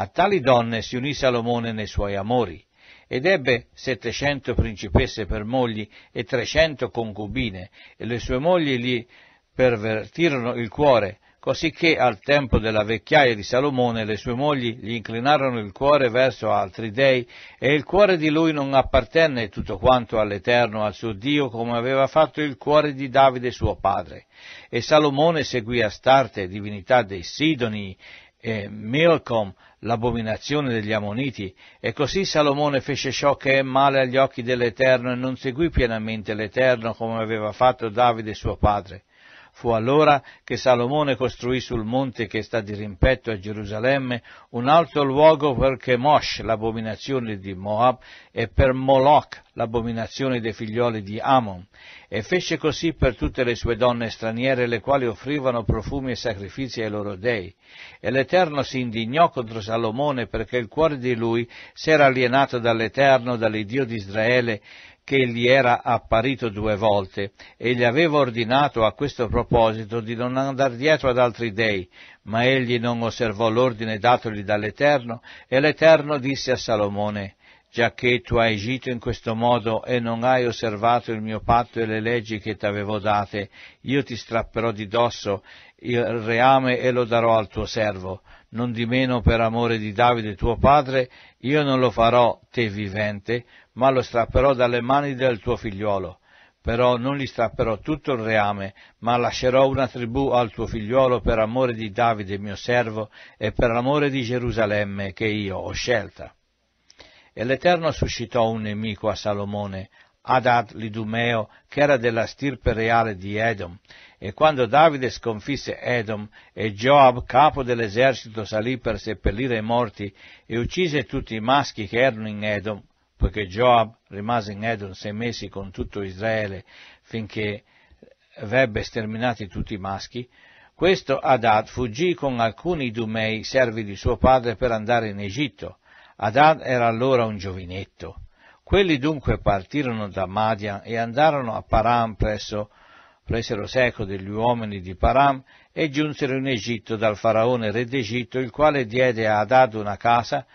A tali donne si unì Salomone nei suoi amori, ed ebbe settecento principesse per mogli e trecento concubine, e le sue mogli gli pervertirono il cuore, cosicché al tempo della vecchiaia di Salomone le sue mogli gli inclinarono il cuore verso altri dei, e il cuore di lui non appartenne tutto quanto all'Eterno, al suo Dio, come aveva fatto il cuore di Davide suo padre. E Salomone seguì Astarte, divinità dei Sidoni, e Milcom l'abominazione degli Ammoniti, e così Salomone fece ciò che è male agli occhi dell'Eterno e non seguì pienamente l'Eterno come aveva fatto Davide suo padre. Fu allora che Salomone costruì sul monte che sta di rimpetto a Gerusalemme un altro luogo per Chemosh, l'abominazione di Moab, e per Moloch, l'abominazione dei figlioli di Amon, e fece così per tutte le sue donne straniere, le quali offrivano profumi e sacrifici ai loro dei. E l'Eterno si indignò contro Salomone perché il cuore di lui si era alienato dall'Eterno, dall'Idio di Israele, che gli era apparito due volte, e gli aveva ordinato a questo proposito di non andare dietro ad altri dei, ma egli non osservò l'ordine datogli dall'Eterno, e l'Eterno disse a Salomone, giacché tu hai agito in questo modo e non hai osservato il mio patto e le leggi che ti avevo date, io ti strapperò di dosso il reame e lo darò al tuo servo. Non di meno per amore di Davide tuo padre, io non lo farò te vivente, ma lo strapperò dalle mani del tuo figliuolo. Però non gli strapperò tutto il reame, ma lascerò una tribù al tuo figliuolo per amore di Davide mio servo e per amore di Gerusalemme che io ho scelta. E l'Eterno suscitò un nemico a Salomone, Adad l'Idumeo, che era della stirpe reale di Edom. E quando Davide sconfisse Edom e Joab, capo dell'esercito, salì per seppellire i morti e uccise tutti i maschi che erano in Edom, poiché Joab rimase in Edom sei mesi con tutto Israele finché vebbe sterminati tutti i maschi, questo Adad fuggì con alcuni idumei, servi di suo padre, per andare in Egitto. Adad era allora un giovinetto. Quelli dunque partirono da Madian e andarono a Param presso presero seco degli uomini di Param e giunsero in Egitto dal faraone re d'Egitto, il quale diede a Adad una casa,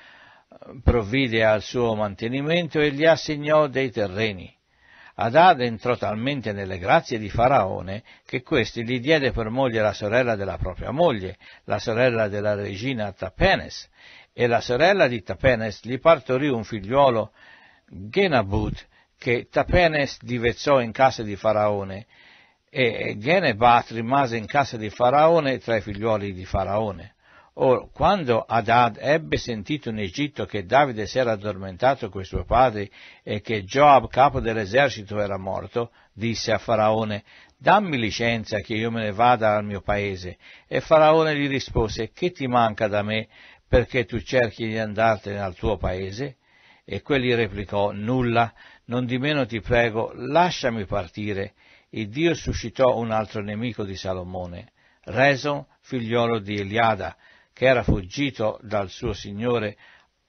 provvide al suo mantenimento e gli assegnò dei terreni. Adad entrò talmente nelle grazie di Faraone che questi gli diede per moglie la sorella della propria moglie, la sorella della regina Tapenes, e la sorella di Tapenes gli partorì un figliuolo, Genabut, che Tapenes divezzò in casa di Faraone, e Genebat rimase in casa di Faraone tra i figliuoli di Faraone. Or, quando Adad ebbe sentito in Egitto che Davide si era addormentato coi suoi padri e che Joab, capo dell'esercito, era morto, disse a Faraone, dammi licenza che io me ne vada al mio paese. E Faraone gli rispose, che ti manca da me perché tu cerchi di andartene al tuo paese? E quelli replicò, nulla, non di meno ti prego, lasciami partire. E Dio suscitò un altro nemico di Salomone, Reson, figliolo di Eliada, che era fuggito dal suo signore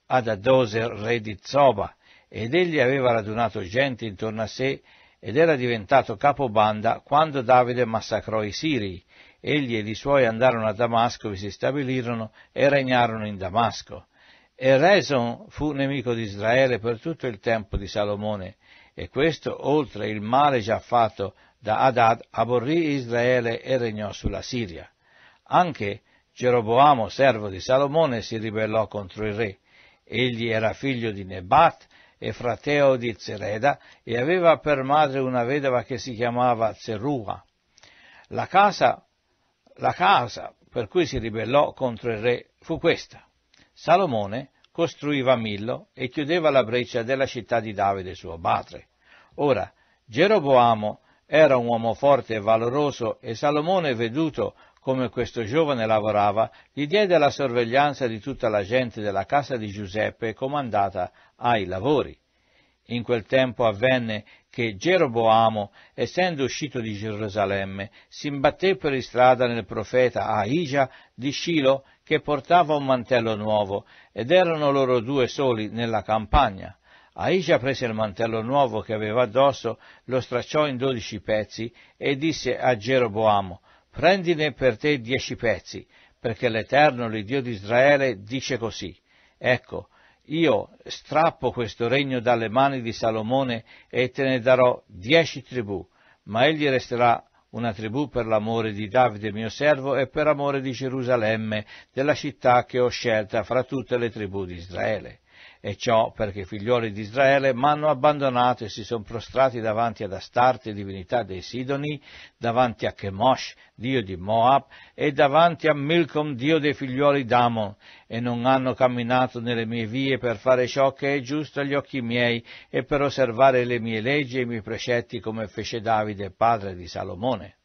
ad Adoser, re di Zoba, ed egli aveva radunato gente intorno a sé ed era diventato capobanda quando Davide massacrò i Siri, Egli ed i suoi andarono a Damasco, vi si stabilirono e regnarono in Damasco. E Rezon fu nemico di Israele per tutto il tempo di Salomone, e questo, oltre il male già fatto da Adad, aborrì Israele e regnò sulla Siria. Anche Geroboamo, servo di Salomone, si ribellò contro il re. Egli era figlio di Nebat e frateo di Zereda e aveva per madre una vedova che si chiamava Zerua. La casa la causa per cui si ribellò contro il re fu questa. Salomone costruiva Millo e chiudeva la breccia della città di Davide suo padre. Ora, Geroboamo era un uomo forte e valoroso e Salomone, veduto come questo giovane lavorava, gli diede la sorveglianza di tutta la gente della casa di Giuseppe comandata ai lavori. In quel tempo avvenne che Geroboamo, essendo uscito di Gerusalemme, si imbatté per strada nel profeta Aija di Shilo, che portava un mantello nuovo, ed erano loro due soli nella campagna. Aisha prese il mantello nuovo che aveva addosso, lo stracciò in dodici pezzi e disse a Geroboamo, prendine per te dieci pezzi, perché l'Eterno, l'Iddio di Israele, dice così. Ecco, io strappo questo regno dalle mani di Salomone e te ne darò dieci tribù, ma egli resterà una tribù per l'amore di Davide mio servo e per amore di Gerusalemme, della città che ho scelta fra tutte le tribù di Israele. E ciò perché i figlioli di Israele m'hanno abbandonato e si sono prostrati davanti ad Astarte, divinità dei Sidoni, davanti a Chemosh, dio di Moab, e davanti a Milcom, dio dei figlioli d'Amon, e non hanno camminato nelle mie vie per fare ciò che è giusto agli occhi miei e per osservare le mie leggi e i miei precetti come fece Davide, padre di Salomone.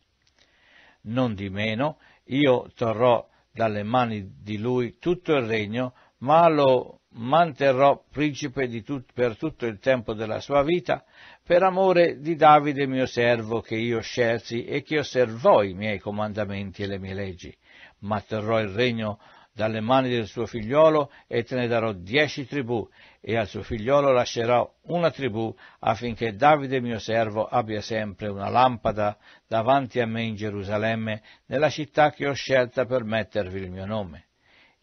Non di meno, io torrò dalle mani di lui tutto il regno, ma lo manterrò principe tut, per tutto il tempo della sua vita, per amore di Davide mio servo che io scelsi e che osservò i miei comandamenti e le mie leggi. Ma terrò il regno dalle mani del suo figliolo e te ne darò dieci tribù, e al suo figliolo lascerò una tribù affinché Davide mio servo abbia sempre una lampada davanti a me in Gerusalemme, nella città che ho scelta per mettervi il mio nome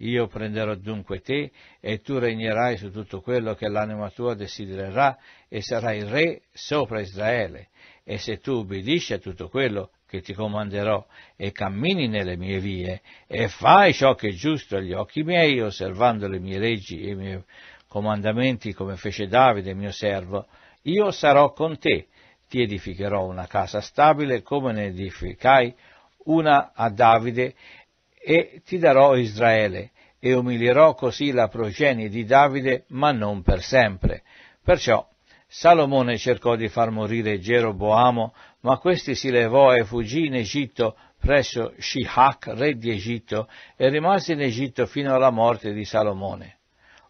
io prenderò dunque te e tu regnerai su tutto quello che l'anima tua desidererà e sarai re sopra Israele. E se tu ubbidisci a tutto quello che ti comanderò e cammini nelle mie vie e fai ciò che è giusto agli occhi miei, osservando le mie leggi e i miei comandamenti come fece Davide mio servo, io sarò con te, ti edificherò una casa stabile come ne edificai una a Davide e ti darò Israele, e umilierò così la progenie di Davide, ma non per sempre. Perciò Salomone cercò di far morire Geroboamo, ma questi si levò e fuggì in Egitto presso Shihak, re di Egitto, e rimase in Egitto fino alla morte di Salomone.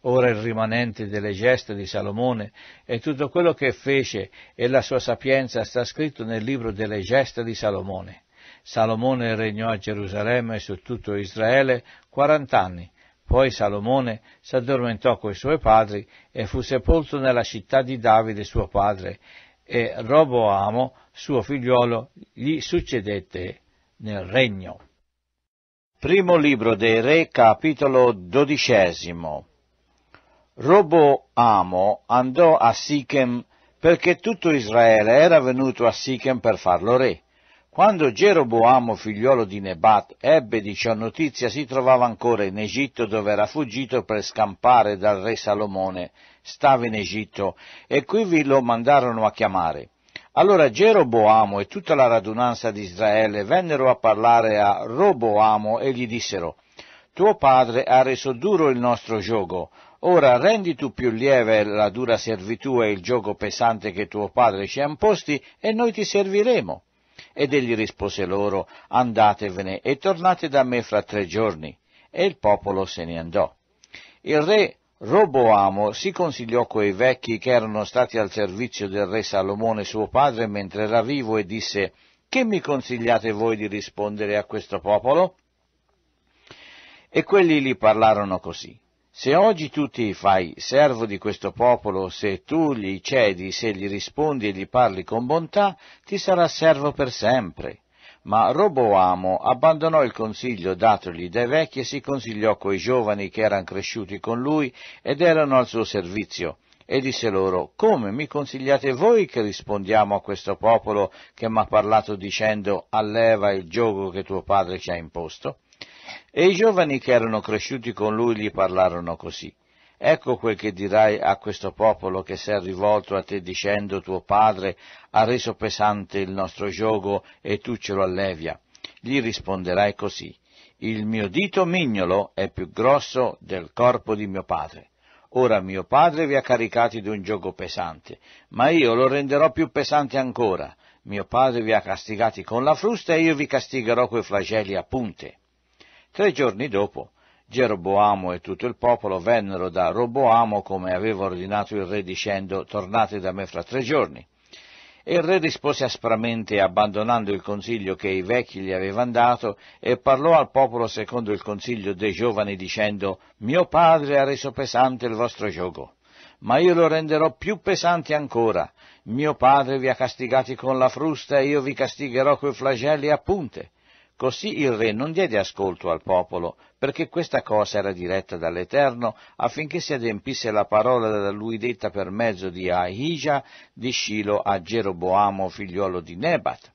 Ora il rimanente delle geste di Salomone e tutto quello che fece e la sua sapienza sta scritto nel libro delle geste di Salomone. Salomone regnò a Gerusalemme e su tutto Israele quarant'anni. Poi Salomone s'addormentò coi suoi padri e fu sepolto nella città di Davide suo padre e Roboamo, suo figliolo, gli succedette nel regno. Primo libro dei Re, capitolo dodicesimo. Roboamo andò a Sichem perché tutto Israele era venuto a Sichem per farlo re. Quando Geroboamo, figliolo di Nebat, ebbe di ciò notizia, si trovava ancora in Egitto dove era fuggito per scampare dal re Salomone. Stava in Egitto e qui lo mandarono a chiamare. Allora Geroboamo e tutta la radunanza di Israele vennero a parlare a Roboamo e gli dissero Tuo padre ha reso duro il nostro gioco. Ora rendi tu più lieve la dura servitù e il gioco pesante che tuo padre ci ha imposti e noi ti serviremo. Ed egli rispose loro, andatevene e tornate da me fra tre giorni. E il popolo se ne andò. Il re Roboamo si consigliò coi vecchi che erano stati al servizio del re Salomone suo padre mentre era vivo e disse, che mi consigliate voi di rispondere a questo popolo? E quelli gli parlarono così. Se oggi tu ti fai servo di questo popolo, se tu gli cedi, se gli rispondi e gli parli con bontà, ti sarà servo per sempre. Ma Roboamo abbandonò il consiglio datogli dai vecchi e si consigliò coi giovani che erano cresciuti con lui ed erano al suo servizio. E disse loro, come mi consigliate voi che rispondiamo a questo popolo che m'ha parlato dicendo alleva il gioco che tuo padre ci ha imposto? E i giovani che erano cresciuti con lui gli parlarono così. Ecco quel che dirai a questo popolo che s'è rivolto a te dicendo tuo padre ha reso pesante il nostro gioco e tu ce lo allevia. Gli risponderai così. Il mio dito mignolo è più grosso del corpo di mio padre. Ora mio padre vi ha caricati di un gioco pesante, ma io lo renderò più pesante ancora. Mio padre vi ha castigati con la frusta e io vi castigherò coi flagelli a punte. Tre giorni dopo, Geroboamo e tutto il popolo vennero da Roboamo come aveva ordinato il re dicendo tornate da me fra tre giorni. E il re rispose aspramente abbandonando il consiglio che i vecchi gli avevano dato e parlò al popolo secondo il consiglio dei giovani dicendo mio padre ha reso pesante il vostro gioco, ma io lo renderò più pesante ancora. Mio padre vi ha castigati con la frusta e io vi castigherò coi flagelli a punte. Così il re non diede ascolto al popolo, perché questa cosa era diretta dall'Eterno affinché si adempisse la parola da lui detta per mezzo di Ahija di Shilo a Geroboamo, figliuolo di Nebat.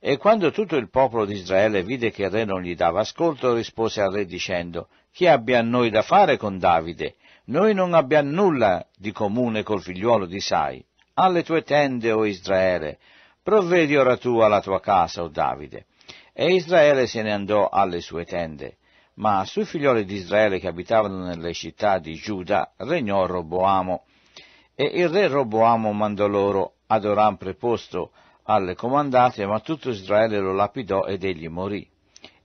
E quando tutto il popolo di Israele vide che il re non gli dava ascolto, rispose al re dicendo, Chi abbia noi da fare con Davide? Noi non abbiamo nulla di comune col figliuolo di Sai. Alle tue tende, o Israele, provvedi ora tu alla tua casa, o Davide e Israele se ne andò alle sue tende. Ma sui figlioli di Israele che abitavano nelle città di Giuda regnò Roboamo. E il re Roboamo mandò loro Adoram preposto alle comandate, ma tutto Israele lo lapidò ed egli morì.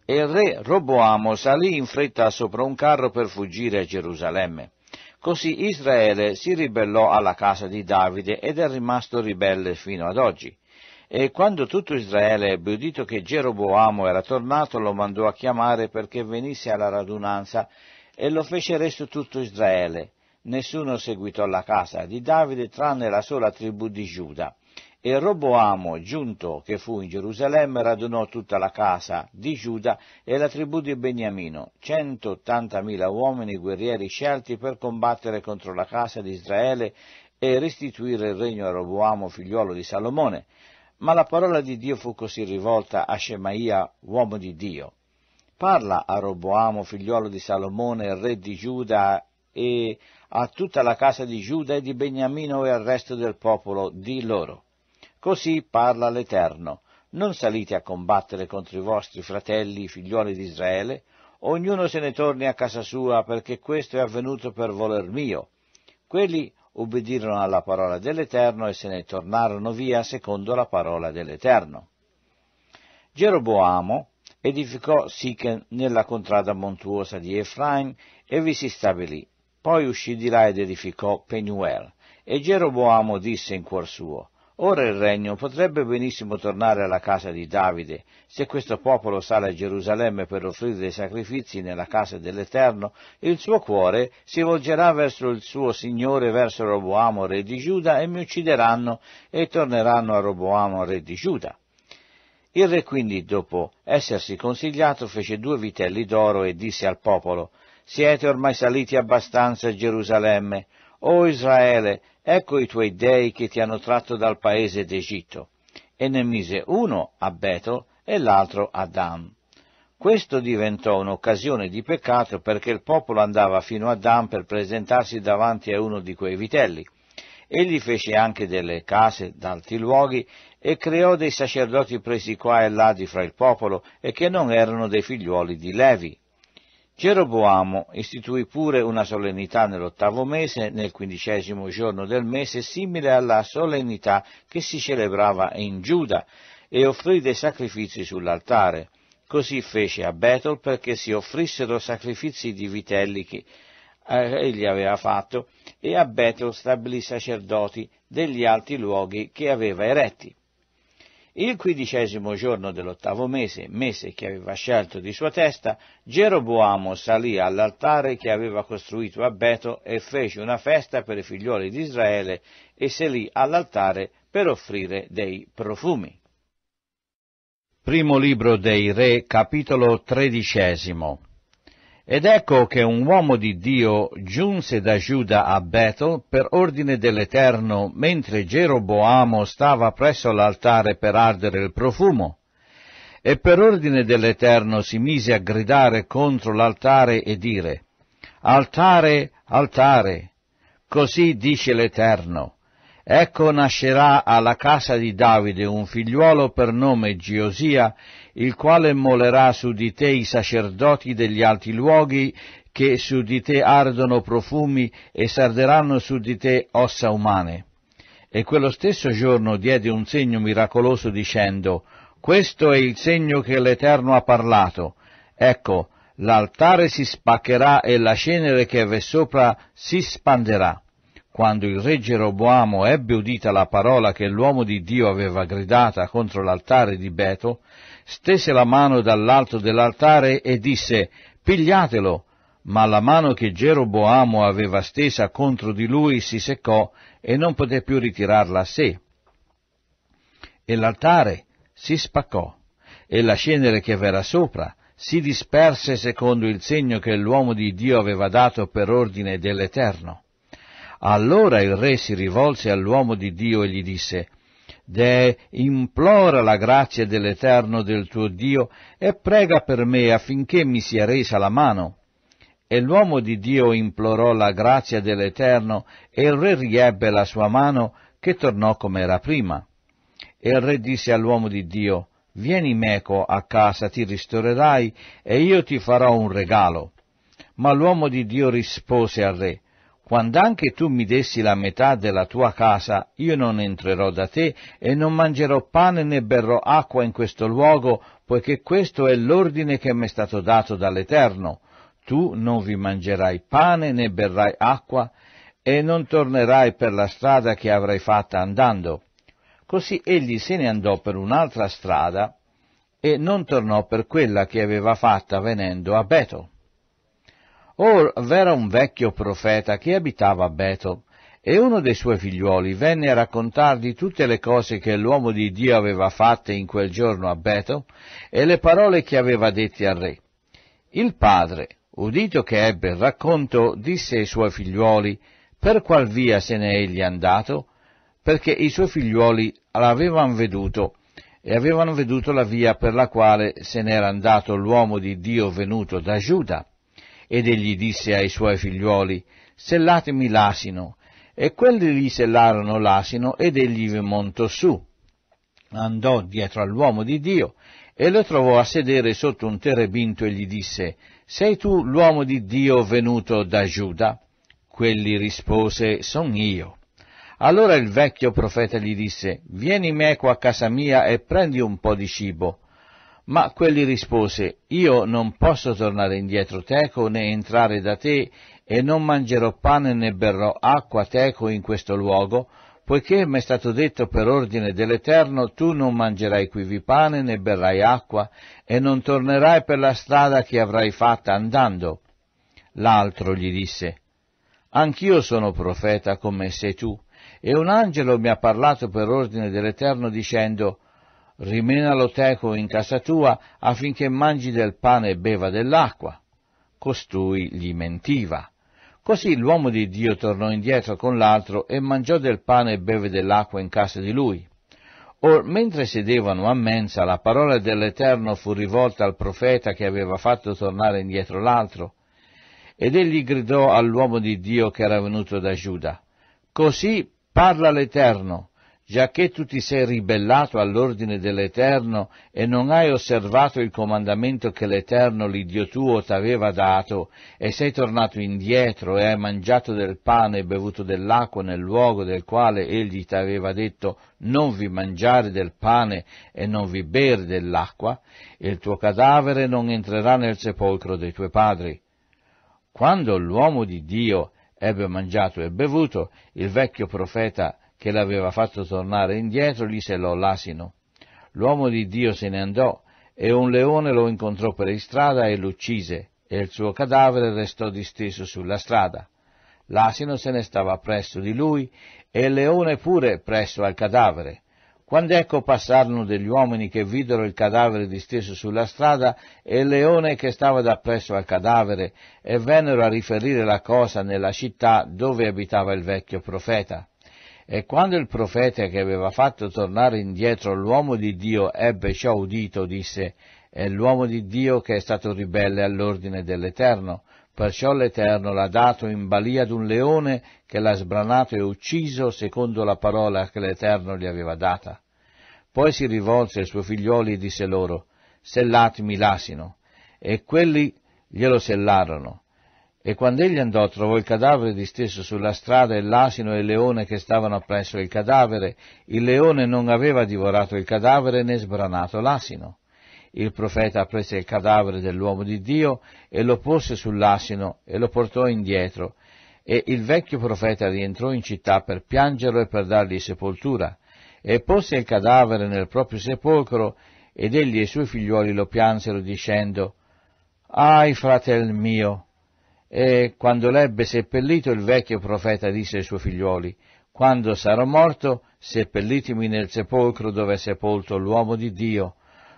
E il re Roboamo salì in fretta sopra un carro per fuggire a Gerusalemme. Così Israele si ribellò alla casa di Davide ed è rimasto ribelle fino ad oggi. E quando tutto Israele ebbe udito che Geroboamo era tornato, lo mandò a chiamare perché venisse alla radunanza, e lo fece resto tutto Israele. Nessuno seguitò la casa di Davide tranne la sola tribù di Giuda. E Roboamo, giunto che fu in Gerusalemme, radunò tutta la casa di Giuda e la tribù di Beniamino, 180.000 uomini guerrieri scelti per combattere contro la casa di Israele e restituire il regno a Roboamo, figliuolo di Salomone, ma la parola di Dio fu così rivolta a Shemaia, uomo di Dio. Parla a Roboamo, figliuolo di Salomone, re di Giuda, e a tutta la casa di Giuda e di Beniamino e al resto del popolo, di loro. Così parla l'Eterno. Non salite a combattere contro i vostri fratelli, figliuoli di Israele, ognuno se ne torni a casa sua, perché questo è avvenuto per voler mio. Quelli ubbidirono alla parola dell'Eterno e se ne tornarono via secondo la parola dell'Eterno. Geroboamo edificò Sichen nella contrada montuosa di Efraim e vi si stabilì. Poi uscì di là ed edificò Penuel. E Geroboamo disse in cuor suo, Ora il regno potrebbe benissimo tornare alla casa di Davide, se questo popolo sale a Gerusalemme per offrire dei sacrifici nella casa dell'Eterno, il suo cuore si volgerà verso il suo Signore, verso Roboamo re di Giuda, e mi uccideranno e torneranno a Roboamo re di Giuda. Il re quindi, dopo essersi consigliato, fece due vitelli d'oro e disse al popolo, siete ormai saliti abbastanza a Gerusalemme, o Israele, ecco i tuoi dei che ti hanno tratto dal paese d'Egitto. E ne mise uno a Betel e l'altro a Dan. Questo diventò un'occasione di peccato perché il popolo andava fino a Dan per presentarsi davanti a uno di quei vitelli. Egli fece anche delle case d'alti luoghi e creò dei sacerdoti presi qua e là di fra il popolo e che non erano dei figliuoli di Levi, Geroboamo istituì pure una solennità nell'ottavo mese, nel quindicesimo giorno del mese, simile alla solennità che si celebrava in Giuda, e offrì dei sacrifici sull'altare. Così fece a Betel perché si offrissero sacrifici di vitelli che eh, egli aveva fatto, e a Betel stabilì sacerdoti degli alti luoghi che aveva eretti. Il quindicesimo giorno dell'ottavo mese, mese che aveva scelto di sua testa, Geroboamo salì all'altare che aveva costruito a Beto e fece una festa per i figlioli di Israele e salì all'altare per offrire dei profumi. Primo libro dei Re, capitolo tredicesimo. Ed ecco che un uomo di Dio giunse da Giuda a Bethel per ordine dell'Eterno mentre Geroboamo stava presso l'altare per ardere il profumo. E per ordine dell'Eterno si mise a gridare contro l'altare e dire, Altare, altare, così dice l'Eterno, ecco nascerà alla casa di Davide un figliuolo per nome Giosia, il quale molerà su di te i sacerdoti degli alti luoghi che su di te ardono profumi e sarderanno su di te ossa umane. E quello stesso giorno diede un segno miracoloso dicendo, questo è il segno che l'Eterno ha parlato. Ecco, l'altare si spaccherà e la cenere che v'è sopra si spanderà. Quando il re Geroboamo ebbe udita la parola che l'uomo di Dio aveva gridata contro l'altare di Beto, stese la mano dall'alto dell'altare e disse, pigliatelo, ma la mano che Geroboamo aveva stesa contro di lui si seccò e non poté più ritirarla a sé. E l'altare si spaccò, e la cenere che v'era sopra si disperse secondo il segno che l'uomo di Dio aveva dato per ordine dell'Eterno. Allora il re si rivolse all'uomo di Dio e gli disse, Deh, implora la grazia dell'Eterno del tuo Dio e prega per me affinché mi sia resa la mano. E l'uomo di Dio implorò la grazia dell'Eterno e il re riebbe la sua mano che tornò come era prima. E il re disse all'uomo di Dio, vieni meco a casa, ti ristorerai e io ti farò un regalo. Ma l'uomo di Dio rispose al re, quando anche tu mi dessi la metà della tua casa, io non entrerò da te e non mangerò pane né berrò acqua in questo luogo, poiché questo è l'ordine che mi è stato dato dall'Eterno. Tu non vi mangerai pane né berrai acqua e non tornerai per la strada che avrai fatta andando. Così egli se ne andò per un'altra strada e non tornò per quella che aveva fatta venendo a Beto. Or v'era un vecchio profeta che abitava a Beto, e uno dei suoi figliuoli venne a raccontargli tutte le cose che l'uomo di Dio aveva fatte in quel giorno a Beto e le parole che aveva dette al re. Il padre, udito che ebbe il racconto, disse ai suoi figliuoli per qual via se n'è egli andato, perché i suoi figliuoli l'avevano veduto e avevano veduto la via per la quale se n'era andato l'uomo di Dio venuto da Giuda ed egli disse ai suoi figliuoli, sellatemi l'asino. E quelli gli sellarono l'asino ed egli vi montò su. Andò dietro all'uomo di Dio e lo trovò a sedere sotto un terebinto e gli disse, sei tu l'uomo di Dio venuto da Giuda? Quelli rispose, son io. Allora il vecchio profeta gli disse, vieni meco a casa mia e prendi un po' di cibo. Ma quelli rispose, Io non posso tornare indietro teco né entrare da te, e non mangerò pane né berrò acqua teco in questo luogo, poiché m'è stato detto per ordine dell'Eterno, tu non mangerai quivi pane né berrai acqua, e non tornerai per la strada che avrai fatta andando. L'altro gli disse, Anch'io sono profeta come sei tu, e un angelo mi ha parlato per ordine dell'Eterno dicendo, rimena teco in casa tua affinché mangi del pane e beva dell'acqua. Costui gli mentiva. Così l'uomo di Dio tornò indietro con l'altro e mangiò del pane e beve dell'acqua in casa di lui. Or, mentre sedevano a mensa, la parola dell'Eterno fu rivolta al profeta che aveva fatto tornare indietro l'altro, ed egli gridò all'uomo di Dio che era venuto da Giuda, Così parla l'Eterno, giacché tu ti sei ribellato all'ordine dell'Eterno e non hai osservato il comandamento che l'Eterno, l'Iddio tuo, t'aveva dato, e sei tornato indietro e hai mangiato del pane e bevuto dell'acqua nel luogo del quale egli t'aveva detto non vi mangiare del pane e non vi bere dell'acqua, il tuo cadavere non entrerà nel sepolcro dei tuoi padri. Quando l'uomo di Dio ebbe mangiato e bevuto, il vecchio profeta che l'aveva fatto tornare indietro, gli selò l'asino. L'uomo di Dio se ne andò e un leone lo incontrò per strada e l'uccise, e il suo cadavere restò disteso sulla strada. L'asino se ne stava presso di lui e il leone pure presso al cadavere. Quando ecco passarono degli uomini che videro il cadavere disteso sulla strada e il leone che stava dappresso al cadavere, e vennero a riferire la cosa nella città dove abitava il vecchio profeta. E quando il profeta che aveva fatto tornare indietro l'uomo di Dio ebbe ciò udito, disse, è l'uomo di Dio che è stato ribelle all'ordine dell'Eterno, perciò l'Eterno l'ha dato in balia ad un leone che l'ha sbranato e ucciso secondo la parola che l'Eterno gli aveva data. Poi si rivolse ai suoi figlioli e disse loro, sellatemi l'asino, e quelli glielo sellarono. E quando egli andò trovò il cadavere disteso sulla strada e l'asino e il leone che stavano appresso il cadavere. Il leone non aveva divorato il cadavere né sbranato l'asino. Il profeta prese il cadavere dell'uomo di Dio e lo pose sull'asino e lo portò indietro. E il vecchio profeta rientrò in città per piangerlo e per dargli sepoltura. E pose il cadavere nel proprio sepolcro ed egli e i suoi figliuoli lo piansero dicendo, Ai fratel mio! E quando l'ebbe seppellito, il vecchio profeta disse ai suoi figlioli, quando sarò morto, seppellitemi nel sepolcro dove è sepolto l'uomo di Dio,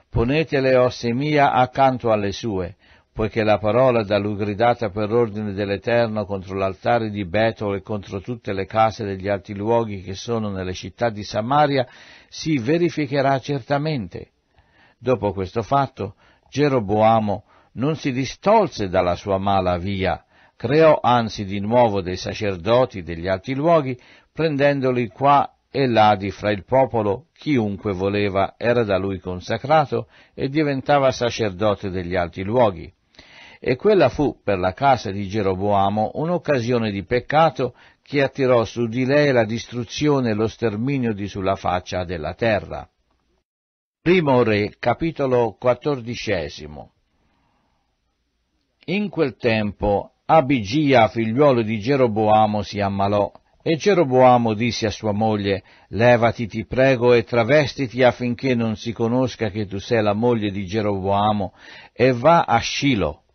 ponete le ossa mia accanto alle sue, poiché la parola da lui gridata per ordine dell'Eterno contro l'altare di Beto e contro tutte le case degli alti luoghi che sono nelle città di Samaria si verificherà certamente. Dopo questo fatto, Geroboamo non si distolse dalla sua mala via, creò anzi di nuovo dei sacerdoti degli alti luoghi, prendendoli qua e là di fra il popolo, chiunque voleva era da lui consacrato e diventava sacerdote degli alti luoghi. E quella fu per la casa di Geroboamo un'occasione di peccato che attirò su di lei la distruzione e lo sterminio di sulla faccia della terra. Primo Re, capitolo quattordicesimo. In quel tempo Abigia, figliuolo di Geroboamo, si ammalò, e Geroboamo disse a sua moglie, Levati, ti prego, e travestiti affinché non si conosca che tu sei la moglie di Geroboamo, e va a Scilo.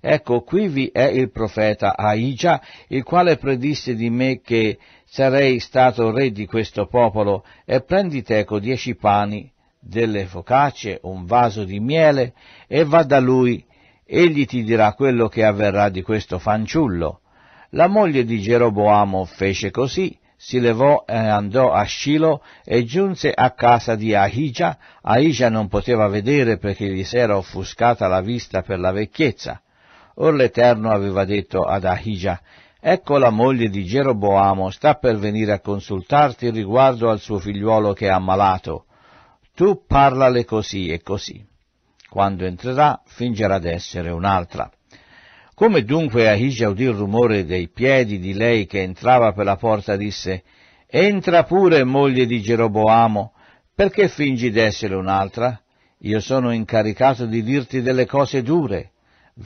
Ecco, qui vi è il profeta Aigia, il quale predisse di me che sarei stato re di questo popolo, e prendi teco dieci pani, delle focacce, un vaso di miele, e va da lui, egli ti dirà quello che avverrà di questo fanciullo. La moglie di Geroboamo fece così, si levò e andò a Scilo e giunse a casa di Ahija. Ahija non poteva vedere perché gli si era offuscata la vista per la vecchiezza. Or l'Eterno aveva detto ad Ahija, Ecco la moglie di Geroboamo sta per venire a consultarti riguardo al suo figliuolo che è ammalato. Tu parlale così e così quando entrerà fingerà d'essere un'altra. Come dunque Ahija udì il rumore dei piedi di lei che entrava per la porta, disse, Entra pure, moglie di Geroboamo, perché fingi d'essere un'altra? Io sono incaricato di dirti delle cose dure.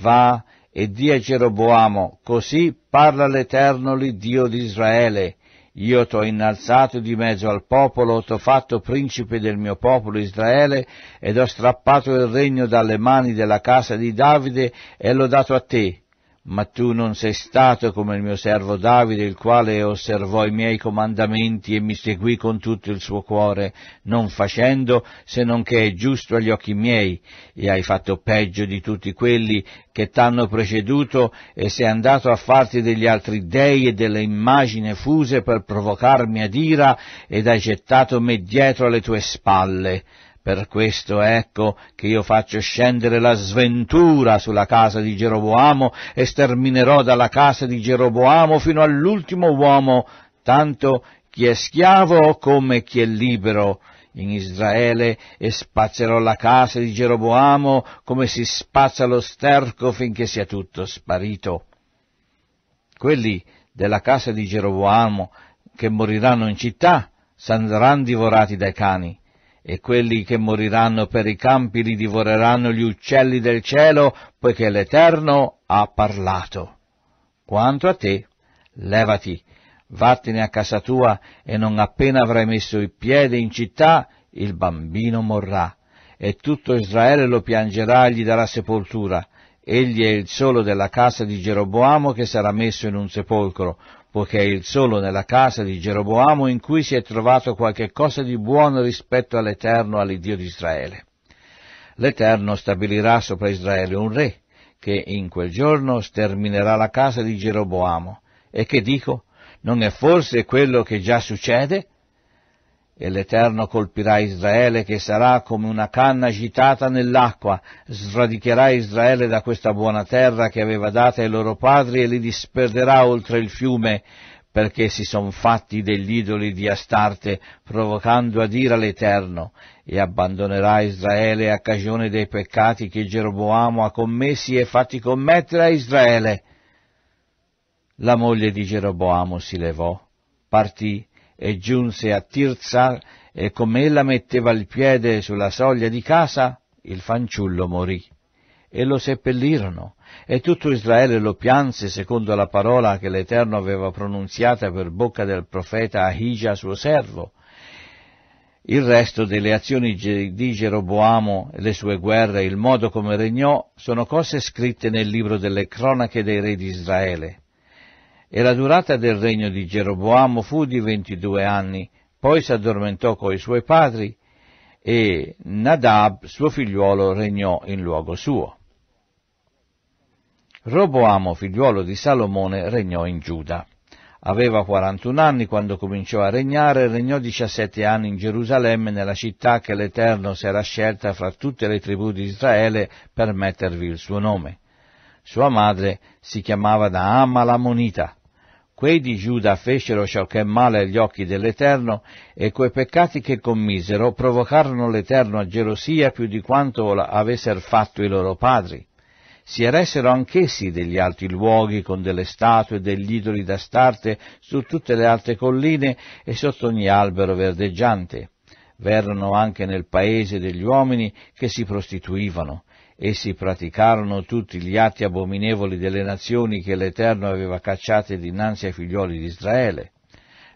Va e di a Geroboamo, così parla l'Eterno l'Iddio di Israele, io t'ho innalzato di mezzo al popolo, t'ho fatto principe del mio popolo Israele, ed ho strappato il regno dalle mani della casa di Davide e l'ho dato a te, ma tu non sei stato come il mio servo Davide, il quale osservò i miei comandamenti e mi seguì con tutto il suo cuore, non facendo se non che è giusto agli occhi miei, e hai fatto peggio di tutti quelli che t'hanno preceduto e sei andato a farti degli altri dei e delle immagini fuse per provocarmi ad ira ed hai gettato me dietro alle tue spalle. Per questo ecco che io faccio scendere la sventura sulla casa di Geroboamo e sterminerò dalla casa di Geroboamo fino all'ultimo uomo, tanto chi è schiavo come chi è libero in Israele e spazzerò la casa di Geroboamo come si spazza lo sterco finché sia tutto sparito. Quelli della casa di Geroboamo che moriranno in città saranno divorati dai cani e quelli che moriranno per i campi li divoreranno gli uccelli del cielo, poiché l'Eterno ha parlato. Quanto a te, levati, vattene a casa tua, e non appena avrai messo il piede in città, il bambino morrà, e tutto Israele lo piangerà e gli darà sepoltura. Egli è il solo della casa di Geroboamo che sarà messo in un sepolcro, poiché è il solo nella casa di Geroboamo in cui si è trovato qualche cosa di buono rispetto all'Eterno, all'Iddio di Israele. L'Eterno stabilirà sopra Israele un re, che in quel giorno sterminerà la casa di Geroboamo. E che dico? Non è forse quello che già succede? E l'Eterno colpirà Israele che sarà come una canna agitata nell'acqua, sradicherà Israele da questa buona terra che aveva data ai loro padri e li disperderà oltre il fiume, perché si son fatti degli idoli di Astarte, provocando ad ira l'Eterno, e abbandonerà Israele a cagione dei peccati che Geroboamo ha commessi e fatti commettere a Israele. La moglie di Geroboamo si levò, partì e giunse a Tirza e come ella metteva il piede sulla soglia di casa, il fanciullo morì e lo seppellirono e tutto Israele lo pianse secondo la parola che l'Eterno aveva pronunziata per bocca del profeta Ahija suo servo. Il resto delle azioni di Geroboamo, le sue guerre, il modo come regnò, sono cose scritte nel libro delle cronache dei re di Israele. E la durata del regno di Geroboamo fu di ventidue anni, poi si addormentò coi suoi padri e Nadab, suo figliuolo, regnò in luogo suo. Roboamo, figliuolo di Salomone, regnò in Giuda. Aveva 41 anni quando cominciò a regnare, e regnò 17 anni in Gerusalemme, nella città che l'Eterno si era scelta fra tutte le tribù di Israele per mettervi il suo nome. Sua madre si chiamava Naama Lamonita. Quei di Giuda fecero ciò che è male agli occhi dell'Eterno e quei peccati che commisero provocarono l'Eterno a gelosia più di quanto avessero fatto i loro padri. Si eressero anch'essi degli alti luoghi con delle statue degli idoli d'astarte su tutte le alte colline e sotto ogni albero verdeggiante. V'erano anche nel paese degli uomini che si prostituivano Essi praticarono tutti gli atti abominevoli delle nazioni che l'Eterno aveva cacciate dinanzi ai figlioli di Israele.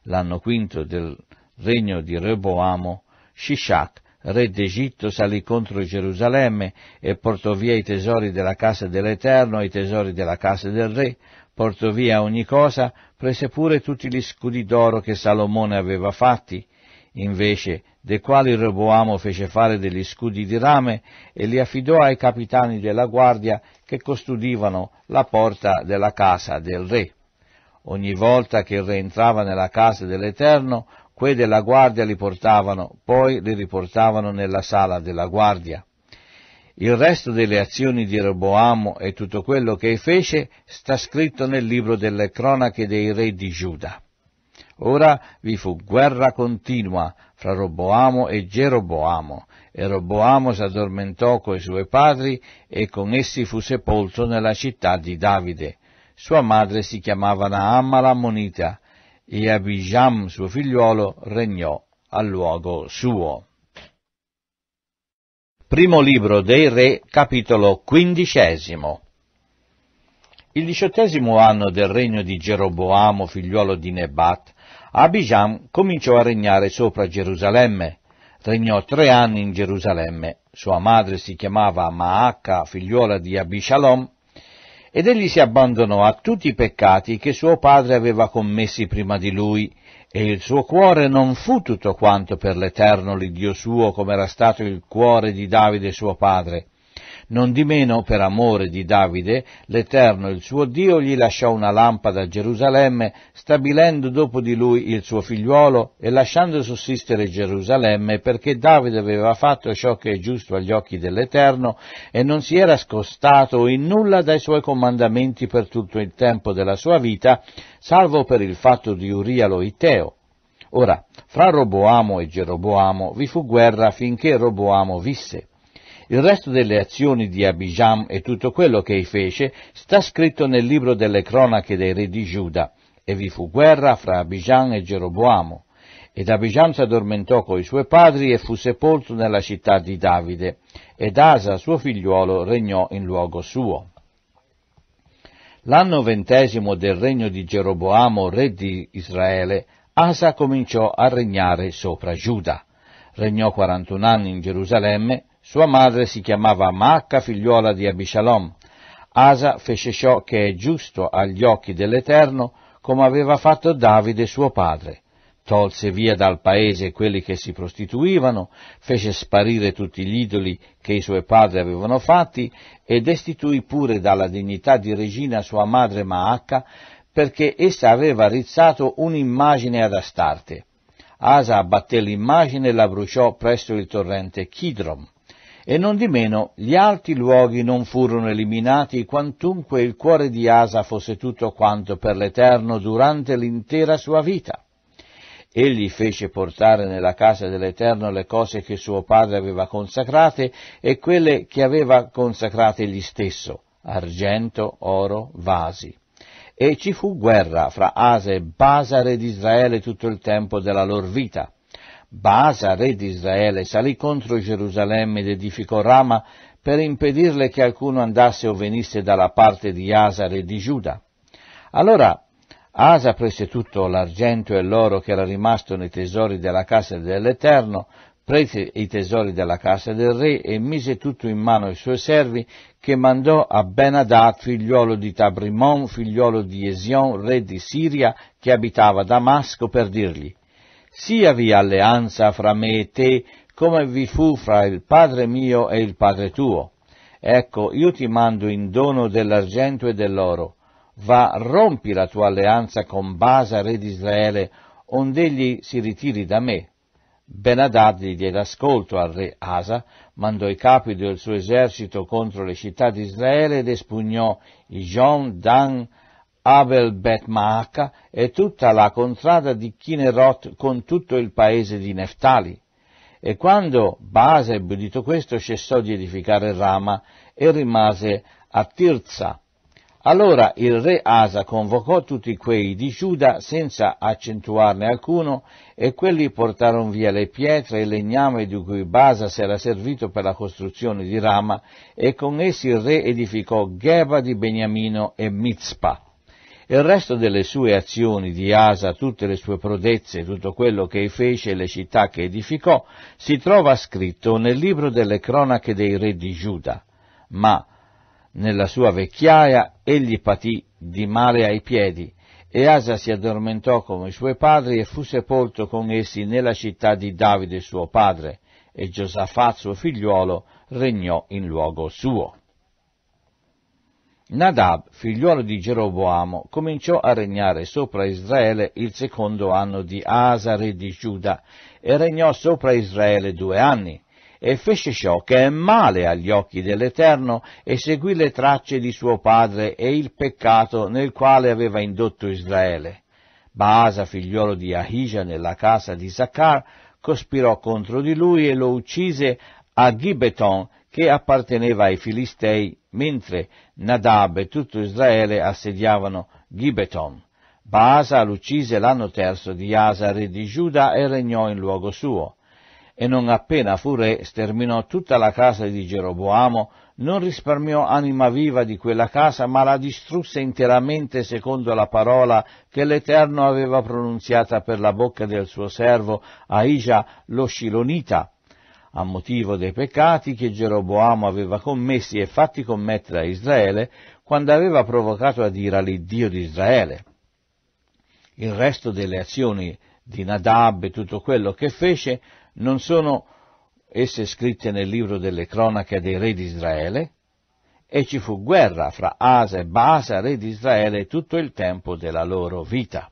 L'anno quinto del regno di Reboamo, Shishak, re d'Egitto, salì contro Gerusalemme e portò via i tesori della casa dell'Eterno e i tesori della casa del re, portò via ogni cosa, prese pure tutti gli scudi d'oro che Salomone aveva fatti, invece, dei quali Roboamo fece fare degli scudi di rame e li affidò ai capitani della guardia che custodivano la porta della casa del re. Ogni volta che il re entrava nella casa dell'Eterno, quei della guardia li portavano, poi li riportavano nella sala della guardia. Il resto delle azioni di Roboamo e tutto quello che fece sta scritto nel libro delle cronache dei re di Giuda. Ora vi fu guerra continua fra Roboamo e Geroboamo, e Roboamo si addormentò coi suoi padri e con essi fu sepolto nella città di Davide. Sua madre si chiamava Naamma la Monita, e Abijam, suo figliuolo, regnò al luogo suo. Primo libro dei Re, capitolo quindicesimo. Il diciottesimo anno del regno di Geroboamo, figliuolo di Nebat, Abijam cominciò a regnare sopra Gerusalemme. Regnò tre anni in Gerusalemme. Sua madre si chiamava Maacca, figliuola di Abishalom, ed egli si abbandonò a tutti i peccati che suo padre aveva commessi prima di lui, e il suo cuore non fu tutto quanto per l'Eterno l'Iddio suo, come era stato il cuore di Davide suo padre. Non di meno, per amore di Davide, l'Eterno, il suo Dio, gli lasciò una lampada a Gerusalemme, stabilendo dopo di lui il suo figliuolo e lasciando sussistere Gerusalemme, perché Davide aveva fatto ciò che è giusto agli occhi dell'Eterno e non si era scostato in nulla dai suoi comandamenti per tutto il tempo della sua vita, salvo per il fatto di Urialo Iteo. Ora, fra Roboamo e Geroboamo vi fu guerra finché Roboamo visse. Il resto delle azioni di Abijam e tutto quello che fece sta scritto nel libro delle cronache dei re di Giuda, e vi fu guerra fra Abijam e Geroboamo. Ed Abijam si addormentò con i suoi padri e fu sepolto nella città di Davide, ed Asa, suo figliuolo, regnò in luogo suo. L'anno ventesimo del regno di Geroboamo, re di Israele, Asa cominciò a regnare sopra Giuda. Regnò 41 anni in Gerusalemme, sua madre si chiamava Maacca, figliuola di Abishalom. Asa fece ciò che è giusto agli occhi dell'Eterno, come aveva fatto Davide suo padre. Tolse via dal paese quelli che si prostituivano, fece sparire tutti gli idoli che i suoi padri avevano fatti e destituì pure dalla dignità di regina sua madre Maacca, perché essa aveva rizzato un'immagine ad Astarte. Asa abbatté l'immagine e la bruciò presso il torrente Kidrom. E non di meno gli alti luoghi non furono eliminati quantunque il cuore di Asa fosse tutto quanto per l'Eterno durante l'intera sua vita. Egli fece portare nella casa dell'Eterno le cose che suo padre aveva consacrate e quelle che aveva consacrate egli stesso, argento, oro, vasi. E ci fu guerra fra Asa e Basa, re di Israele tutto il tempo della loro vita Baasa, re di Israele, salì contro Gerusalemme ed edificò Rama per impedirle che alcuno andasse o venisse dalla parte di Asa, re di Giuda. Allora Asa prese tutto l'argento e l'oro che era rimasto nei tesori della casa dell'Eterno, prese i tesori della casa del re e mise tutto in mano ai suoi servi che mandò a Benadad, figliuolo di Tabrimon, figliuolo di Esion, re di Siria, che abitava a Damasco, per dirgli siavi alleanza fra me e te, come vi fu fra il Padre mio e il Padre tuo. Ecco, io ti mando in dono dell'argento e dell'oro. Va, rompi la tua alleanza con Basa, re di Israele, ond'egli si ritiri da me. Benadad gli diede ascolto al re Asa, mandò i capi del suo esercito contro le città di Israele ed espugnò i Ijon, Dan, Abel Bet Maaca e tutta la contrada di Kineroth con tutto il paese di Neftali. E quando ebbe udito questo cessò di edificare Rama e rimase a Tirza. Allora il re Asa convocò tutti quei di Giuda senza accentuarne alcuno e quelli portarono via le pietre e legname di cui Basa si era servito per la costruzione di Rama e con essi il re edificò Geba di Beniamino e Mizpa. Il resto delle sue azioni di Asa, tutte le sue prodezze, tutto quello che fece e le città che edificò, si trova scritto nel libro delle cronache dei re di Giuda. Ma nella sua vecchiaia egli patì di male ai piedi, e Asa si addormentò come i suoi padri e fu sepolto con essi nella città di Davide suo padre, e Giosafat suo figliuolo regnò in luogo suo. Nadab, figliuolo di Geroboamo, cominciò a regnare sopra Israele il secondo anno di Asa, re di Giuda, e regnò sopra Israele due anni. E fece ciò che è male agli occhi dell'Eterno, e seguì le tracce di suo padre e il peccato nel quale aveva indotto Israele. Baasa, figliuolo di Ahija, nella casa di Zaccar, cospirò contro di lui e lo uccise a Gibeton, che apparteneva ai Filistei, mentre Nadab e tutto Israele assediavano Gibeton. Baasa l'uccise l'anno terzo di Asa, re di Giuda, e regnò in luogo suo. E non appena fu re, sterminò tutta la casa di Geroboamo, non risparmiò anima viva di quella casa, ma la distrusse interamente secondo la parola che l'Eterno aveva pronunziata per la bocca del suo servo Aisha lo Shilonita, a motivo dei peccati che Geroboamo aveva commessi e fatti commettere a Israele quando aveva provocato ad ira l'Iddio di Israele. Il resto delle azioni di Nadab e tutto quello che fece non sono esse scritte nel libro delle cronache dei re di Israele, e ci fu guerra fra Asa e Basa, re di Israele, tutto il tempo della loro vita.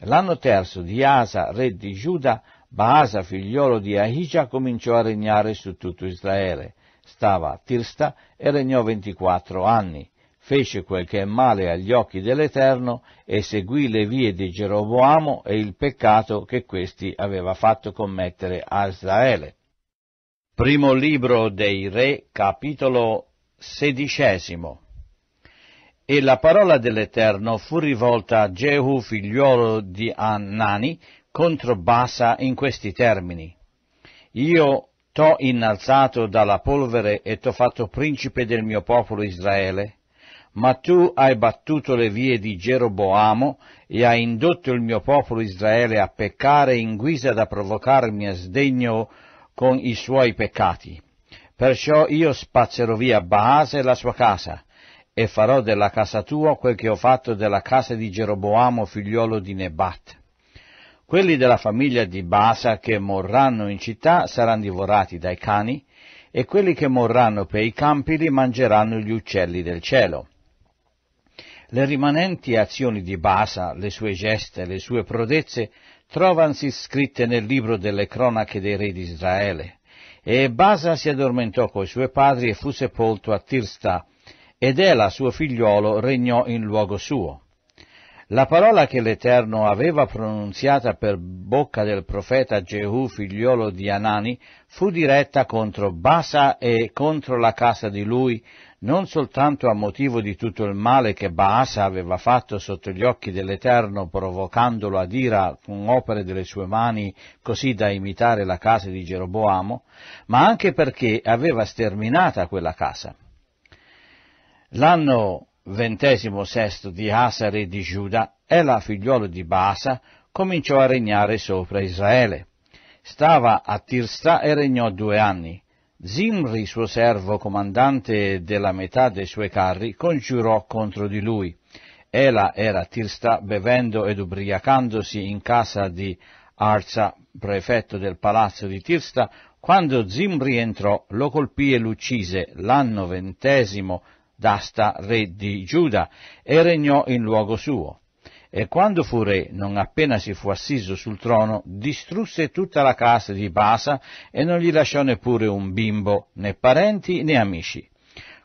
L'anno terzo di Asa, re di Giuda, Baasa, figliolo di Ahija, cominciò a regnare su tutto Israele. Stava a Tirsta e regnò 24 anni. Fece quel che è male agli occhi dell'Eterno e seguì le vie di Geroboamo e il peccato che questi aveva fatto commettere a Israele. Primo libro dei Re, capitolo sedicesimo. E la parola dell'Eterno fu rivolta a Jehu, figliuolo di Annani, contro controbassa in questi termini. Io t'ho innalzato dalla polvere e t'ho fatto principe del mio popolo Israele, ma tu hai battuto le vie di Geroboamo e hai indotto il mio popolo Israele a peccare in guisa da provocarmi a sdegno con i suoi peccati. Perciò io spazzerò via Baasa e la sua casa, e farò della casa tua quel che ho fatto della casa di Geroboamo figliuolo di Nebat. Quelli della famiglia di Basa che morranno in città saranno divorati dai cani, e quelli che morranno per i campi li mangeranno gli uccelli del cielo. Le rimanenti azioni di Basa, le sue geste, le sue prodezze, trovansi scritte nel libro delle cronache dei re di Israele. E Basa si addormentò coi suoi padri e fu sepolto a Tirsta, ed Ela, suo figliuolo, regnò in luogo suo. La parola che l'Eterno aveva pronunziata per bocca del profeta Jehu, figliolo di Anani, fu diretta contro Basa e contro la casa di lui, non soltanto a motivo di tutto il male che Baasa aveva fatto sotto gli occhi dell'Eterno, provocandolo ad ira con opere delle sue mani, così da imitare la casa di Geroboamo, ma anche perché aveva sterminata quella casa. L'anno ventesimo sesto di re di Giuda, Ela figliuolo di Baasa, cominciò a regnare sopra Israele. Stava a Tirsta e regnò due anni. Zimri, suo servo, comandante della metà dei suoi carri, congiurò contro di lui. Ela era a Tirsta, bevendo ed ubriacandosi in casa di Arza, prefetto del palazzo di Tirsta, quando Zimri entrò, lo colpì e l'uccise l'anno ventesimo d'asta re di Giuda e regnò in luogo suo. E quando fu re, non appena si fu assiso sul trono, distrusse tutta la casa di Basa e non gli lasciò neppure un bimbo, né parenti né amici.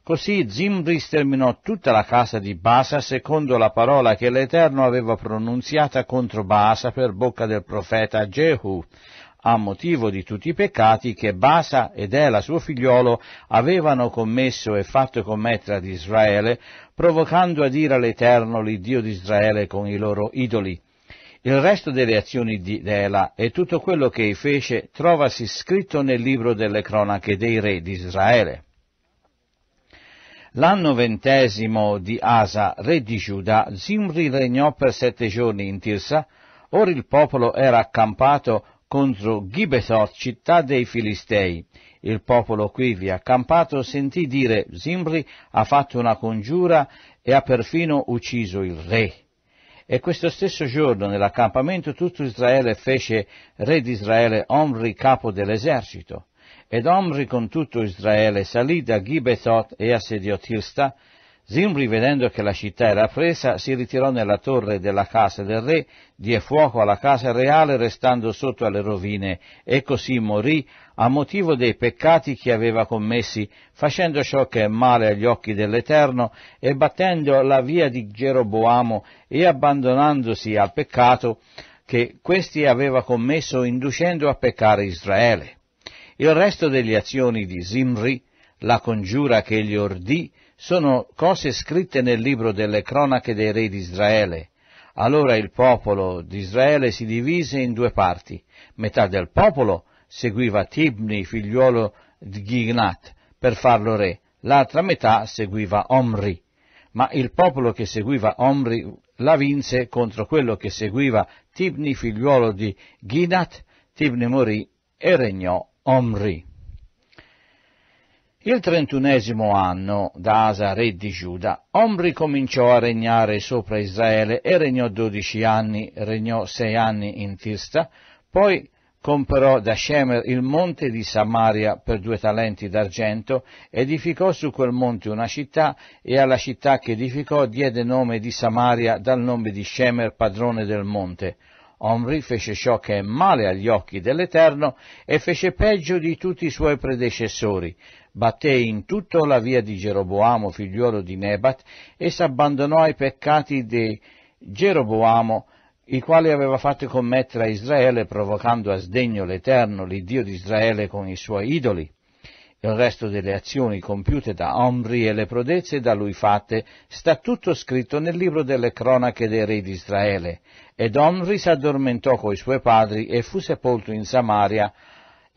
Così Zimri sterminò tutta la casa di Basa secondo la parola che l'Eterno aveva pronunziata contro Basa per bocca del profeta Jehu, a motivo di tutti i peccati che Basa ed Ela suo figliolo avevano commesso e fatto commettere ad Israele, provocando ad ira l'Eterno, l'Iddio di Israele, con i loro idoli. Il resto delle azioni di Ela e tutto quello che fece trovasi scritto nel libro delle cronache dei re di Israele. L'anno ventesimo di Asa, re di Giuda, Zimri regnò per sette giorni in Tirsa, ora il popolo era accampato contro Gibesot, città dei Filistei. Il popolo quivi accampato sentì dire Zimri ha fatto una congiura e ha perfino ucciso il re. E questo stesso giorno nell'accampamento tutto Israele fece re di Israele Omri capo dell'esercito. Ed Omri con tutto Israele salì da Gibesot e assediò Tirsta Zimri, vedendo che la città era presa, si ritirò nella torre della casa del re, diè fuoco alla casa reale restando sotto alle rovine e così morì a motivo dei peccati che aveva commessi, facendo ciò che è male agli occhi dell'Eterno e battendo la via di Geroboamo e abbandonandosi al peccato che questi aveva commesso inducendo a peccare Israele. Il resto delle azioni di Zimri, la congiura che gli ordì, sono cose scritte nel libro delle cronache dei re di Israele. Allora il popolo di Israele si divise in due parti. Metà del popolo seguiva Tibni, figliuolo di Gignat, per farlo re. L'altra metà seguiva Omri. Ma il popolo che seguiva Omri la vinse contro quello che seguiva Tibni, figliuolo di Ginat. Tibni morì e regnò Omri. Il trentunesimo anno da Asa, re di Giuda, Omri cominciò a regnare sopra Israele e regnò dodici anni, regnò sei anni in Tirsta, poi comperò da Shemer il monte di Samaria per due talenti d'argento, edificò su quel monte una città e alla città che edificò diede nome di Samaria dal nome di Shemer, padrone del monte. Omri fece ciò che è male agli occhi dell'Eterno e fece peggio di tutti i suoi predecessori batté in tutto la via di Geroboamo, figliuolo di Nebat, e s'abbandonò ai peccati di Geroboamo, i quali aveva fatto commettere a Israele provocando a sdegno l'Eterno, l'Iddio di Israele, con i suoi idoli. Il resto delle azioni compiute da Omri e le prodezze da lui fatte sta tutto scritto nel libro delle cronache dei re di Israele. Ed Omri s'addormentò coi suoi padri e fu sepolto in Samaria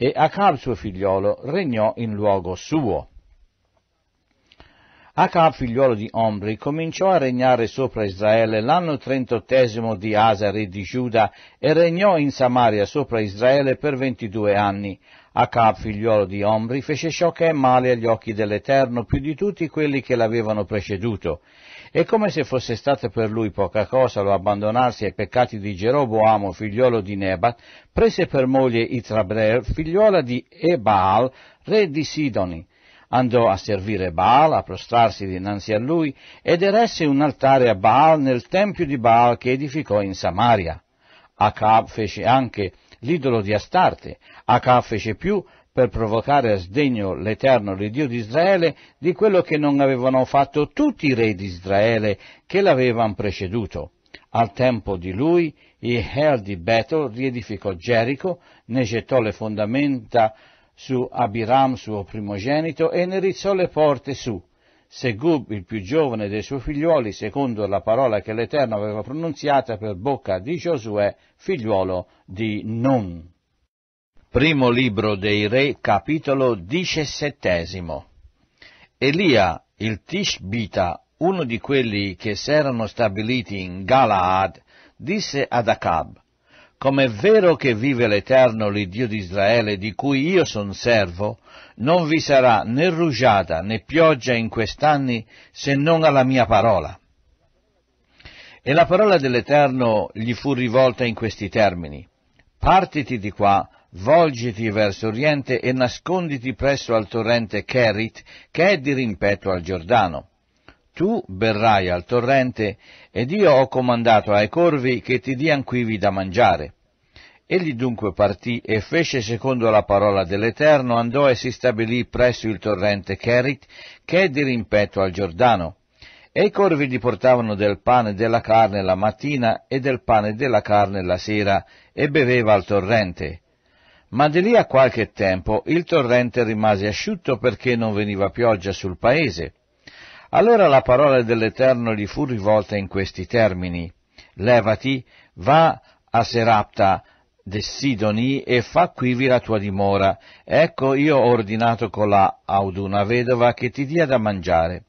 e Acab suo figliolo regnò in luogo suo. Acab, figliolo di Omri, cominciò a regnare sopra Israele l'anno trentottesimo di Asa, re di Giuda, e regnò in Samaria sopra Israele per ventidue anni. Acab, figliuolo di Omri, fece ciò che è male agli occhi dell'Eterno più di tutti quelli che l'avevano preceduto, e come se fosse stata per lui poca cosa lo abbandonarsi ai peccati di Geroboamo, figliuolo di Nebat, prese per moglie Itrabrer, figliuola di Ebaal, re di Sidoni. Andò a servire Baal, a prostrarsi dinanzi a lui, ed eresse un altare a Baal nel tempio di Baal che edificò in Samaria. Acab fece anche l'idolo di Astarte. Acab fece più per provocare a sdegno l'Eterno, l'Idio di Israele, di quello che non avevano fatto tutti i re di Israele che l'avevano preceduto. Al tempo di lui, il Iher di Beto riedificò Gerico, ne gettò le fondamenta su Abiram, suo primogenito, e ne rizzò le porte su. Segub, il più giovane dei suoi figliuoli, secondo la parola che l'Eterno aveva pronunziata per bocca di Giosuè, figliuolo di Nun. Primo libro dei Re, capitolo diciassettesimo. Elia, il Tishbita, uno di quelli che s'erano stabiliti in Galaad, disse ad Acab, Com'è vero che vive l'Eterno, l'Iddio di Israele, di cui io son servo, non vi sarà né rugiada né pioggia in quest'anni se non alla mia parola. E la parola dell'Eterno gli fu rivolta in questi termini. Partiti di qua, volgiti verso oriente e nasconditi presso al torrente Kerit, che è di rimpetto al Giordano tu berrai al torrente, ed io ho comandato ai corvi che ti dian quivi da mangiare. Egli dunque partì e fece secondo la parola dell'Eterno, andò e si stabilì presso il torrente Kerit, che è di rimpetto al Giordano. E i corvi gli portavano del pane e della carne la mattina e del pane e della carne la sera, e beveva al torrente. Ma di lì a qualche tempo il torrente rimase asciutto perché non veniva pioggia sul paese allora la parola dell'Eterno gli fu rivolta in questi termini. Levati, va a Serapta de Sidoni e fa quivi la tua dimora. Ecco, io ho ordinato con la Auduna vedova che ti dia da mangiare.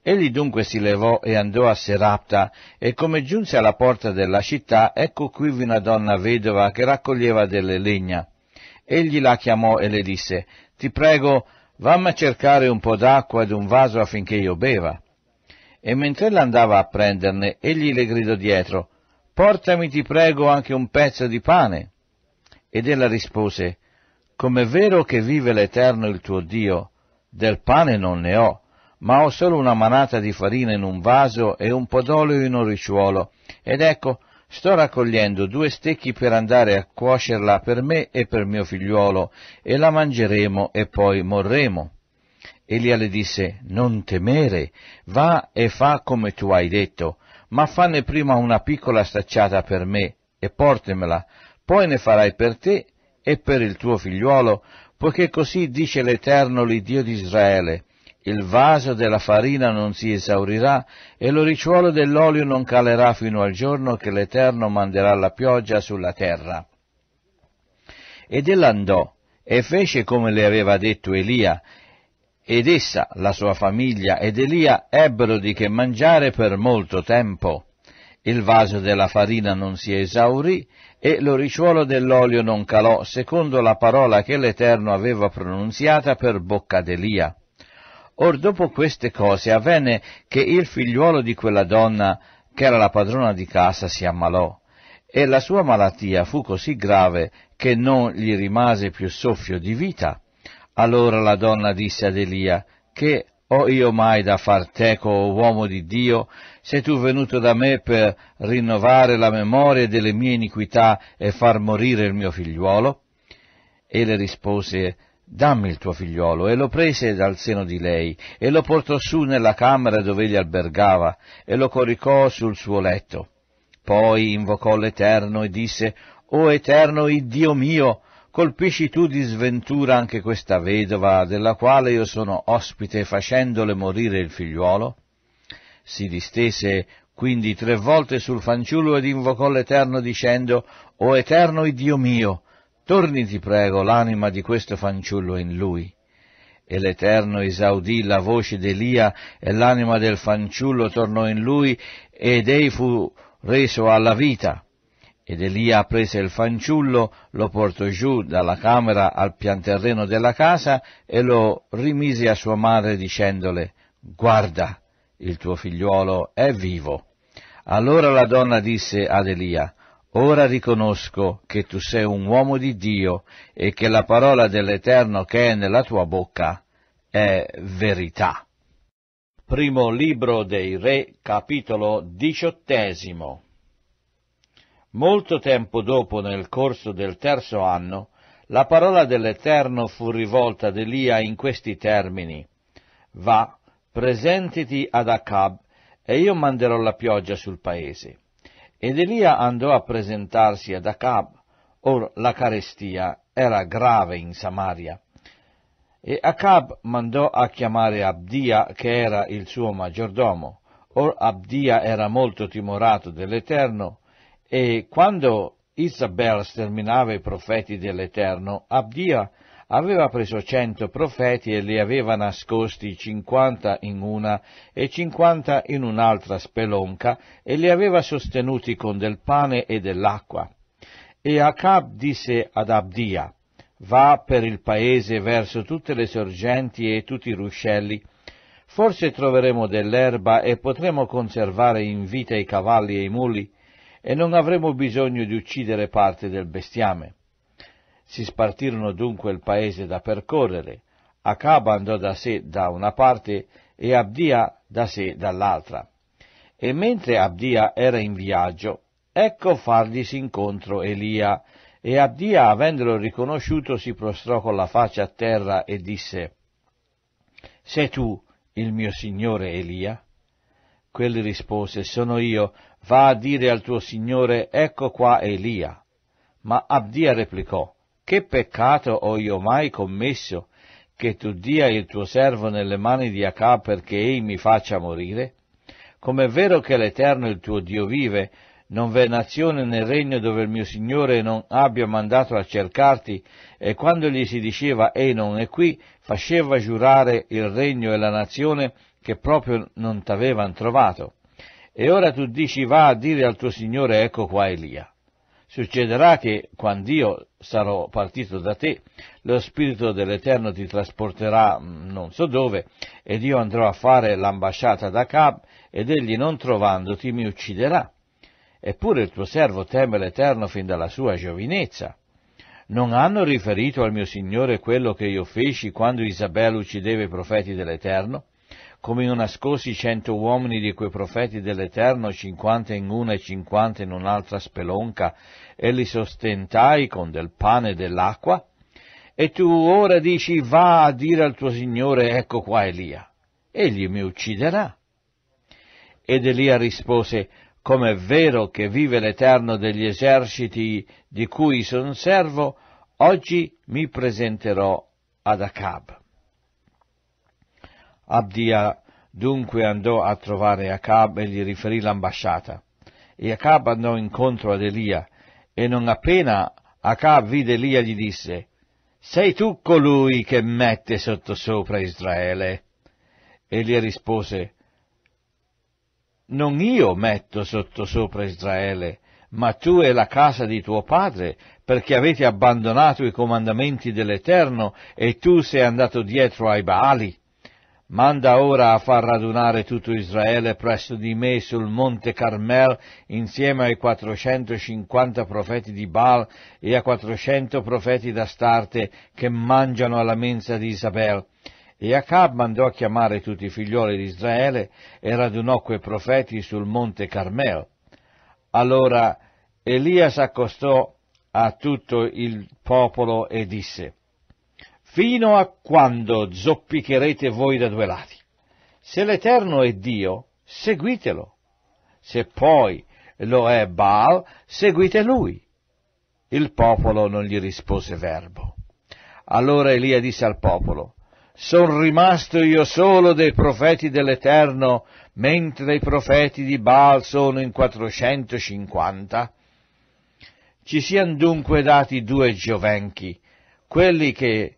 Egli dunque si levò e andò a Serapta, e come giunse alla porta della città, ecco quivi una donna vedova che raccoglieva delle legna. Egli la chiamò e le disse, Ti prego, Vamma a cercare un po' d'acqua ed un vaso affinché io beva. E mentre ella andava a prenderne, egli le gridò dietro, Portami, ti prego, anche un pezzo di pane. Ed ella rispose, Com'è vero che vive l'Eterno il tuo Dio, del pane non ne ho, ma ho solo una manata di farina in un vaso e un po' d'olio in un ricciuolo, ed ecco, Sto raccogliendo due stecchi per andare a cuocerla per me e per mio figliuolo, e la mangeremo e poi morremo. Elia le disse, Non temere, va e fa come tu hai detto, ma fanne prima una piccola stacciata per me e portemela, poi ne farai per te e per il tuo figliuolo, poiché così dice l'Eterno l'Iddio di Israele, il vaso della farina non si esaurirà e lo dell'olio non calerà fino al giorno che l'Eterno manderà la pioggia sulla terra. Ed ella andò e fece come le aveva detto Elia, ed essa, la sua famiglia ed Elia ebbero di che mangiare per molto tempo. Il vaso della farina non si esaurì e lo dell'olio non calò, secondo la parola che l'Eterno aveva pronunziata per bocca d'Elia. Or dopo queste cose avvenne che il figliuolo di quella donna, che era la padrona di casa, si ammalò, e la sua malattia fu così grave che non gli rimase più soffio di vita. Allora la donna disse ad Elia, che ho io mai da far teco, uomo di Dio, sei tu venuto da me per rinnovare la memoria delle mie iniquità e far morire il mio figliuolo? E le rispose, dammi il tuo figliuolo. E lo prese dal seno di lei, e lo portò su nella camera dove egli albergava, e lo coricò sul suo letto. Poi invocò l'Eterno e disse, O Eterno, il Dio mio, colpisci tu di sventura anche questa vedova, della quale io sono ospite, facendole morire il figliuolo? Si distese quindi tre volte sul fanciullo ed invocò l'Eterno dicendo, O Eterno, il Dio mio, Torni, ti prego, l'anima di questo fanciullo in lui. E l'Eterno esaudì la voce d'Elia, e l'anima del fanciullo tornò in lui, ed ei fu reso alla vita. Ed Elia prese il fanciullo, lo portò giù dalla camera al pianterreno della casa e lo rimise a sua madre dicendole, guarda, il tuo figliuolo è vivo. Allora la donna disse ad Elia, Ora riconosco che tu sei un uomo di Dio e che la parola dell'Eterno che è nella tua bocca è verità. Primo libro dei Re, capitolo diciottesimo. Molto tempo dopo, nel corso del terzo anno, la parola dell'Eterno fu rivolta ad Elia in questi termini. Va, presentiti ad Acab, e io manderò la pioggia sul paese. Ed Elia andò a presentarsi ad Acab, or la carestia era grave in Samaria. E Acab mandò a chiamare Abdia, che era il suo maggiordomo. Or Abdia era molto timorato dell'Eterno, e quando Isabel sterminava i profeti dell'Eterno, Abdia aveva preso cento profeti e li aveva nascosti cinquanta in una e cinquanta in un'altra spelonca e li aveva sostenuti con del pane e dell'acqua. E Acab disse ad Abdia, va per il paese verso tutte le sorgenti e tutti i ruscelli, forse troveremo dell'erba e potremo conservare in vita i cavalli e i muli, e non avremo bisogno di uccidere parte del bestiame. Si spartirono dunque il paese da percorrere. Acab andò da sé da una parte e Abdia da sé dall'altra. E mentre Abdia era in viaggio, ecco farglisi incontro Elia, e Abdia, avendolo riconosciuto, si prostrò con la faccia a terra e disse, Sei tu il mio signore Elia? Quelli rispose, Sono io, va a dire al tuo signore, ecco qua Elia. Ma Abdia replicò, che peccato ho io mai commesso che tu dia il tuo servo nelle mani di Acab perché ei mi faccia morire? Com'è vero che l'Eterno il tuo Dio vive, non v'è nazione nel regno dove il mio Signore non abbia mandato a cercarti, e quando gli si diceva ei non è qui, faceva giurare il regno e la nazione che proprio non t'avevano trovato. E ora tu dici va a dire al tuo Signore ecco qua Elia. Succederà che, quando io sarò partito da te, lo Spirito dell'Eterno ti trasporterà mm, non so dove, ed io andrò a fare l'ambasciata da Cab, ed egli non trovandoti mi ucciderà. Eppure il tuo servo teme l'Eterno fin dalla sua giovinezza. Non hanno riferito al mio Signore quello che io feci quando Isabella uccideva i profeti dell'Eterno? come io nascosi cento uomini di quei profeti dell'Eterno, cinquanta in una e cinquanta in un'altra spelonca, e li sostentai con del pane e dell'acqua? E tu ora dici, va a dire al tuo Signore, ecco qua Elia, egli mi ucciderà. Ed Elia rispose, come è vero che vive l'Eterno degli eserciti di cui son servo, oggi mi presenterò ad Acab. Abdia dunque andò a trovare Acab e gli riferì l'ambasciata. E Acab andò incontro ad Elia, e non appena Acab vide Elia gli disse, Sei tu colui che mette sottosopra Israele? Elia rispose, Non io metto sottosopra Israele, ma tu e la casa di tuo padre, perché avete abbandonato i comandamenti dell'Eterno e tu sei andato dietro ai Baali. Manda ora a far radunare tutto Israele presso di me sul monte Carmel insieme ai 450 profeti di Baal e a 400 profeti d'Astarte che mangiano alla mensa di Isabel. E Acab mandò a chiamare tutti i figlioli di Israele e radunò quei profeti sul monte Carmel. Allora Elia s'accostò a tutto il popolo e disse, fino a quando zoppicherete voi da due lati? Se l'Eterno è Dio, seguitelo. Se poi lo è Baal, seguite lui. Il popolo non gli rispose verbo. Allora Elia disse al popolo, Son rimasto io solo dei profeti dell'Eterno, mentre i profeti di Baal sono in 450. Ci siano dunque dati due giovenchi, quelli che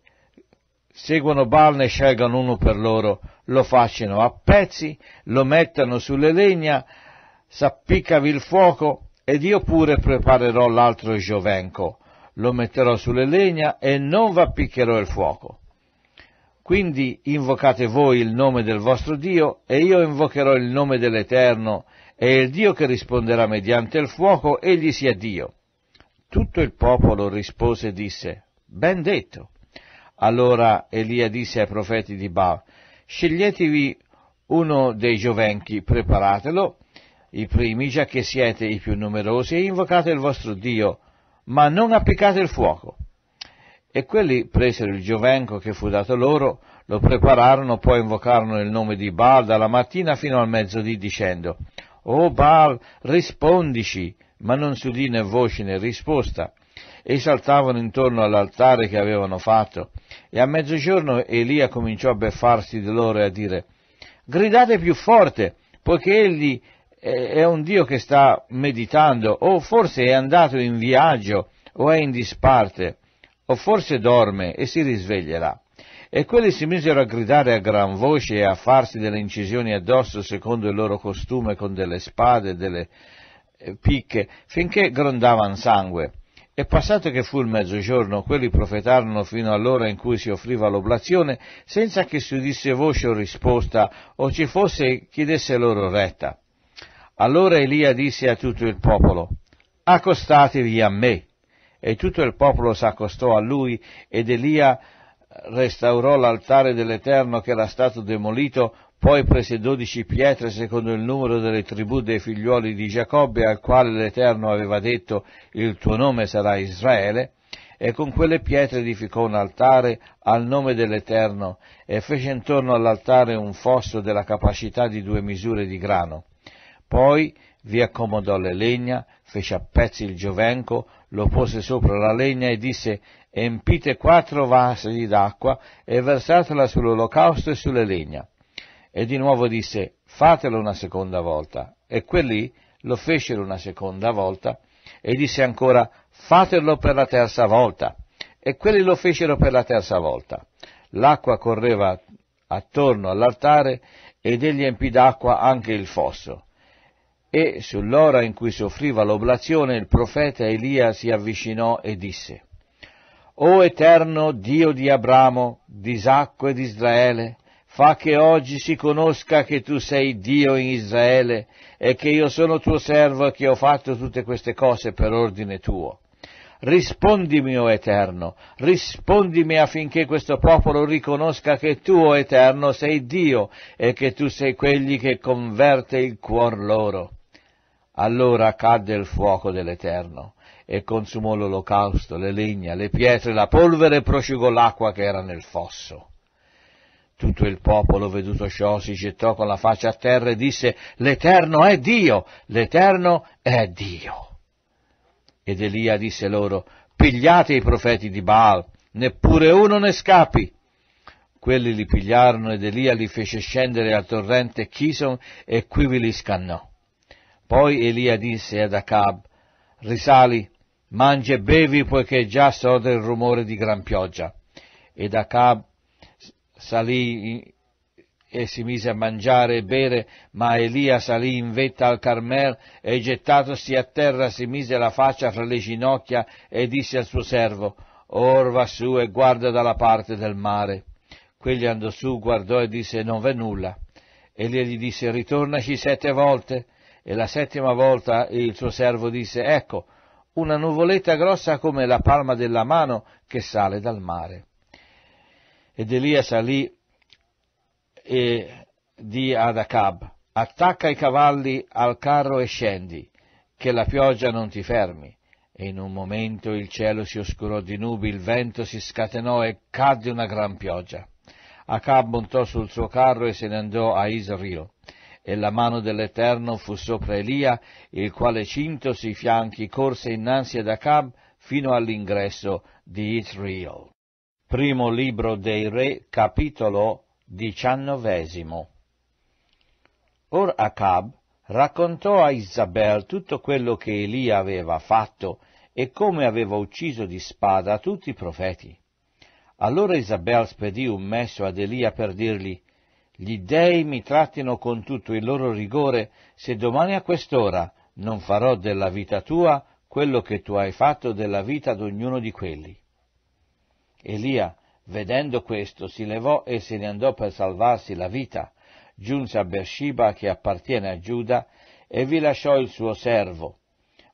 seguono Balne e scelgano uno per loro, lo facciano a pezzi, lo mettano sulle legna, s'appicavi il fuoco ed io pure preparerò l'altro giovenco, lo metterò sulle legna e non v'appiccherò il fuoco. Quindi invocate voi il nome del vostro Dio e io invocherò il nome dell'Eterno e il Dio che risponderà mediante il fuoco, egli sia Dio. Tutto il popolo rispose e disse, ben detto. Allora Elia disse ai profeti di Baal, sceglietevi uno dei giovenchi, preparatelo, i primi, già che siete i più numerosi, e invocate il vostro Dio, ma non appiccate il fuoco. E quelli presero il giovenco che fu dato loro, lo prepararono, poi invocarono il nome di Baal dalla mattina fino al mezzodì dicendo, O oh Baal, rispondici, ma non si udì né voce né risposta. E saltavano intorno all'altare che avevano fatto, e a mezzogiorno Elia cominciò a beffarsi di loro e a dire, gridate più forte, poiché egli è un Dio che sta meditando, o forse è andato in viaggio, o è in disparte, o forse dorme e si risveglierà. E quelli si misero a gridare a gran voce e a farsi delle incisioni addosso secondo il loro costume con delle spade e delle eh, picche, finché grondavano sangue. E passato che fu il mezzogiorno, quelli profetarono fino all'ora in cui si offriva l'oblazione, senza che si udisse voce o risposta, o ci fosse chiedesse loro retta. Allora Elia disse a tutto il popolo, accostatevi a me. E tutto il popolo s'accostò a lui, ed Elia restaurò l'altare dell'Eterno che era stato demolito, poi prese dodici pietre secondo il numero delle tribù dei figliuoli di Giacobbe, al quale l'Eterno aveva detto il tuo nome sarà Israele, e con quelle pietre edificò un altare al nome dell'Eterno e fece intorno all'altare un fosso della capacità di due misure di grano. Poi vi accomodò le legna, fece a pezzi il giovenco, lo pose sopra la legna e disse empite quattro vasi d'acqua e versatela sull'olocausto e sulle legna. E di nuovo disse, fatelo una seconda volta. E quelli lo fecero una seconda volta e disse ancora, fatelo per la terza volta. E quelli lo fecero per la terza volta. L'acqua correva attorno all'altare ed egli empì d'acqua anche il fosso. E sull'ora in cui soffriva l'oblazione il profeta Elia si avvicinò e disse, O eterno Dio di Abramo, di Isacco e di Israele, fa che oggi si conosca che tu sei Dio in Israele e che io sono tuo servo e che ho fatto tutte queste cose per ordine tuo. Rispondimi, o Eterno, rispondimi affinché questo popolo riconosca che tu, o Eterno, sei Dio e che tu sei quelli che converte il cuor loro. Allora cadde il fuoco dell'Eterno e consumò l'olocausto, le legna, le pietre, la polvere e prosciugò l'acqua che era nel fosso. Tutto il popolo, veduto ciò, si gettò con la faccia a terra e disse, l'Eterno è Dio, l'Eterno è Dio. Ed Elia disse loro, pigliate i profeti di Baal, neppure uno ne scappi. Quelli li pigliarono ed Elia li fece scendere al torrente Chison e quivi li scannò. Poi Elia disse ad Acab, risali, mangi e bevi poiché già soda il rumore di gran pioggia. Ed Acab salì e si mise a mangiare e bere, ma Elia salì in vetta al Carmel e gettatosi a terra si mise la faccia fra le ginocchia e disse al suo servo, Or va su e guarda dalla parte del mare. Quegli andò su, guardò e disse, Non v'è nulla. Elia gli disse, Ritornaci sette volte. E la settima volta il suo servo disse, Ecco, una nuvoletta grossa come la palma della mano che sale dal mare. Ed Elia salì e di ad Acab, attacca i cavalli al carro e scendi, che la pioggia non ti fermi. E in un momento il cielo si oscurò di nubi, il vento si scatenò e cadde una gran pioggia. Acab montò sul suo carro e se ne andò a Israel. E la mano dell'Eterno fu sopra Elia, il quale cinto sui fianchi corse innanzi ad Acab fino all'ingresso di Israel. Primo libro dei Re, capitolo diciannovesimo. Or Acab raccontò a Isabel tutto quello che Elia aveva fatto e come aveva ucciso di spada tutti i profeti. Allora Isabel spedì un messo ad Elia per dirgli Gli dei mi trattino con tutto il loro rigore se domani a quest'ora non farò della vita tua quello che tu hai fatto della vita d'ognuno di quelli. Elia, vedendo questo, si levò e se ne andò per salvarsi la vita. Giunse a Beersheba, che appartiene a Giuda, e vi lasciò il suo servo.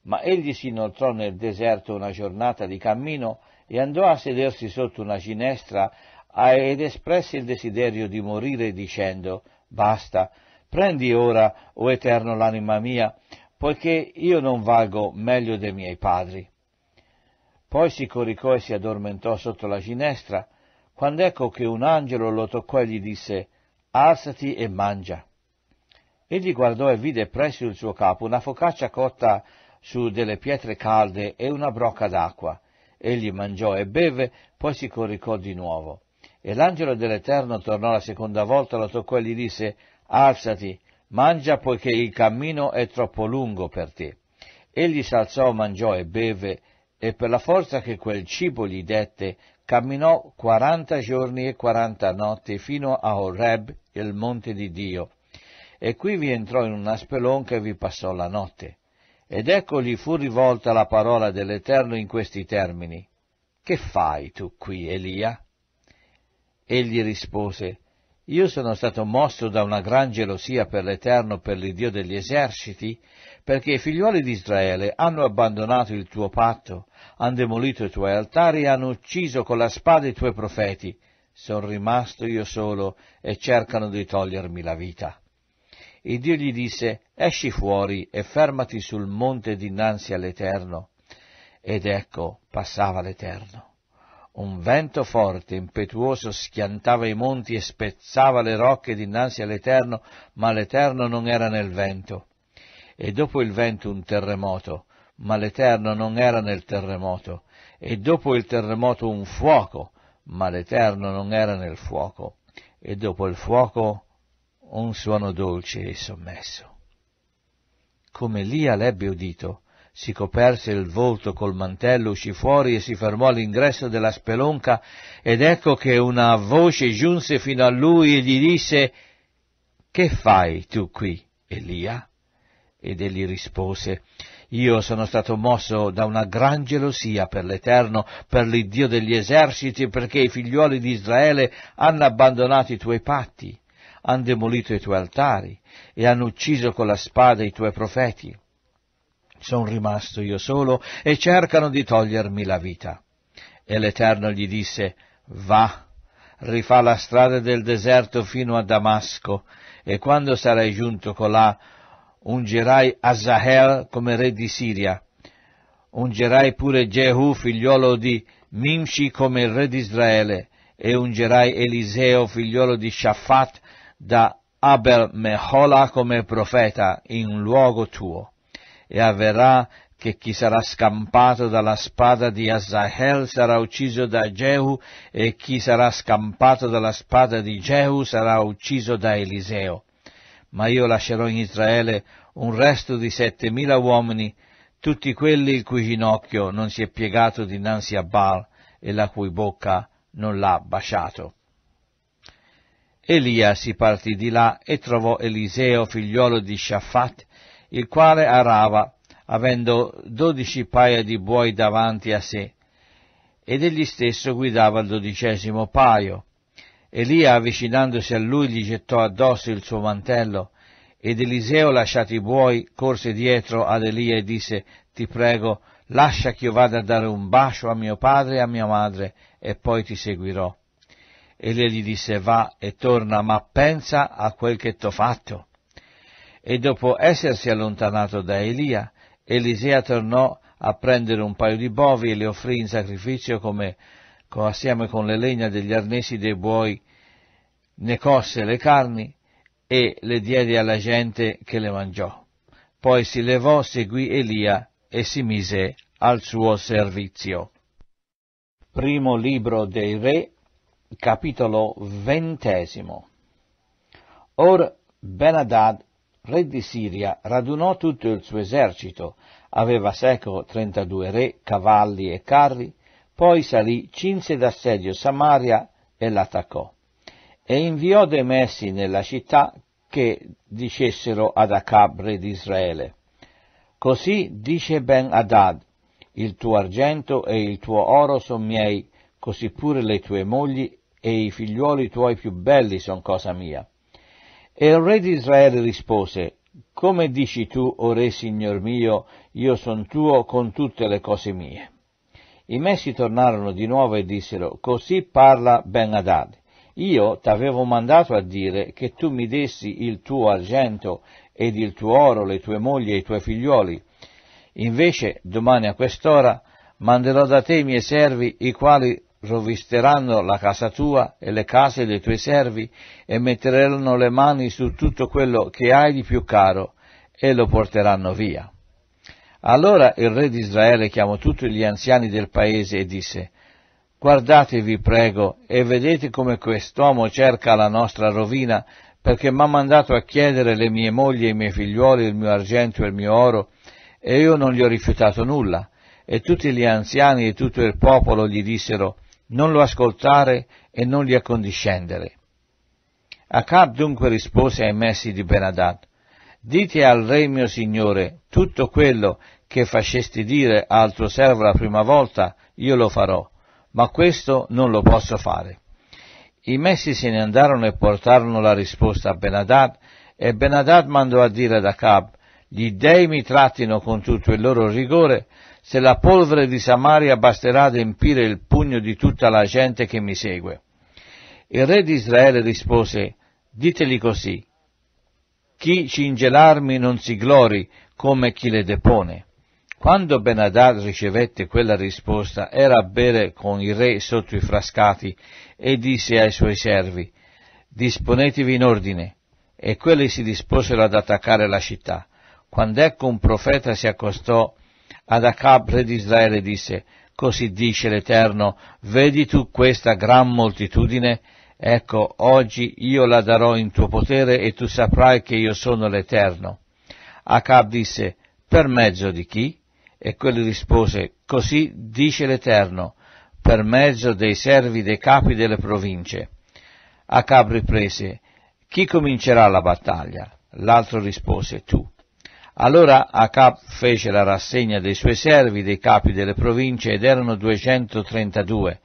Ma egli si inoltrò nel deserto una giornata di cammino e andò a sedersi sotto una ginestra ed espresse il desiderio di morire dicendo Basta, prendi ora, o oh Eterno, l'anima mia, poiché io non valgo meglio dei miei padri. Poi si coricò e si addormentò sotto la ginestra, quando ecco che un angelo lo toccò e gli disse Alzati e mangia. Egli guardò e vide presso il suo capo una focaccia cotta su delle pietre calde e una brocca d'acqua. Egli mangiò e beve, poi si coricò di nuovo. E l'angelo dell'Eterno tornò la seconda volta, lo toccò e gli disse Alzati, mangia poiché il cammino è troppo lungo per te. Egli s'alzò, mangiò e beve, e per la forza che quel cibo gli dette, camminò quaranta giorni e quaranta notti fino a Horeb, il monte di Dio. E qui vi entrò in una spelonca e vi passò la notte. Ed ecco gli fu rivolta la parola dell'Eterno in questi termini. Che fai tu qui, Elia? Egli rispose, io sono stato mosso da una gran gelosia per l'Eterno, per l'Iddio degli eserciti, perché i figlioli di Israele hanno abbandonato il tuo patto, hanno demolito i tuoi altari e hanno ucciso con la spada i tuoi profeti. Sono rimasto io solo e cercano di togliermi la vita. E Dio gli disse, esci fuori e fermati sul monte dinanzi all'Eterno. Ed ecco, passava l'Eterno. Un vento forte, impetuoso, schiantava i monti e spezzava le rocche dinanzi all'Eterno, ma l'Eterno non era nel vento e dopo il vento un terremoto, ma l'Eterno non era nel terremoto, e dopo il terremoto un fuoco, ma l'Eterno non era nel fuoco, e dopo il fuoco un suono dolce e sommesso. Come Lia l'ebbe udito, si coperse il volto col mantello, uscì fuori e si fermò all'ingresso della spelonca, ed ecco che una voce giunse fino a lui e gli disse, Che fai tu qui, Elia? Ed egli rispose, Io sono stato mosso da una gran gelosia per l'Eterno, per l'Iddio degli eserciti, perché i figliuoli di Israele hanno abbandonato i tuoi patti, hanno demolito i tuoi altari e hanno ucciso con la spada i tuoi profeti. Sono rimasto io solo e cercano di togliermi la vita. E l'Eterno gli disse, Va, rifà la strada del deserto fino a Damasco, e quando sarai giunto colà, ungerai Azahel come re di Siria, ungerai pure Jehu figliolo di Mimshi come re di Israele, e ungerai Eliseo figliolo di Shaphat da Abel Mehola come profeta in luogo tuo. E avverrà che chi sarà scampato dalla spada di Azahel sarà ucciso da Jehu e chi sarà scampato dalla spada di Jehu sarà ucciso da Eliseo ma io lascerò in Israele un resto di settemila uomini, tutti quelli il cui ginocchio non si è piegato dinanzi a Baal e la cui bocca non l'ha baciato. Elia si partì di là e trovò Eliseo, figliuolo di Shaffat, il quale arava, avendo dodici paia di buoi davanti a sé, ed egli stesso guidava il dodicesimo paio, Elia avvicinandosi a lui gli gettò addosso il suo mantello ed Eliseo, lasciati i buoi, corse dietro ad Elia e disse, ti prego, lascia che io vada a dare un bacio a mio padre e a mia madre, e poi ti seguirò. Elia gli disse, va e torna, ma pensa a quel che t'ho fatto. E dopo essersi allontanato da Elia, Elisea tornò a prendere un paio di bovi e le offrì in sacrificio come assieme con le legna degli arnesi dei buoi, ne cosse le carni e le diede alla gente che le mangiò. Poi si levò, seguì Elia e si mise al suo servizio. Primo libro dei Re, capitolo ventesimo. Or Benadad, re di Siria, radunò tutto il suo esercito, aveva seco trentadue re, cavalli e carri, poi salì, cinse d'assedio Samaria e l'attaccò. E inviò dei messi nella città che dicessero ad Acab, re di Israele, Così dice Ben Adad, il tuo argento e il tuo oro son miei, così pure le tue mogli e i figliuoli tuoi più belli son cosa mia. E il re di Israele rispose, Come dici tu, o re signor mio, io son tuo con tutte le cose mie. I messi tornarono di nuovo e dissero, così parla Ben Adad. Io t'avevo mandato a dire che tu mi dessi il tuo argento ed il tuo oro, le tue mogli e i tuoi figliuoli. Invece, domani a quest'ora, manderò da te i miei servi, i quali rovisteranno la casa tua e le case dei tuoi servi e metteranno le mani su tutto quello che hai di più caro e lo porteranno via. Allora il re di Israele chiamò tutti gli anziani del paese e disse, guardatevi prego e vedete come quest'uomo cerca la nostra rovina, perché m'ha mandato a chiedere le mie mogli e i miei figliuoli, il mio argento e il mio oro, e io non gli ho rifiutato nulla. E tutti gli anziani e tutto il popolo gli dissero, non lo ascoltare e non gli accondiscendere. Acab dunque rispose ai messi di Benadad, dite al re mio signore tutto quello che facesti dire al tuo servo la prima volta, io lo farò, ma questo non lo posso fare. I messi se ne andarono e portarono la risposta a Benadad, e Benadad mandò a dire ad Acab, gli dei mi trattino con tutto il loro rigore, se la polvere di Samaria basterà ad empire il pugno di tutta la gente che mi segue. Il re di Israele rispose, diteli così, chi cingelarmi non si glori come chi le depone. Quando Benadad ricevette quella risposta, era a bere con il re sotto i frascati e disse ai suoi servi, disponetevi in ordine. E quelli si disposero ad attaccare la città. Quando ecco un profeta si accostò ad Acab, re di Israele, disse, così dice l'Eterno, vedi tu questa gran moltitudine? Ecco, oggi io la darò in tuo potere e tu saprai che io sono l'Eterno. Acab disse, per mezzo di chi? E quelli rispose, Così dice l'Eterno, per mezzo dei servi dei capi delle province. Acab riprese, Chi comincerà la battaglia? L'altro rispose, Tu. Allora Acab fece la rassegna dei suoi servi, dei capi delle province, ed erano 232.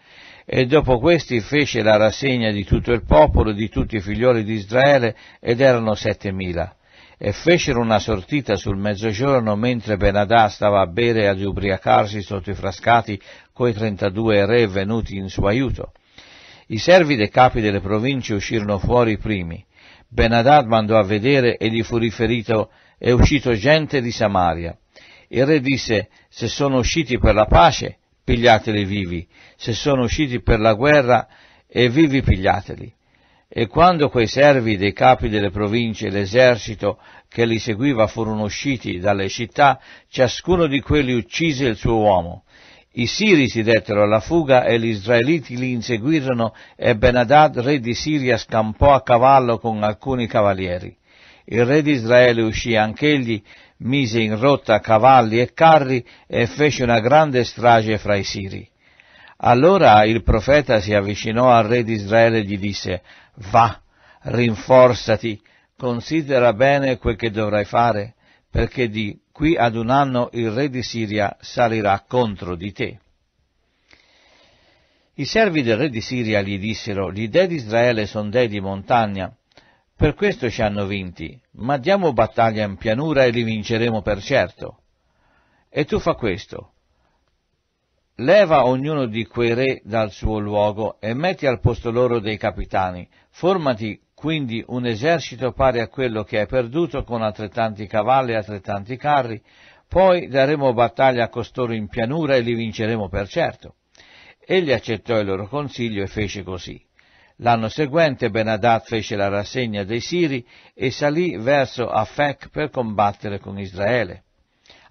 E dopo questi fece la rassegna di tutto il popolo, di tutti i figlioli di Israele, ed erano 7000 e fecero una sortita sul mezzogiorno mentre Benadà stava a bere e ad ubriacarsi sotto i frascati coi trentadue re venuti in suo aiuto. I servi dei capi delle province uscirono fuori i primi. Benadad mandò a vedere e gli fu riferito è uscito gente di Samaria. Il re disse se sono usciti per la pace, pigliateli vivi, se sono usciti per la guerra e vivi pigliateli. E quando quei servi dei capi delle province e l'esercito che li seguiva furono usciti dalle città, ciascuno di quelli uccise il suo uomo. I siri si dettero alla fuga e gli israeliti li inseguirono e Benadad, re di Siria, scampò a cavallo con alcuni cavalieri. Il re di Israele uscì anch'egli, mise in rotta cavalli e carri e fece una grande strage fra i siri. Allora il profeta si avvicinò al re di Israele e gli disse, va, rinforzati, considera bene quel che dovrai fare, perché di qui ad un anno il re di Siria salirà contro di te. I servi del re di Siria gli dissero, gli dei di Israele sono dei di montagna, per questo ci hanno vinti, ma diamo battaglia in pianura e li vinceremo per certo. E tu fa questo, Leva ognuno di quei re dal suo luogo e metti al posto loro dei capitani. Formati quindi un esercito pari a quello che hai perduto con altrettanti cavalli e altrettanti carri. Poi daremo battaglia a costoro in pianura e li vinceremo per certo. Egli accettò il loro consiglio e fece così. L'anno seguente Benadad fece la rassegna dei Siri e salì verso Afek per combattere con Israele.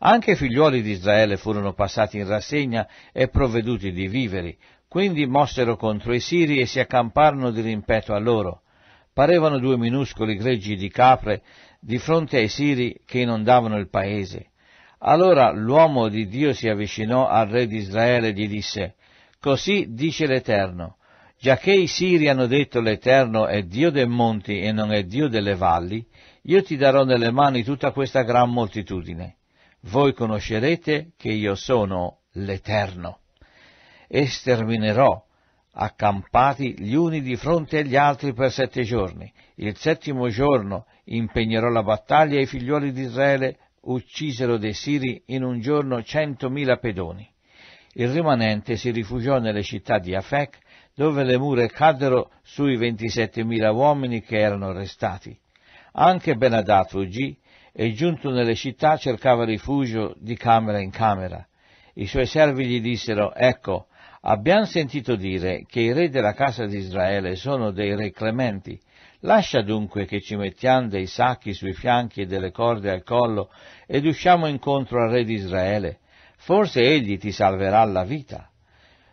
Anche i figliuoli di Israele furono passati in rassegna e provveduti di viveri, quindi mossero contro i siri e si accamparono di rimpetto a loro. Parevano due minuscoli greggi di capre di fronte ai siri che inondavano il paese. Allora l'uomo di Dio si avvicinò al re di Israele e gli disse, Così dice l'Eterno, giacché i siri hanno detto l'Eterno è Dio dei monti e non è Dio delle valli, io ti darò nelle mani tutta questa gran moltitudine voi conoscerete che io sono l'Eterno. Esterminerò accampati gli uni di fronte agli altri per sette giorni. Il settimo giorno impegnerò la battaglia e i figlioli di Israele uccisero dei Siri in un giorno centomila pedoni. Il rimanente si rifugiò nelle città di Afec, dove le mura caddero sui ventisettemila uomini che erano restati. Anche Benadat fuggì e giunto nelle città cercava rifugio di camera in camera. I suoi servi gli dissero, ecco, abbiamo sentito dire che i re della casa di Israele sono dei re clementi. Lascia dunque che ci mettiamo dei sacchi sui fianchi e delle corde al collo ed usciamo incontro al re di Israele. Forse egli ti salverà la vita.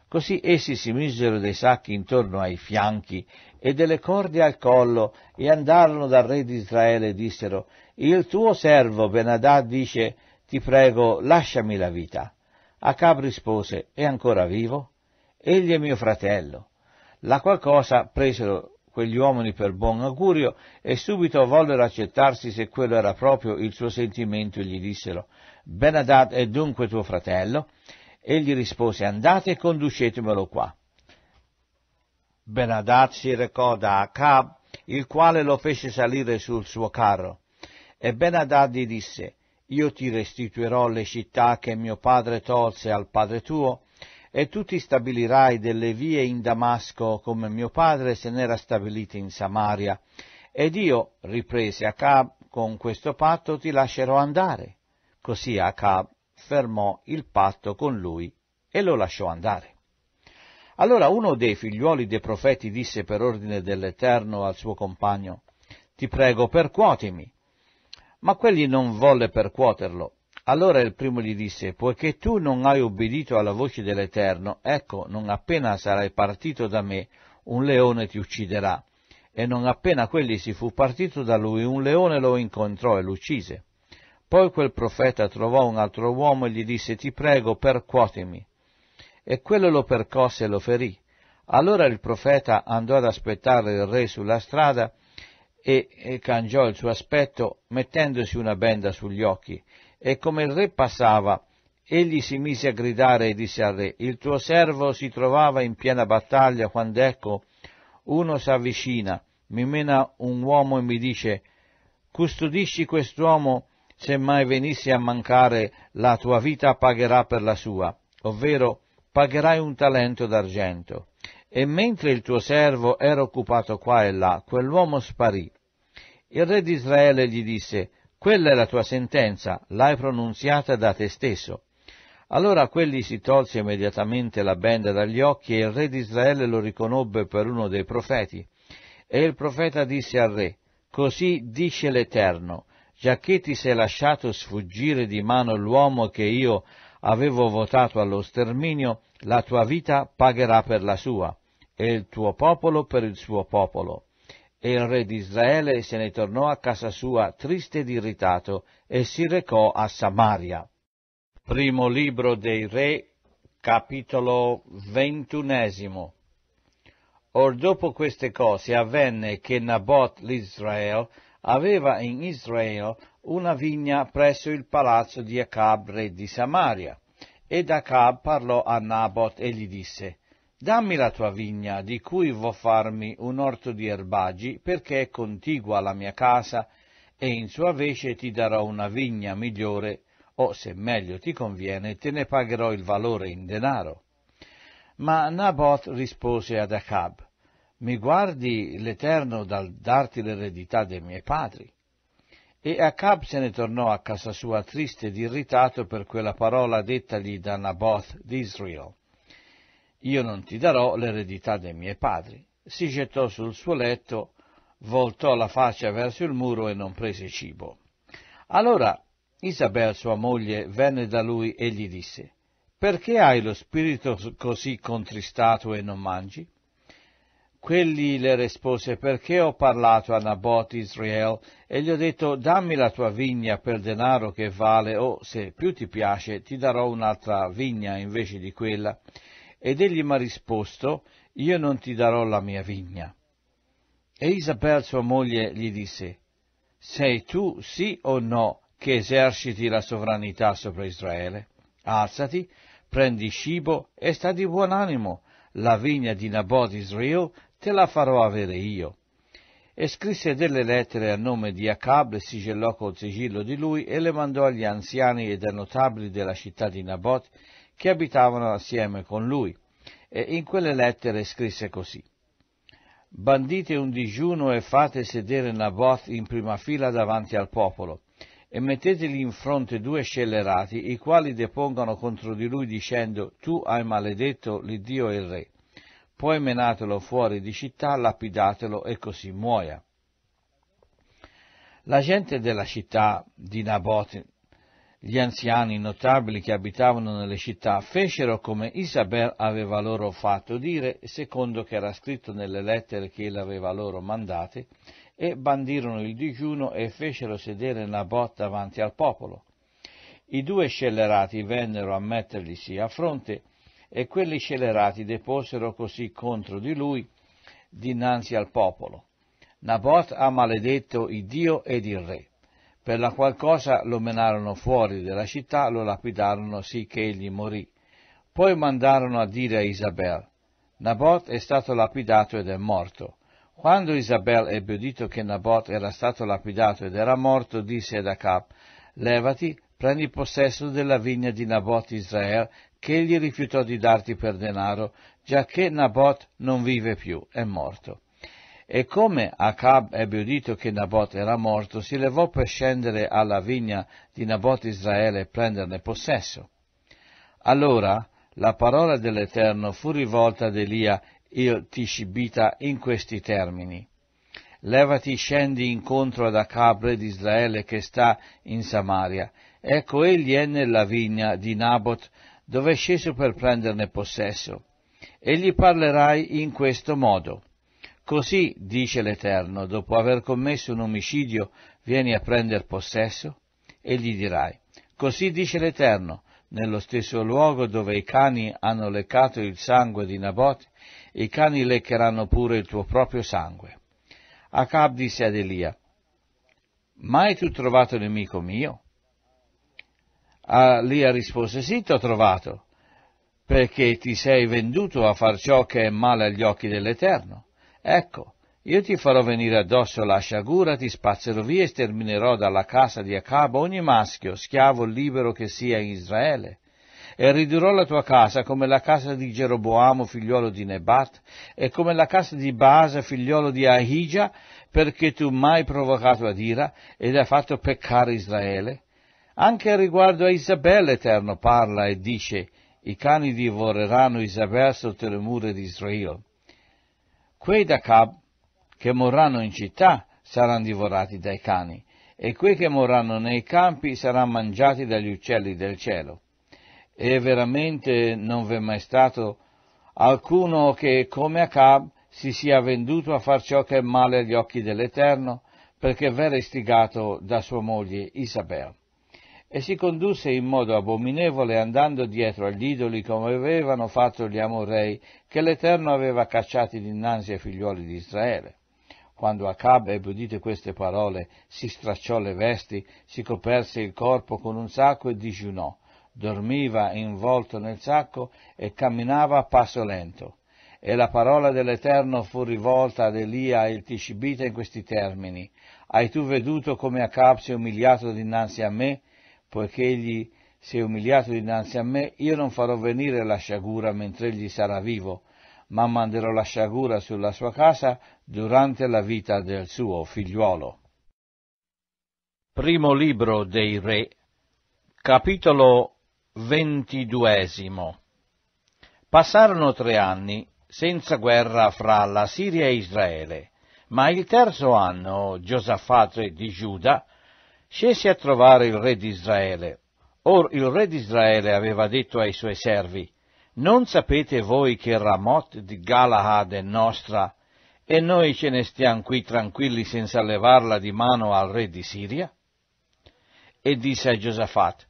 Così essi si misero dei sacchi intorno ai fianchi e delle corde al collo e andarono dal re di Israele e dissero il tuo servo Benadà dice, ti prego, lasciami la vita. Acab rispose, è ancora vivo? Egli è mio fratello. La qual cosa presero quegli uomini per buon augurio e subito vollero accettarsi se quello era proprio il suo sentimento e gli dissero, Benadad è dunque tuo fratello? Egli rispose, andate e conducetemelo qua. Benadad si recò da Acab, il quale lo fece salire sul suo carro. E Benadadi disse, io ti restituirò le città che mio padre tolse al padre tuo, e tu ti stabilirai delle vie in Damasco come mio padre se n'era stabilito in Samaria. Ed io, riprese Acab, con questo patto ti lascerò andare. Così Acab fermò il patto con lui e lo lasciò andare. Allora uno dei figliuoli dei profeti disse per ordine dell'Eterno al suo compagno, Ti prego, percuotimi. Ma quelli non volle percuoterlo. Allora il primo gli disse, poiché tu non hai obbedito alla voce dell'Eterno, ecco, non appena sarai partito da me, un leone ti ucciderà. E non appena quelli si fu partito da lui, un leone lo incontrò e lo uccise. Poi quel profeta trovò un altro uomo e gli disse, ti prego, percuotemi. E quello lo percosse e lo ferì. Allora il profeta andò ad aspettare il re sulla strada e cangiò il suo aspetto mettendosi una benda sugli occhi. E come il re passava, egli si mise a gridare e disse al re, il tuo servo si trovava in piena battaglia quando ecco uno s'avvicina, mi mena un uomo e mi dice, custodisci quest'uomo, se mai venisse a mancare la tua vita pagherà per la sua, ovvero pagherai un talento d'argento. E mentre il tuo servo era occupato qua e là, quell'uomo sparì. Il re di Israele gli disse, quella è la tua sentenza, l'hai pronunziata da te stesso. Allora quelli si tolse immediatamente la benda dagli occhi e il re di Israele lo riconobbe per uno dei profeti. E il profeta disse al re, Così dice l'Eterno, giacché ti sei lasciato sfuggire di mano l'uomo che io avevo votato allo sterminio, la tua vita pagherà per la sua, e il tuo popolo per il suo popolo. E il re di Israele se ne tornò a casa sua triste ed irritato e si recò a Samaria. Primo libro dei re, capitolo ventunesimo. Or dopo queste cose avvenne che Nabot l'Israel aveva in Israele una vigna presso il palazzo di Acab, re di Samaria. Ed Acab parlò a Nabot e gli disse, Dammi la tua vigna, di cui vo farmi un orto di erbaggi, perché è contigua alla mia casa, e in sua vece ti darò una vigna migliore, o se meglio ti conviene, te ne pagherò il valore in denaro. Ma Naboth rispose ad Acab, mi guardi l'Eterno dal darti l'eredità dei miei padri. E Acab se ne tornò a casa sua triste ed irritato per quella parola dettagli da Naboth di Israel io non ti darò l'eredità dei miei padri. Si gettò sul suo letto, voltò la faccia verso il muro e non prese cibo. Allora Isabel, sua moglie, venne da lui e gli disse, perché hai lo spirito così contristato e non mangi? Quelli le rispose, perché ho parlato a Nabot Israel e gli ho detto, dammi la tua vigna per denaro che vale, o se più ti piace ti darò un'altra vigna invece di quella. Ed egli mi ha risposto, io non ti darò la mia vigna. E Isabel sua moglie gli disse, sei tu sì o no che eserciti la sovranità sopra Israele? Alzati, prendi cibo e sta di buon animo, la vigna di Nabot Israel te la farò avere io. E scrisse delle lettere a nome di Acab, le sigillò col sigillo di lui e le mandò agli anziani ed ai notabili della città di Nabot che abitavano assieme con lui, e in quelle lettere scrisse così. Bandite un digiuno e fate sedere Naboth in prima fila davanti al popolo, e metteteli in fronte due scellerati, i quali depongano contro di lui dicendo, tu hai maledetto l'Iddio e il re. Poi menatelo fuori di città, lapidatelo e così muoia. La gente della città di Naboth gli anziani notabili che abitavano nelle città fecero come Isabel aveva loro fatto dire, secondo che era scritto nelle lettere che ella aveva loro mandate, e bandirono il digiuno e fecero sedere Nabot davanti al popolo. I due scellerati vennero a metterglisi a fronte, e quelli scellerati deposero così contro di lui dinanzi al popolo. Nabot ha maledetto il Dio ed il re. Per la qual cosa lo menarono fuori della città, lo lapidarono sì che egli morì. Poi mandarono a dire a Isabel, Nabot è stato lapidato ed è morto. Quando Isabel ebbe udito che Nabot era stato lapidato ed era morto, disse ad Acab, levati, prendi possesso della vigna di Nabot Israel, che egli rifiutò di darti per denaro, giacché Nabot non vive più, è morto. E come Acab ebbe udito che Nabot era morto, si levò per scendere alla vigna di Nabot Israele e prenderne possesso. Allora la parola dell'Eterno fu rivolta ad Elia, io ti scibita in questi termini. Levati, scendi incontro ad Acab, re di Israele, che sta in Samaria. Ecco, egli è nella vigna di Nabot, dove è sceso per prenderne possesso. E gli parlerai in questo modo. Così, dice l'Eterno, dopo aver commesso un omicidio, vieni a prendere possesso? E gli dirai, così dice l'Eterno, nello stesso luogo dove i cani hanno leccato il sangue di Nabot, i cani leccheranno pure il tuo proprio sangue. Acab disse ad Elia, mai tu trovato nemico mio? Elia rispose, sì, t'ho trovato, perché ti sei venduto a far ciò che è male agli occhi dell'Eterno Ecco, io ti farò venire addosso la sciagura, ti spazzerò via e sterminerò dalla casa di Acab ogni maschio, schiavo libero che sia in Israele. E ridurrò la tua casa come la casa di Geroboamo, figliuolo di Nebat, e come la casa di Baasa, figliuolo di Ahigia, perché tu m'hai provocato ad ira ed hai fatto peccare Israele. Anche riguardo a Isabel l'Eterno parla e dice, i cani divoreranno Isabel sotto le mura di Israele Quei d'Acab che morranno in città saranno divorati dai cani, e quei che morranno nei campi saranno mangiati dagli uccelli del cielo. E veramente non v'è mai stato alcuno che, come Acab, si sia venduto a far ciò che è male agli occhi dell'Eterno, perché verrà istigato da sua moglie Isabel e si condusse in modo abominevole andando dietro agli idoli come avevano fatto gli amorei che l'Eterno aveva cacciati dinanzi ai figliuoli di Israele. Quando Acab ebbe udite queste parole, si stracciò le vesti, si coperse il corpo con un sacco e digiunò. Dormiva involto nel sacco e camminava a passo lento. E la parola dell'Eterno fu rivolta ad Elia e il Tiscibita in questi termini. Hai tu veduto come Acab si è umiliato dinanzi a me? poiché egli si è umiliato dinanzi a me, io non farò venire la sciagura mentre egli sarà vivo, ma manderò la sciagura sulla sua casa durante la vita del suo figliuolo. Primo libro dei Re, capitolo ventiduesimo. Passarono tre anni senza guerra fra la Siria e Israele, ma il terzo anno Giosafate di Giuda scese a trovare il re di Israele. Or il re di Israele aveva detto ai suoi servi, non sapete voi che Ramot di Galahad è nostra e noi ce ne stiamo qui tranquilli senza levarla di mano al re di Siria? E disse a Giosafat,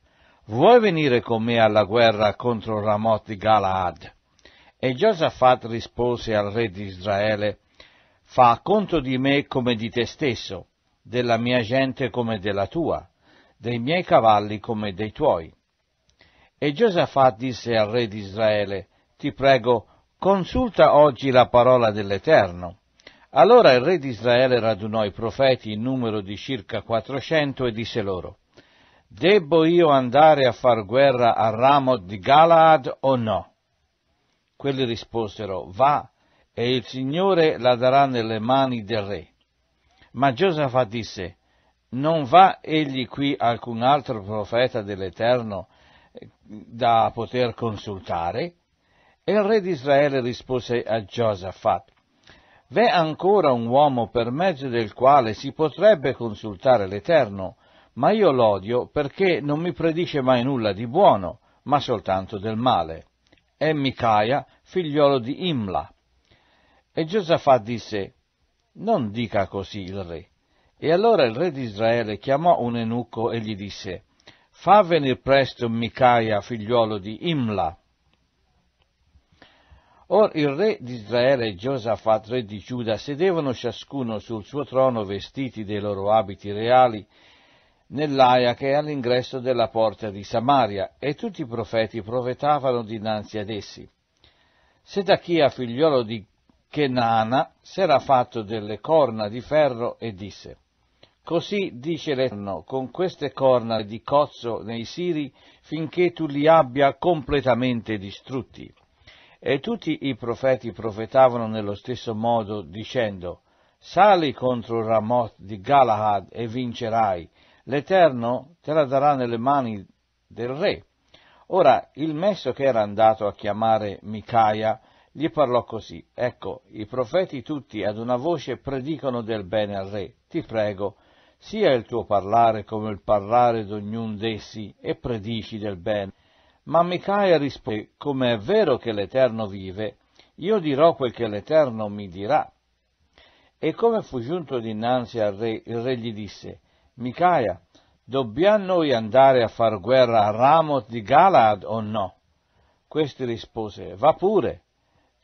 vuoi venire con me alla guerra contro Ramot di Galahad? E Giosafat rispose al re di Israele, fa conto di me come di te stesso, della mia gente come della tua, dei miei cavalli come dei tuoi. E Giosafat disse al re di Israele, ti prego, consulta oggi la parola dell'Eterno. Allora il re di Israele radunò i profeti in numero di circa quattrocento e disse loro, Debbo io andare a far guerra a Ramot di Galaad o no? Quelli risposero, va, e il Signore la darà nelle mani del re. Ma Giosafat disse, non va egli qui alcun altro profeta dell'Eterno eh, da poter consultare? E il re di Israele rispose a Giosafat, V'è ancora un uomo per mezzo del quale si potrebbe consultare l'Eterno, ma io l'odio perché non mi predice mai nulla di buono, ma soltanto del male. È Micaia, figliolo di Imla. E Giosafat disse, non dica così il re. E allora il re di Israele chiamò un eunuco e gli disse, Fa venire presto Micaia, figliuolo di Imla. Or il re di Israele e Giosafat, re di Giuda, sedevano ciascuno sul suo trono vestiti dei loro abiti reali, nell'aia che è all'ingresso della porta di Samaria, e tutti i profeti profetavano dinanzi ad essi. Sedachia, figliuolo di che Nana s'era fatto delle corna di ferro e disse Così dice l'Eterno, con queste corna di cozzo nei siri, finché tu li abbia completamente distrutti. E tutti i profeti profetavano nello stesso modo, dicendo, Sali contro Ramoth di Galahad e vincerai, l'Eterno te la darà nelle mani del re. Ora, il messo che era andato a chiamare Micaia gli parlò così, ecco, i profeti tutti ad una voce predicano del bene al re, ti prego, sia il tuo parlare come il parlare d'ognun d'essi, e predici del bene. Ma Micaia rispose, come è vero che l'Eterno vive, io dirò quel che l'Eterno mi dirà. E come fu giunto dinanzi al re, il re gli disse, Micaia, dobbiamo noi andare a far guerra a Ramoth di Galaad o no? Questi rispose, va pure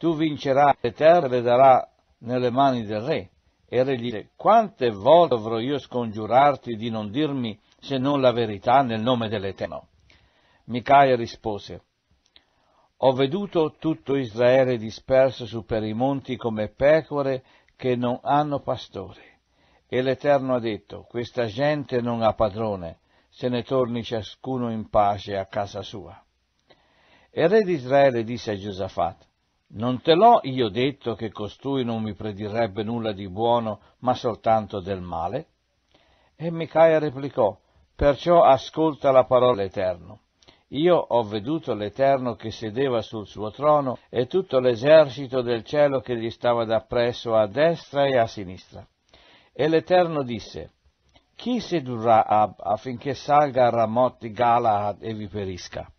tu vincerai le terre e le darà nelle mani del re. E il re gli disse, quante volte dovrò io scongiurarti di non dirmi se non la verità nel nome dell'Eterno? Micaia rispose, ho veduto tutto Israele disperso su per i monti come pecore che non hanno pastore. E l'Eterno ha detto, questa gente non ha padrone, se ne torni ciascuno in pace a casa sua. E il re di Israele disse a Giosafat, non te l'ho io detto che costui non mi predirebbe nulla di buono, ma soltanto del male? E Micaia replicò, perciò ascolta la parola dell'Eterno. Io ho veduto l'Eterno che sedeva sul suo trono e tutto l'esercito del cielo che gli stava dappresso a destra e a sinistra. E l'Eterno disse, Chi sedurrà Ab affinché salga a Ramot di Galaad e vi perisca?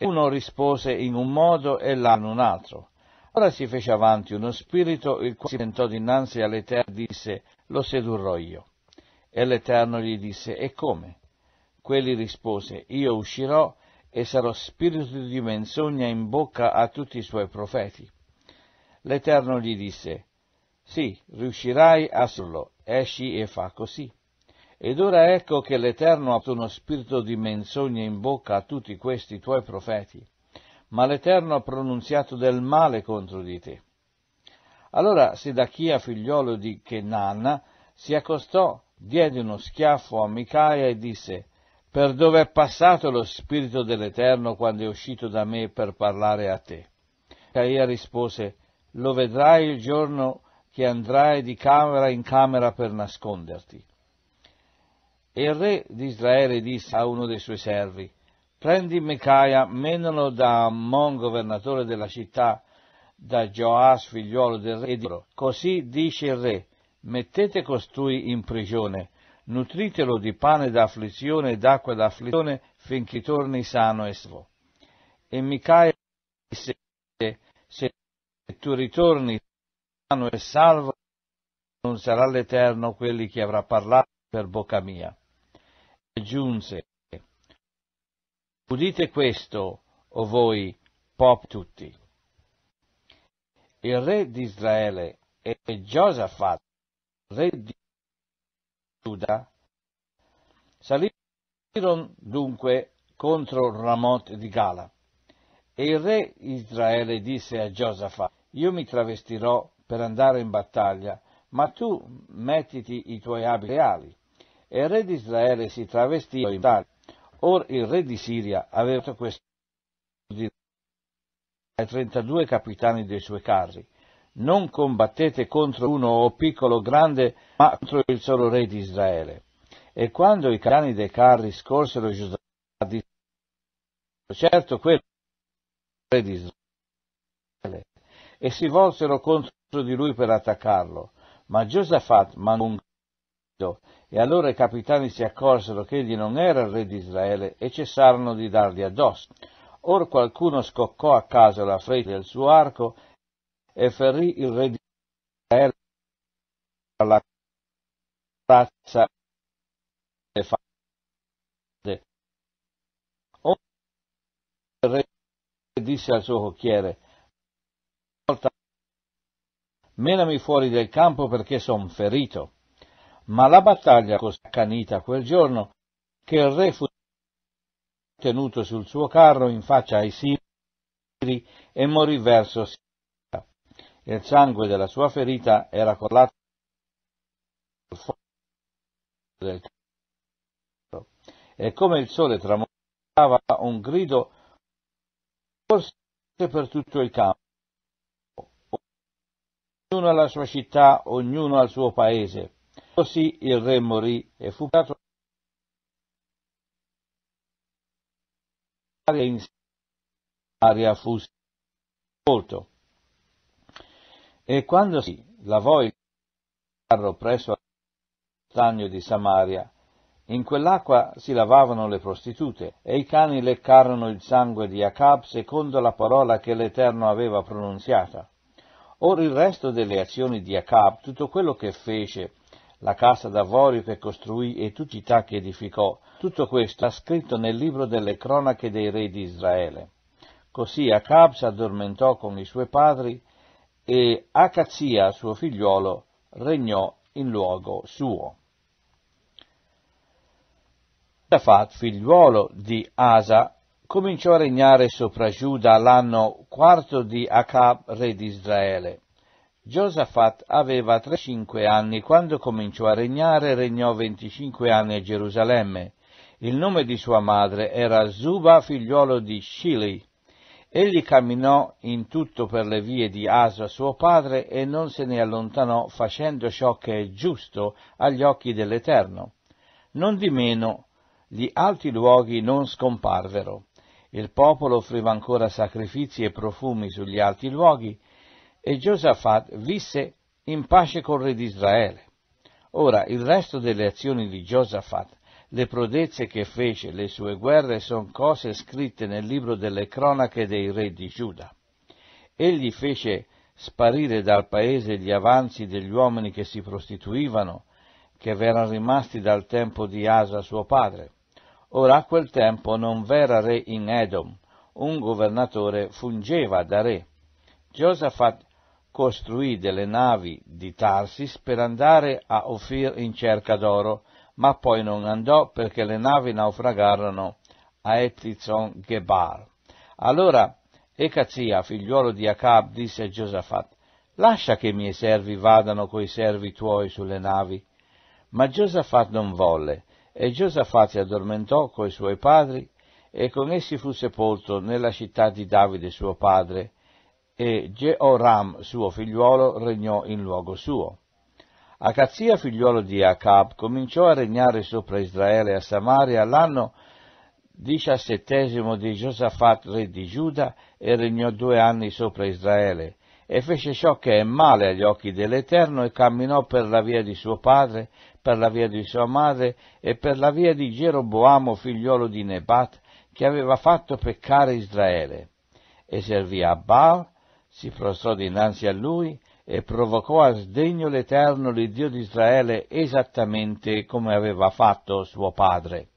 Uno rispose in un modo e l'altro in un altro. Allora si fece avanti uno spirito, il quale si tentò dinanzi all'Eterno e disse, lo sedurrò io. E l'Eterno gli disse, e come? Quelli rispose, io uscirò e sarò spirito di menzogna in bocca a tutti i suoi profeti. L'Eterno gli disse, sì, riuscirai a solo, esci e fa così. Ed ora ecco che l'Eterno ha dato uno spirito di menzogna in bocca a tutti questi tuoi profeti, ma l'Eterno ha pronunziato del male contro di te. Allora Sedachia, figliolo di Chenan, si accostò, diede uno schiaffo a Micaia e disse, per dove è passato lo spirito dell'Eterno quando è uscito da me per parlare a te? Micaia rispose, lo vedrai il giorno che andrai di camera in camera per nasconderti. E il re di Israele disse a uno dei suoi servi, prendi Micaia, menalo da Ammon, governatore della città, da Joas, figliuolo del re, e dico, così dice il re, mettete costui in prigione, nutritelo di pane d'afflizione e d'acqua d'afflizione finché torni sano e salvo. E Micaia disse, se tu ritorni sano e salvo, non sarà l'Eterno quelli che avrà parlato per bocca mia aggiunse, Udite questo, o voi, pop tutti. Il re di Israele e Giosafat, re di Giuda, salirono dunque contro Ramot di Gala. E il re Israele disse a Giosafat, io mi travestirò per andare in battaglia, ma tu mettiti i tuoi abiti reali e il re di Israele si travestì in tale. Or il re di Siria aveva fatto questo ordine ai 32 capitani dei suoi carri. Non combattete contro uno o piccolo o grande, ma contro il solo re di Israele. E quando i capitani dei carri scorsero Giuseppe, disse, certo quello è il re di Israele, e si volsero contro di lui per attaccarlo. Ma Giuseppe mandò un e allora i capitani si accorsero che egli non era il re di Israele e cessarono di dargli addosso. Or qualcuno scoccò a casa la freccia del suo arco e ferì il re di Israele alla tazza e fa il re disse al suo cocchiere menami fuori del campo perché son ferito ma la battaglia così accanita quel giorno che il re fu tenuto sul suo carro in faccia ai siri e morì verso Siria. Il sangue della sua ferita era collato al fuoco del carro e come il sole tramontava un grido forse per tutto il campo. Ognuno alla sua città, ognuno al suo paese Così certo il re morì e fu curato in aria fu sepolto. E quando si lavò il carro presso il stagno di Samaria, in quell'acqua si lavavano le prostitute e i cani leccarono il sangue di Acab secondo la parola che l'Eterno aveva pronunziata. Ora il resto delle azioni di Acab, tutto quello che fece la casa d'avorio che costruì e tutti i che edificò. Tutto questo è scritto nel libro delle cronache dei re di Israele. Così Acab si addormentò con i suoi padri e Acazia, suo figliuolo, regnò in luogo suo. Safat, figliuolo di Asa, cominciò a regnare sopra Giuda l'anno quarto di Acab, re di Israele. Giosafat aveva 35 anni quando cominciò a regnare, regnò 25 anni a Gerusalemme. Il nome di sua madre era Zuba, figliuolo di Shili. Egli camminò in tutto per le vie di Asa suo padre e non se ne allontanò facendo ciò che è giusto agli occhi dell'Eterno. Non di meno, gli alti luoghi non scomparvero. Il popolo offriva ancora sacrifici e profumi sugli alti luoghi, e Josafat visse in pace col re di Israele. Ora, il resto delle azioni di Josafat, le prodezze che fece, le sue guerre, sono cose scritte nel libro delle cronache dei re di Giuda. Egli fece sparire dal paese gli avanzi degli uomini che si prostituivano, che v'erano rimasti dal tempo di Asa suo padre. Ora a quel tempo non v'era re in Edom, un governatore fungeva da re. Josafat costruì delle navi di Tarsis per andare a Ophir in cerca d'oro, ma poi non andò perché le navi naufragarono a Etlizon Gebar. Allora Ecazia, figliuolo di Acab, disse a Giosafat, lascia che i miei servi vadano coi servi tuoi sulle navi. Ma Giosafat non volle, e Giosafat si addormentò coi suoi padri, e con essi fu sepolto nella città di Davide suo padre, e Georam suo figliuolo regnò in luogo suo. Acazia figliuolo di Acab cominciò a regnare sopra Israele a Samaria l'anno diciassettesimo di Giosafat re di Giuda e regnò due anni sopra Israele e fece ciò che è male agli occhi dell'Eterno e camminò per la via di suo padre, per la via di sua madre e per la via di Geroboamo figliuolo di Nebat che aveva fatto peccare Israele e servì a Baal si prostrò dinanzi a lui e provocò a sdegno l'Eterno l'Iddio di Israele esattamente come aveva fatto suo padre.